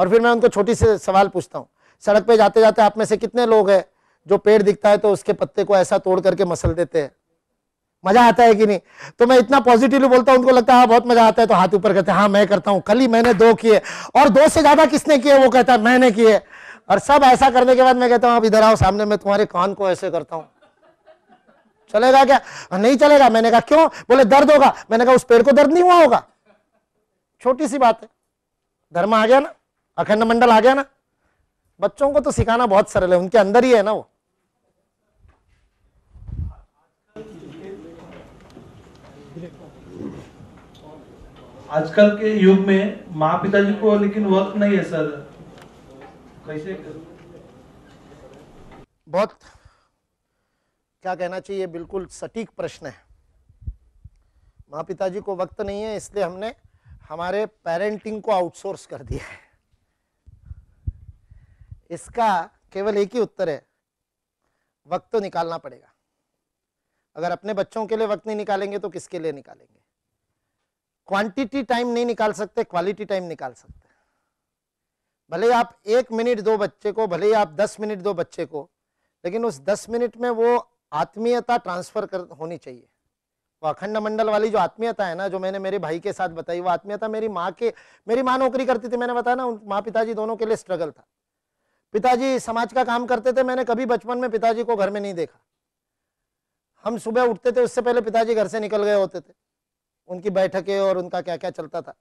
और फिर मैं उनको छोटी से सवाल पूछता हूँ सड़क पर जाते जाते आप में से कितने लोग हैं जो पेड़ दिखता है तो उसके पत्ते को ऐसा तोड़ करके मसल देते हैं मजा आता है कि नहीं तो मैं इतना पॉजिटिवली बोलता हूं उनको लगता है हाँ, बहुत मजा आता है तो हाथ ऊपर करते हैं हाँ मैं करता हूँ कल ही मैंने दो किए और दो से ज्यादा किसने किए वो कहता है मैंने किए और सब ऐसा करने के बाद मैं कहता हूं आप इधर आओ सामने मैं तुम्हारे कान को ऐसे करता हूँ चलेगा क्या नहीं चलेगा मैंने कहा क्यों बोले दर्द होगा मैंने कहा उस पेड़ को दर्द नहीं हुआ होगा छोटी सी बात है धर्म आ गया ना अखंड मंडल आ गया ना बच्चों को तो सिखाना बहुत सरल है उनके अंदर ही है ना वो आजकल के युग में माँ पिताजी को लेकिन वक्त नहीं है सर कैसे बहुत क्या कहना चाहिए बिल्कुल सटीक प्रश्न है माँ पिताजी को वक्त नहीं है इसलिए हमने हमारे पेरेंटिंग को आउटसोर्स कर दिया है इसका केवल एक ही उत्तर है वक्त तो निकालना पड़ेगा अगर अपने बच्चों के लिए वक्त नहीं निकालेंगे तो किसके लिए निकालेंगे क्वांटिटी टाइम नहीं निकाल सकते क्वालिटी टाइम निकाल सकते भले आप एक मिनट दो बच्चे को भले आप दस मिनट दो बच्चे को लेकिन उस दस मिनट में वो आत्मीयता ट्रांसफर कर होनी चाहिए वो अखंड मंडल वाली जो आत्मीयता है ना जो मैंने मेरे भाई के साथ बताई वो आत्मीयता मेरी माँ के मेरी माँ नौकरी करती थी मैंने बताया ना माँ पिताजी दोनों के लिए स्ट्रगल था पिताजी समाज का काम करते थे मैंने कभी बचपन में पिताजी को घर में नहीं देखा हम सुबह उठते थे उससे पहले पिताजी घर से निकल गए होते थे उनकी बैठकें और उनका क्या क्या चलता था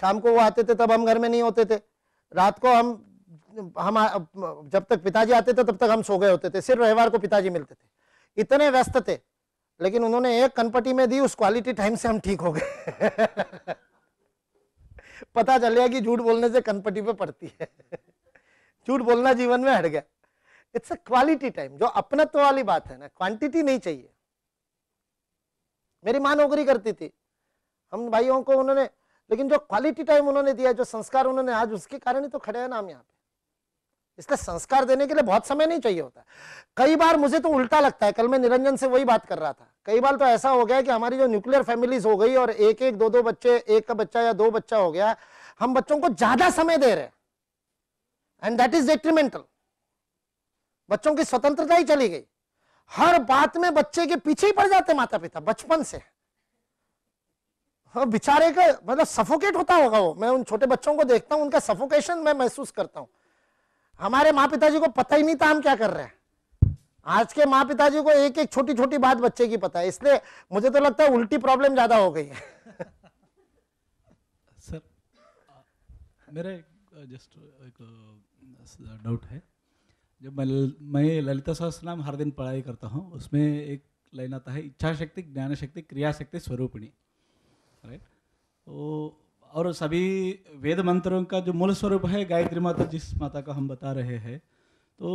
शाम को वो आते थे तब हम घर में नहीं होते थे रात को हम हम जब तक पिताजी आते थे तब तक हम सो गए होते थे सिर्फ रविवार को पिताजी मिलते थे इतने व्यस्त थे लेकिन उन्होंने एक कनपटी में दी उस क्वालिटी टाइम से हम ठीक हो गए पता चल गया कि झूठ बोलने से कनपटी पे पड़ती है झूठ बोलना जीवन में हट गया इट्स अ क्वालिटी टाइम जो अपनत्व वाली बात है ना क्वांटिटी नहीं चाहिए मेरी मां नौकरी करती थी हम भाइयों को उन्होंने लेकिन जो क्वालिटी टाइम उन्होंने दिया जो संस्कार उन्होंने आज उसके कारण ही तो खड़े हैं ना हम यहाँ पे इसलिए संस्कार देने के लिए बहुत समय नहीं चाहिए होता कई बार मुझे तो उल्टा लगता है कल मैं निरंजन से वही बात कर रहा था कई बार तो ऐसा हो गया कि हमारी जो न्यूक्लियर फैमिलीज हो गई और एक एक दो दो बच्चे एक का बच्चा या दो बच्चा हो गया हम बच्चों को ज्यादा समय दे रहे एंड दैट इज डेट्रीमेंटल बच्चों की स्वतंत्रता ही चली गई हर बात में बच्चे के पीछे ही पड़ जाते माता पिता बचपन से है हाँ का मतलब सफोकेट होता होगा वो मैं उन छोटे बच्चों को देखता हूँ उनका सफोकेशन मैं महसूस करता हूँ हमारे माँ पिताजी को पता ही नहीं था हम क्या कर रहे हैं आज के माँ पिताजी को एक एक छोटी छोटी बात बच्चे की पता है इसलिए मुझे तो लगता है उल्टी प्रॉब्लम ज्यादा हो गई है सर मेरा जस्ट एक डाउट है जब मैं मैं ललिता सहस्रनाम हर दिन पढ़ाई करता हूँ उसमें एक लाइन आता है इच्छा शक्ति ज्ञान शक्ति क्रिया शक्ति स्वरूपणी राइट तो और सभी वेद मंत्रों का जो मूल स्वरूप है गायत्री माता जिस माता का हम बता रहे हैं तो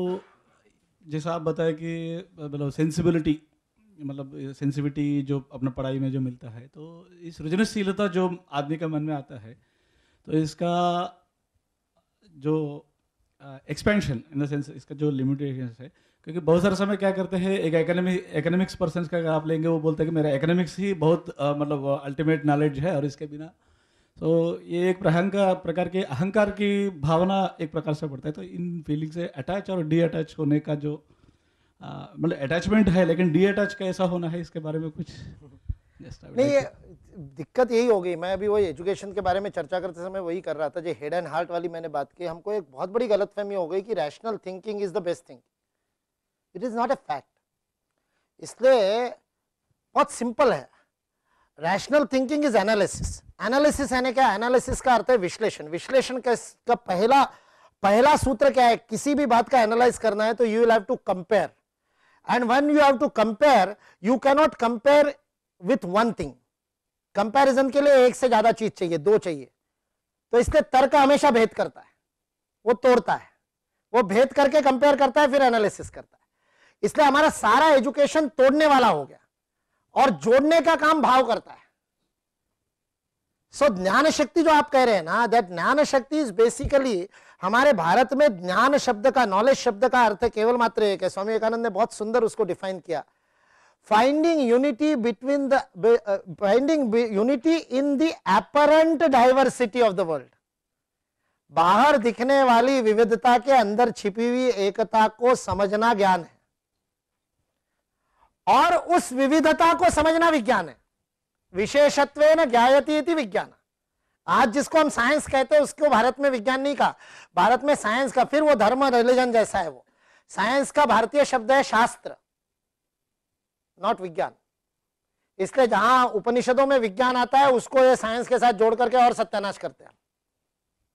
जैसा आप बताए कि मतलब सेंसिबिलिटी मतलब सेंसिविटी जो अपना पढ़ाई में जो मिलता है तो इस सृजनशीलता जो आदमी का मन में आता है तो इसका जो एक्सपेंशन इन द सेंस इसका जो लिमिटेशन है क्योंकि बहुत सारे समय क्या करते हैं एक एकेडमिक एकेडमिक्स पर्सन का अगर आप लेंगे वो बोलते हैं कि मेरा एकेडमिक्स ही बहुत आ, मतलब अल्टीमेट नॉलेज है और इसके बिना तो ये एक प्रहंका प्रकार के अहंकार की भावना एक प्रकार से पड़ता है तो इन फीलिंग से अटैच और डी अटैच होने का जो मतलब अटैचमेंट है लेकिन डी अटैच कैसा होना है इसके बारे में कुछ नहीं ये दिक्कत यही हो गई मैं अभी वही एजुकेशन के बारे में चर्चा करते समय वही कर रहा था जो हेड एंड हार्ट वाली मैंने बात की हमको एक बहुत बड़ी गलतफहमी हो गई कि rational thinking is the best thing it is not a fact इसलिए बहुत सिंपल है rational thinking is analysis analysis यानी क्या एनालिसिस का अर्थ है विश्लेषण विश्लेषण का पहला पहला सूत्र क्या है किसी भी बात का एनालाइज करना है तो you will have to compare and one you have to compare you cannot compare with one thing comparison के लिए एक से ज्यादा चीज चाहिए दो चाहिए तो इसलिए तर्क हमेशा भेद करता है वो तोड़ता है वो भेद करके कंपेयर करता है फिर एनालिसिस करता है इसलिए हमारा सारा एजुकेशन तोड़ने वाला हो गया और जोड़ने का काम भाव करता है सो so, ज्ञान शक्ति जो आप कह रहे हैं ना दैट ज्ञान शक्ति इज बेसिकली हमारे भारत में ज्ञान शब्द का नॉलेज शब्द का अर्थ केवल मात्र एक है स्वामी विवेकानंद ने बहुत सुंदर उसको डिफाइन किया finding unity between the finding unity in the apparent diversity of the world बाहर दिखने वाली विविधता के अंदर छिपी हुई एकता को समझना ज्ञान है और उस विविधता को समझना विज्ञान है विशेषत्व ज्ञायती विज्ञान आज जिसको हम साइंस कहते हैं उसको भारत में विज्ञान नहीं कहा भारत में साइंस का फिर वो धर्म रिलीजन जैसा है वो साइंस का भारतीय शब्द है शास्त्र नॉट विज्ञान इसलिए जहां उपनिषदों में विज्ञान आता है उसको ये साइंस के साथ जोड़ करके और सत्यानाश करते हैं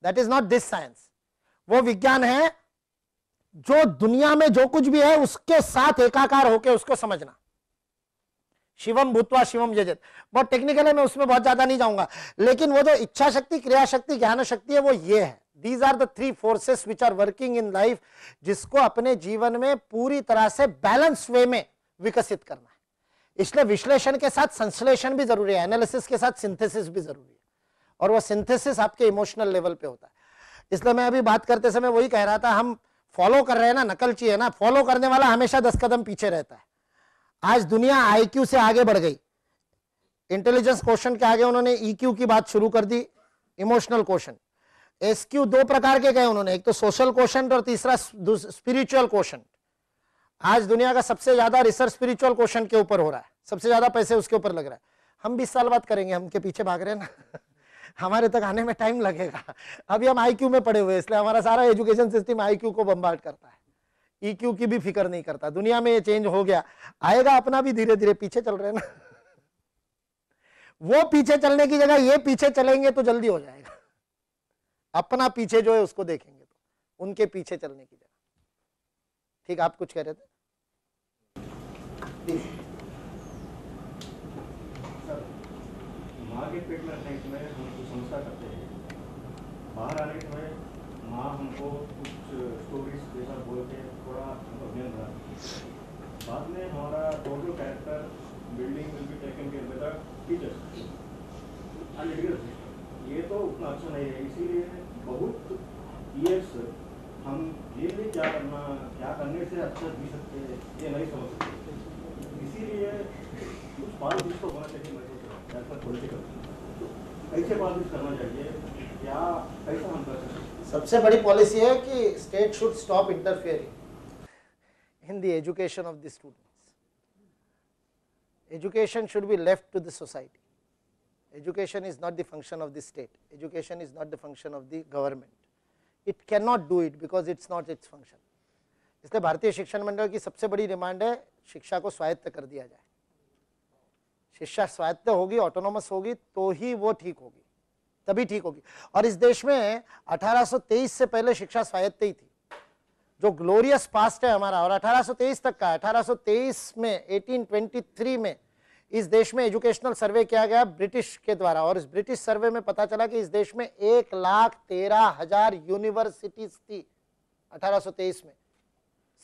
that is not this science वो विज्ञान है जो दुनिया में जो कुछ भी है उसके साथ एकाकार होकर उसको समझना शिवम भूतवा शिवम यजत बहुत टेक्निकल है मैं उसमें बहुत ज्यादा नहीं जाऊंगा लेकिन वो जो इच्छा शक्ति क्रिया शक्ति ज्ञान शक्ति है वो ये है these are the three forces which are working in life जिसको अपने जीवन में पूरी तरह से बैलेंस वे में विकसित करना है इसलिए विश्लेषण के साथ संश्लेषण भी जरूरी है एनालिसिस के साथ सिंथेसिस भी जरूरी है और वो सिंथेसिस आपके इमोशनल लेवल पे होता है इसलिए मैं अभी बात करते समय वही कह रहा था हम फॉलो कर रहे हैं ना नकलची है ना फॉलो करने वाला हमेशा दस कदम पीछे रहता है आज दुनिया आईक्यू से आगे बढ़ गई इंटेलिजेंस क्वेश्चन के आगे उन्होंने ईक्यू e की बात शुरू कर दी इमोशनल क्वेश्चन एसक्यू दो प्रकार के कहे उन्होंने एक तो सोशल क्वेश्चन और तीसरा स्पिरिचुअल क्वेश्चन आज दुनिया का सबसे ज्यादा रिसर्च स्पिरिचुअल क्वेश्चन के ऊपर हो रहा है सबसे ज्यादा पैसे उसके ऊपर लग रहा है हम बीस साल बाद करेंगे हम के पीछे भाग रहे हैं ना हमारे तक आने में टाइम लगेगा अभी हम आईक्यू में पड़े हुए इसलिए हमारा सारा एजुकेशन सिस्टम आईक्यू को बम्बार्ट करता है ईक्यू e की भी फिक्र नहीं करता दुनिया में ये चेंज हो गया आएगा अपना भी धीरे धीरे पीछे चल रहे ना वो पीछे चलने की जगह ये पीछे चलेंगे तो जल्दी हो जाएगा अपना पीछे जो है उसको देखेंगे तो उनके पीछे चलने की जगह ठीक आप कुछ कह रहे थे के पेट में रहने के समय हम कुछ समस्या करते हैं बाहर आने के समय माँ हमको कुछ स्टोरीज जैसा बोलते हैं बाद में हमारा total character building will be taken care by the teachers and ये तो उतना अच्छा नहीं है इसीलिए बहुत ईयर्स हम ये भी क्या करना क्या करने से अच्छा जी सकते हैं ये नहीं समझ सकते इसीलिए कुछ होना चाहिए मैं ऐसा पॉलिटिकल ऐसे करना चाहिए क्या कैसा हम कर सकते सबसे बड़ी पॉलिसी है कि state should stop interfering in the education of the students. Education should be left to the society, education is not the function of the state, education is not the function of the government. It cannot do it because it is not its function. इसलिए भारतीय शिक्षण मंडल की सबसे बड़ी demand है शिक्षा को स्वायत्त कर दिया जाए शिक्षा स्वायत्त होगी ऑटोनोमस होगी तो ही वो ठीक होगी तभी ठीक होगी और इस देश में 1823 से पहले शिक्षा स्वायत्त ही थी जो ग्लोरियस पास्ट है हमारा और 1823 तक का 1823 में 1823 में इस देश में एजुकेशनल सर्वे किया गया ब्रिटिश के द्वारा और इस ब्रिटिश सर्वे में पता चला कि इस देश में एक लाख तेरह हजार यूनिवर्सिटीज थी 1823 में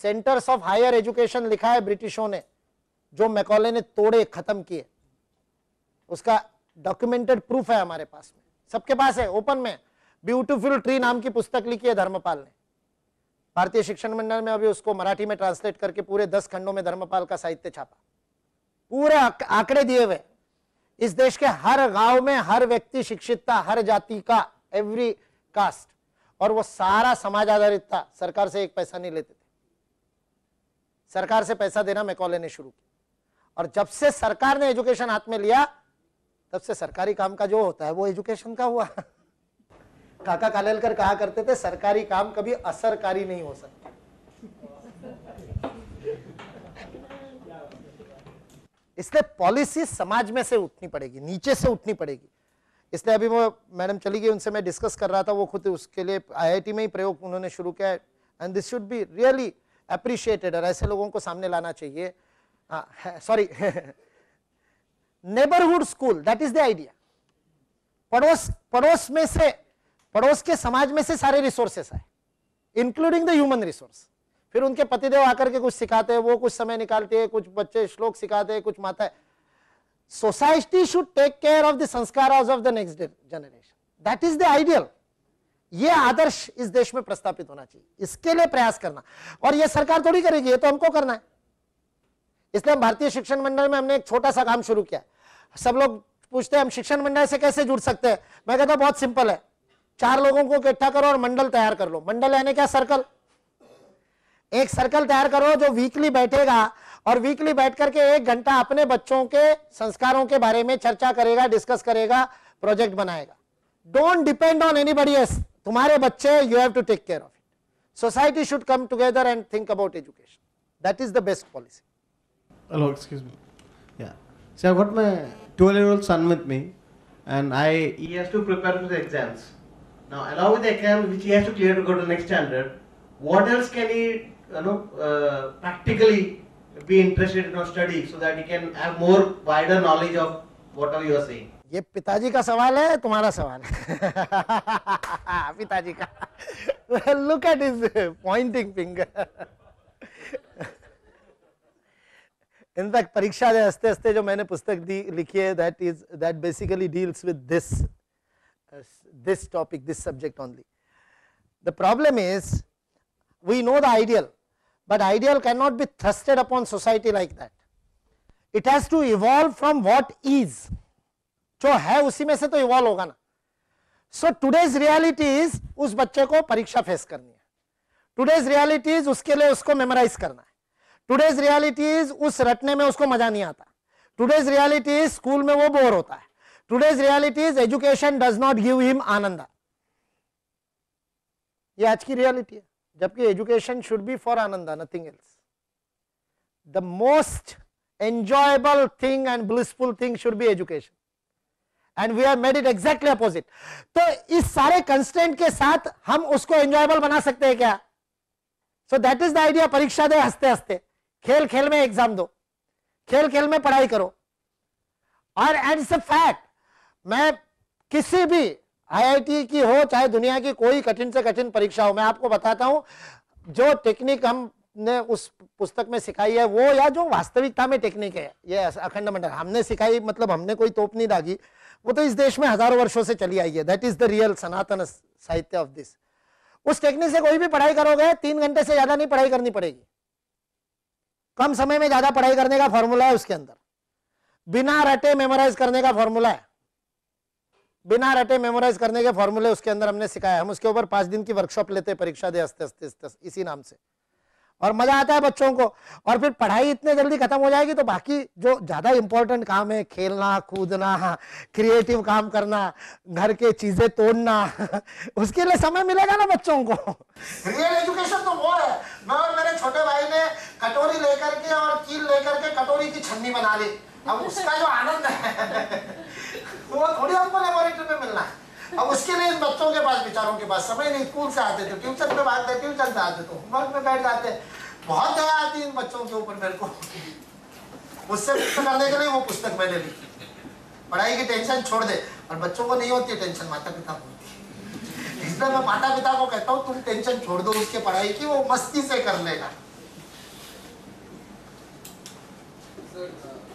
सेंटर्स ऑफ हायर एजुकेशन लिखा है ब्रिटिशों ने जो मैकॉले ने तोड़े खत्म किए उसका डॉक्यूमेंटेड प्रूफ है हमारे पास में सबके पास है ओपन में ब्यूटिफुल ट्री नाम की पुस्तक लिखी है धर्मपाल ने भारतीय शिक्षण मंडल में अभी उसको मराठी में ट्रांसलेट करके पूरे दस खंडों में धर्मपाल का साहित्य छापा पूरे आंकड़े दिए हुए इस देश के हर गांव में हर व्यक्ति शिक्षित था हर जाति का एवरी कास्ट और वो सारा समाज आधारित था सरकार से एक पैसा नहीं लेते थे सरकार से पैसा देना मैकॉले ने शुरू किया और जब से सरकार ने एजुकेशन हाथ में लिया तब से सरकारी काम का जो होता है वो एजुकेशन का हुआ काका कालेलकर कहा करते थे सरकारी काम कभी असरकारी नहीं हो सकता इसलिए पॉलिसी समाज में से उठनी पड़ेगी नीचे से उठनी पड़ेगी इसलिए अभी वो मैडम चली गई उनसे मैं डिस्कस कर रहा था वो खुद उसके लिए आईआईटी में ही प्रयोग उन्होंने शुरू किया है and this should be really appreciated और ऐसे लोगों को सामने लाना चाहिए sorry neighbourhood school that is the idea पड़ोस पड़ोस में से पड़ोस के समाज में से सारे रिसोर्सेस आए इंक्लूडिंग द ह्यूमन रिसोर्स फिर उनके पतिदेव आकर के कुछ सिखाते हैं वो कुछ समय निकालते हैं कुछ बच्चे श्लोक सिखाते हैं कुछ माता है society should take care of the sanskar of the next generation that is the ideal ये आदर्श इस देश में प्रस्तापित होना चाहिए इसके लिए प्रयास करना और ये सरकार थोड़ी करेगी ये तो हमको करना है इसलिए हम भारतीय शिक्षण मंडल में हमने एक छोटा सा काम शुरू किया सब लोग पूछते हैं हम शिक्षण मंडल से कैसे जुड़ सकते हैं मैं कहता हूं बहुत सिंपल है चार लोगों को इकट्ठा करो और मंडल तैयार कर लो मंडल यानी क्या सर्कल एक सर्कल तैयार करो जो वीकली बैठेगा और वीकली बैठ करके एक घंटा अपने बच्चों के संस्कारों के बारे में चर्चा करेगा डिस्कस करेगा प्रोजेक्ट बनाएगा don't depend on anybody as तुम्हारे बच्चे you have to take care of it society should come together and think about education that is the best policy hello excuse me yeah so i got my 12 year old son with me and i he has to prepare for the exams Now, along with the exam which he has to clear to go to the next standard, what else can he, you know, uh, practically be interested in or study so that he can have more wider knowledge of whatever you are saying? ये पिताजी का सवाल है तुम्हारा सवाल है पिताजी का look at is pointing finger in fact परीक्षा हंसते हंसते जो मैंने पुस्तक दी लिखी है that is that basically deals with this this topic this subject only. The problem is we know the ideal, but ideal cannot be thrusted upon society like that. It has to evolve from what is. जो है उसी में से तो evolve होगा ना so today's reality is उस बच्चे को परीक्षा फेस करनी है टुडेज रियलिटी इज उसके लिए उसको मेमोराइज करना है टुडेज रियलिटी इज उस रटने में उसको मजा नहीं आता टुडेज रियलिटी इज स्कूल में वो बोर होता है today's reality is education does give him anand ये आज की रियालिटी है जबकि education should be for ananda nothing else the most enjoyable thing and blissful thing should be education and we have made it exactly opposite तो इस सारे constant के साथ हम उसको एंजॉयबल बना सकते हैं क्या so that is the idea परीक्षा दे हंसते हंसते खेल खेल में एग्जाम दो खेल खेल में पढ़ाई करो और एंड इट्स अ फैक्ट मैं किसी भी आईआईटी की हो चाहे दुनिया की कोई कठिन से कठिन परीक्षा हो मैं आपको बताता हूं जो टेक्निक हम ने उस पुस्तक में सिखाई है वो या जो वास्तविकता में टेक्निक है ये अखंड मंडल हमने सिखाई मतलब हमने कोई तोप नहीं दागी वो तो इस देश में हजारों वर्षों से चली आई है that is the real sanatan sahitya of this उस टेक्निक से कोई भी पढ़ाई करोगे तीन घंटे से ज्यादा नहीं पढ़ाई करनी पड़ेगी कम समय में ज्यादा पढ़ाई करने का फॉर्मूला है उसके अंदर बिना रटे मेमोराइज करने का फॉर्मूला है बिना रटे मेमोराइज करने के फॉर्मूले उसके अंदर हमने सिखाया हम उसके ऊपर पांच दिन की वर्कशॉप लेते हैं परीक्षा दे हस्ते हस्ते इसी नाम से और मजा आता है बच्चों को और फिर पढ़ाई इतने जल्दी खत्म हो जाएगी तो बाकी जो ज्यादा इंपॉर्टेंट काम है खेलना कूदना क्रिएटिव काम करना घर के चीजें तोड़ना उसके लिए समय मिलेगा ना बच्चों को रियल एजुकेशन तो वो है मैं और मेरे छोटे भाई ने कटोरी लेकर के और कील लेकर के कटोरी की छन्नी बना ली अब उसका जो आनंद है वो थोड़ी हमको लेबोरेटरी में मिलना है अब उसके लिए इन बच्चों के पास बेचारों के पास समय नहीं स्कूल से आते थे ट्यूशन पे भागते ट्यूशन से आते तो होमवर्क तो में बैठ जाते बहुत दया आती इन बच्चों के ऊपर मेरे को उससे करने के लिए वो पुस्तक मैंने लिखी पढ़ाई की टेंशन छोड़ दे और बच्चों को नहीं होती टेंशन माता पिता को इसलिए मैं माता पिता को कहता हूँ तुम टेंशन छोड़ दो उसके पढ़ाई की वो मस्ती से कर लेगा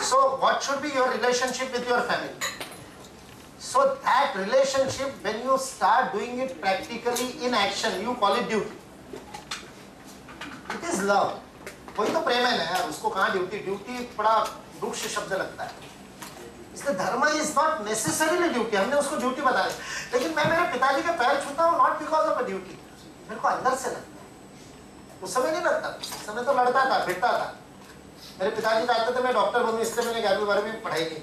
So what should be your relationship with your family? So that relationship, when you start doing it practically in action, you call it duty. It is love. वही तो प्रेम है ना यार उसको कहाँ ड्यूटी ड्यूटी बड़ा रुक्ष शब्द लगता है इसलिए धर्म इज नॉट नेसेसरीली ड्यूटी हमने उसको ड्यूटी बता दिया लेकिन मैं मेरे पिताजी के पैर छूता हूँ not because of a duty मेरे को अंदर से लगता है उस समय नहीं लगता उस समय तो लड़ता था फिरता था मेरे पिताजी चाहते थे मैं डॉक्टर बनूँ इसलिए मैंने ग्यारहवीं बारहवीं में पढ़ाई की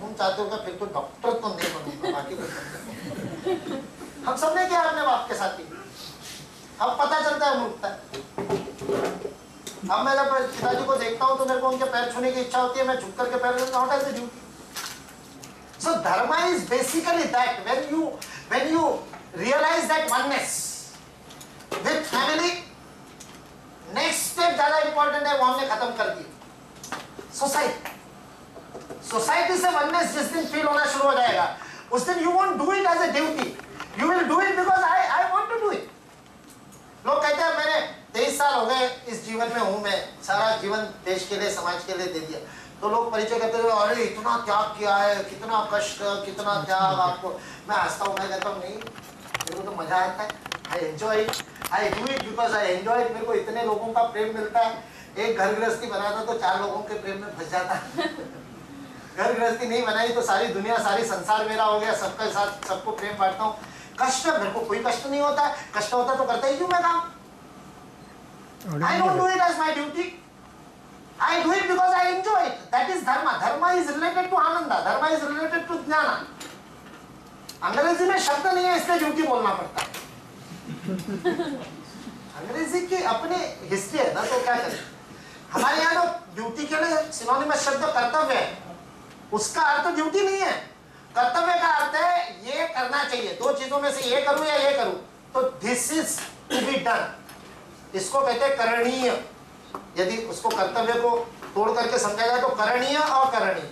तुम चाहते हो फिर तो डॉक्टर तो नहीं बनूंगा बाकी कुछ हम सब ने किया अपने बाप के साथ ही अब पता चलता है मूर्खता अब मैं जब पिताजी को देखता हूँ तो मेरे को उनके पैर छूने की इच्छा होती है मैं झुक करके पैर लेता हूँ से झुक So dharma is basically that when you when you realize that oneness with family, next step ज्यादा important है वो हमने खत्म कर दिया सोसाइटी सोसाइटी से वननेस जिस दिन फील होना शुरू हो जाएगा उस दिन you won't do it as a duty you will do it because I I want to do it लोग कहते हैं मैंने तेईस साल हो गए इस जीवन में हूं मैं सारा जीवन देश के लिए समाज के लिए दे दिया तो लोग परिचय करते हुए अरे इतना त्याग किया है कितना कष्ट कितना त्याग आपको मैं हंसता हूँ मैं कहता हूँ नहीं मेरे को तो मजा आता है I enjoy I do it because I enjoy मेरे को इतने लोगों का प्रेम मिलता है एक घर गृहस्थी बनाता तो चार लोगों के प्रेम में फंस जाता घर गृहस्थी नहीं बनाई तो सारी दुनिया सारी संसार मेरा हो गया सबके साथ सबको प्रेम बांटता हूँ कष्ट घर को कोई कष्ट नहीं होता है कष्ट होता तो करता ही क्यों मैं काम I don't do it as my duty I do it because I enjoy it. That is धर्म Dharma is related to ananda. Dharma is related to jnana. अंग्रेजी में शब्द नहीं है इसलिए ड्यूटी बोलना पड़ता है अंग्रेजी की अपनी हिस्ट्री है ना तो क्या करें हमारे यहाँ तो ड्यूटी के लिए सिनोनी में शब्द कर्तव्य है उसका अर्थ तो ड्यूटी नहीं है कर्तव्य का अर्थ है ये करना चाहिए दो चीजों में से ये करूं या ये करूं तो this is to be done इसको कहते हैं करणीय यदि उसको कर्तव्य को तोड़ करके समझा जाए तो करणीय और करणीय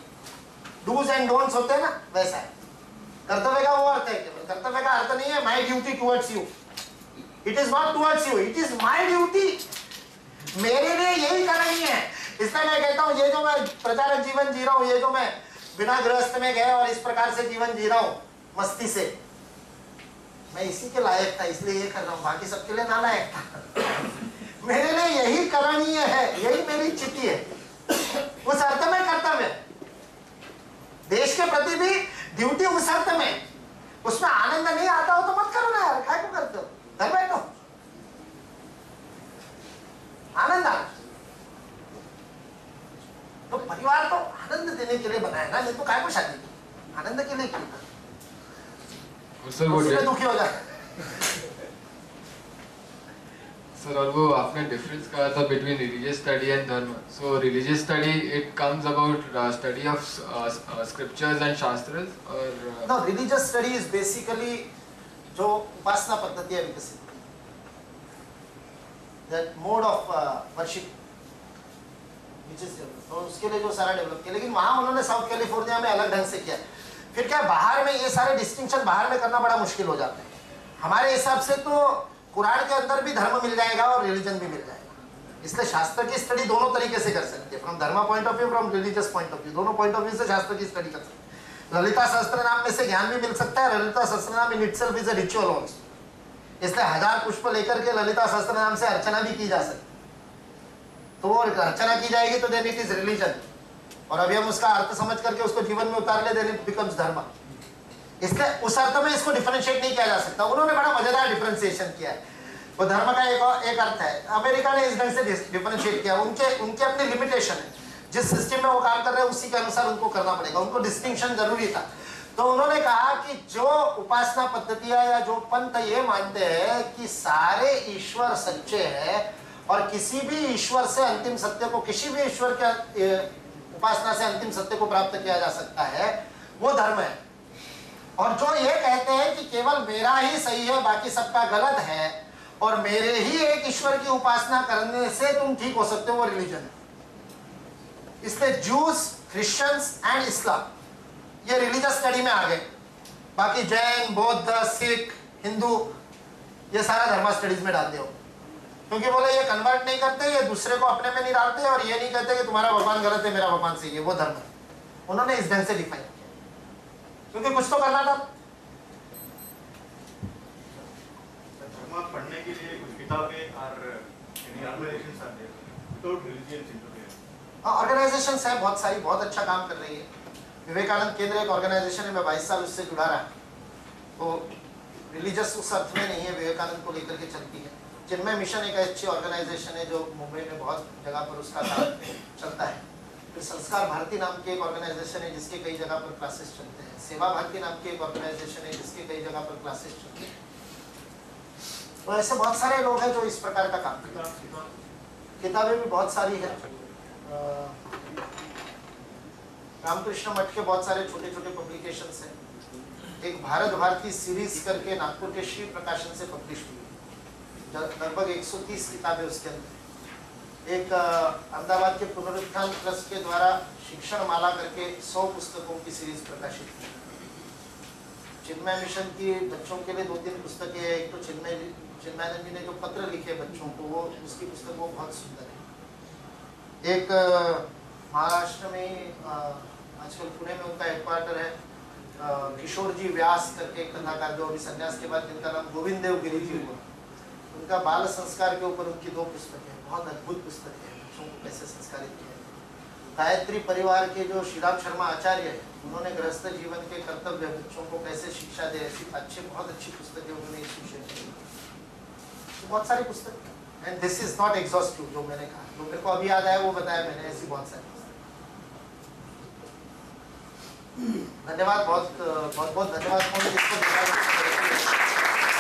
डूज एंड डोंट्स होते हैं ना वैसा है कर्तव्य का वो अर्थ है कर्तव्य का अर्थ नहीं है my duty towards you it is not towards you it is my duty मेरे लिए यही कहानी है इसलिए मैं कहता हूं ये जो मैं प्रचारक जीवन जी रहा हूं ये जो मैं बिना गृहस्थ में गया और इस प्रकार से जीवन जी रहा हूं मस्ती से मैं इसी के लायक था इसलिए ये कर रहा हूं बाकी सबके लिए ना लायक था मेरे लिए यही करणीय है यही मेरी चिट्ठी है उस अर्थ में कर्तव्य देश के प्रति भी ड्यूटी उस अर्थ में उसमें आनंद नहीं आता हो तो मत करो ना यार क्या क्यों करते हो घर बैठो आनंद आना तो परिवार तो आनंद देने के लिए बनाया ना नहीं तो काय को शादी आनंद के लिए किया सर वो दुखी हो जाए Sir, और वो आपने डिफरेंस कहा था between religious study and dharma so religious study it comes about study of scriptures and shastra और no religious study is basically जो उपासना पद्धति है विकसित that mode of uh, worship which is तो उसके लिए जो सारा डेवलप किया लेकिन वहाँ उन्होंने साउथ कैलिफोर्निया में अलग ढंग से किया फिर क्या बाहर में ये सारे डिस्टिंक्शन बाहर में करना बड़ा मुश्किल हो जाता है हमारे हिसाब से तो कुरान के अंदर भी धर्म मिल जाएगा और रिलीजन भी मिल जाएगा इसलिए शास्त्र की स्टडी दोनों तरीके से कर सकते हैं from dharma point of view from religious point of view दोनों पॉइंट ऑफ व्यू से शास्त्र की स्टडी कर सकते हैं ललिता शास्त्र नाम में से ज्ञान भी मिल सकता है Lalita Sahasranama in itself is ritual also इसलिए हजार पुष्प लेकर के ललिता शस्त्र नाम से अर्चना भी की जा सकती तो वो अर्चना की जाएगी तो देन इट इज रिलीजन और अभी हम उसका अर्थ समझ करके उसको जीवन में उतार ले देन इट बिकम्स धर्म इसलिए उस अर्थ में इसको डिफ्रेंशिएट नहीं किया जा सकता उन्होंने बड़ा मजेदार डिफ्रेंसिएशन किया है वो धर्म का एक एक अर्थ है अमेरिका ने इस ढंग से डिफ्रेंशिएट किया उनके उनके अपने लिमिटेशन है जिस सिस्टम में वो काम कर रहे हैं उसी के अनुसार उनको करना पड़ेगा उनको डिस्टिंक्शन जरूरी था तो उन्होंने कहा कि जो उपासना पद्धतियां या जो पंथ ये मानते हैं कि सारे ईश्वर सच्चे हैं और किसी भी ईश्वर से अंतिम सत्य को किसी भी ईश्वर के उपासना से अंतिम सत्य को प्राप्त किया जा सकता है वो धर्म है और जो ये कहते हैं कि केवल मेरा ही सही है बाकी सबका गलत है और मेरे ही एक ईश्वर की उपासना करने से तुम ठीक हो सकते हो वो रिलीजन इसलिए जूस क्रिश्चियंस एंड इस्लाम ये रिलीजियस स्टडी में आ गए बाकी जैन बौद्ध सिख हिंदू ये सारा धर्म स्टडीज में डाल दो क्योंकि बोले ये कन्वर्ट नहीं करते ये दूसरे को अपने में नहीं डालते और ये नहीं कहते कि तुम्हारा भगवान गलत है मेरा भगवान सही है वो धर्म है उन्होंने इस ढंग से डिफाइन किया क्योंकि कुछ तो करना था पढ़ने के लिए कुछ किताबें और ऑर्गेनाइजेशन तो है हाँ, बहुत सारी बहुत अच्छा काम कर रही है विवेकानंद केंद्र एक ऑर्गेनाइजेशन है मैं बाईस साल उससे जुड़ा रहा वो रिलीजियस उस अर्थ में नहीं है विवेकानंद को लेकर के चलती है चिन्मय मिशन एक अच्छी ऑर्गेनाइजेशन है जो मुंबई में बहुत जगह पर उसका काम चलता है फिर संस्कार भारती नाम की एक ऑर्गेनाइजेशन है जिसके कई जगह पर क्लासेस चलते हैं सेवा भारती नाम की एक ऑर्गेनाइजेशन है जिसके कई जगह पर क्लासेस चलते हैं तो ऐसे बहुत सारे लोग हैं जो इस प्रकार का काम करते हैं किताबें भी बहुत सारी हैं रामकृष्ण मठ के बहुत सारे छोटे छोटे पब्लिकेशन है एक भारत भारती सीरीज करके नागपुर के श्री प्रकाशन से पब्लिश हुई लगभग 130 किताबें उसके अंदर एक अहमदाबाद के पुनरुत्थान ट्रस्ट के द्वारा शिक्षण माला करके 100 पुस्तकों की सीरीज प्रकाशित की चिन्मय मिशन की बच्चों के लिए दो तीन पुस्तकें हैं एक तो चिन्मय चिन्मयानंद जी ने जो पत्र लिखे बच्चों को वो उसकी पुस्तक वो बहुत सुंदर है एक महाराष्ट्र में आजकल पुणे में उनका हेडक्वार्टर है किशोर जी व्यास करके एक कथाकार जो अभी संन्यास के बाद जिनका नाम गोविंद देव गिरी जी हुआ उनका बाल संस्कार के ऊपर उनकी दो पुस्तकें हैं बहुत अद्भुत पुस्तकें हैं बच्चों को कैसे संस्कारित किया गायत्री परिवार के जो श्रीराम शर्मा आचार्य है उन्होंने ग्रस्त जीवन के कर्तव्य बच्चों को कैसे शिक्षा दे ऐसी अच्छी बहुत अच्छी पुस्तकें उन्होंने तो बहुत सारी पुस्तक and this is not exhaustive जो मैंने कहा जो मेरे को अभी याद आया वो बताया मैंने ऐसी बहुत सारी धन्यवाद बहुत बहुत बहुत धन्यवाद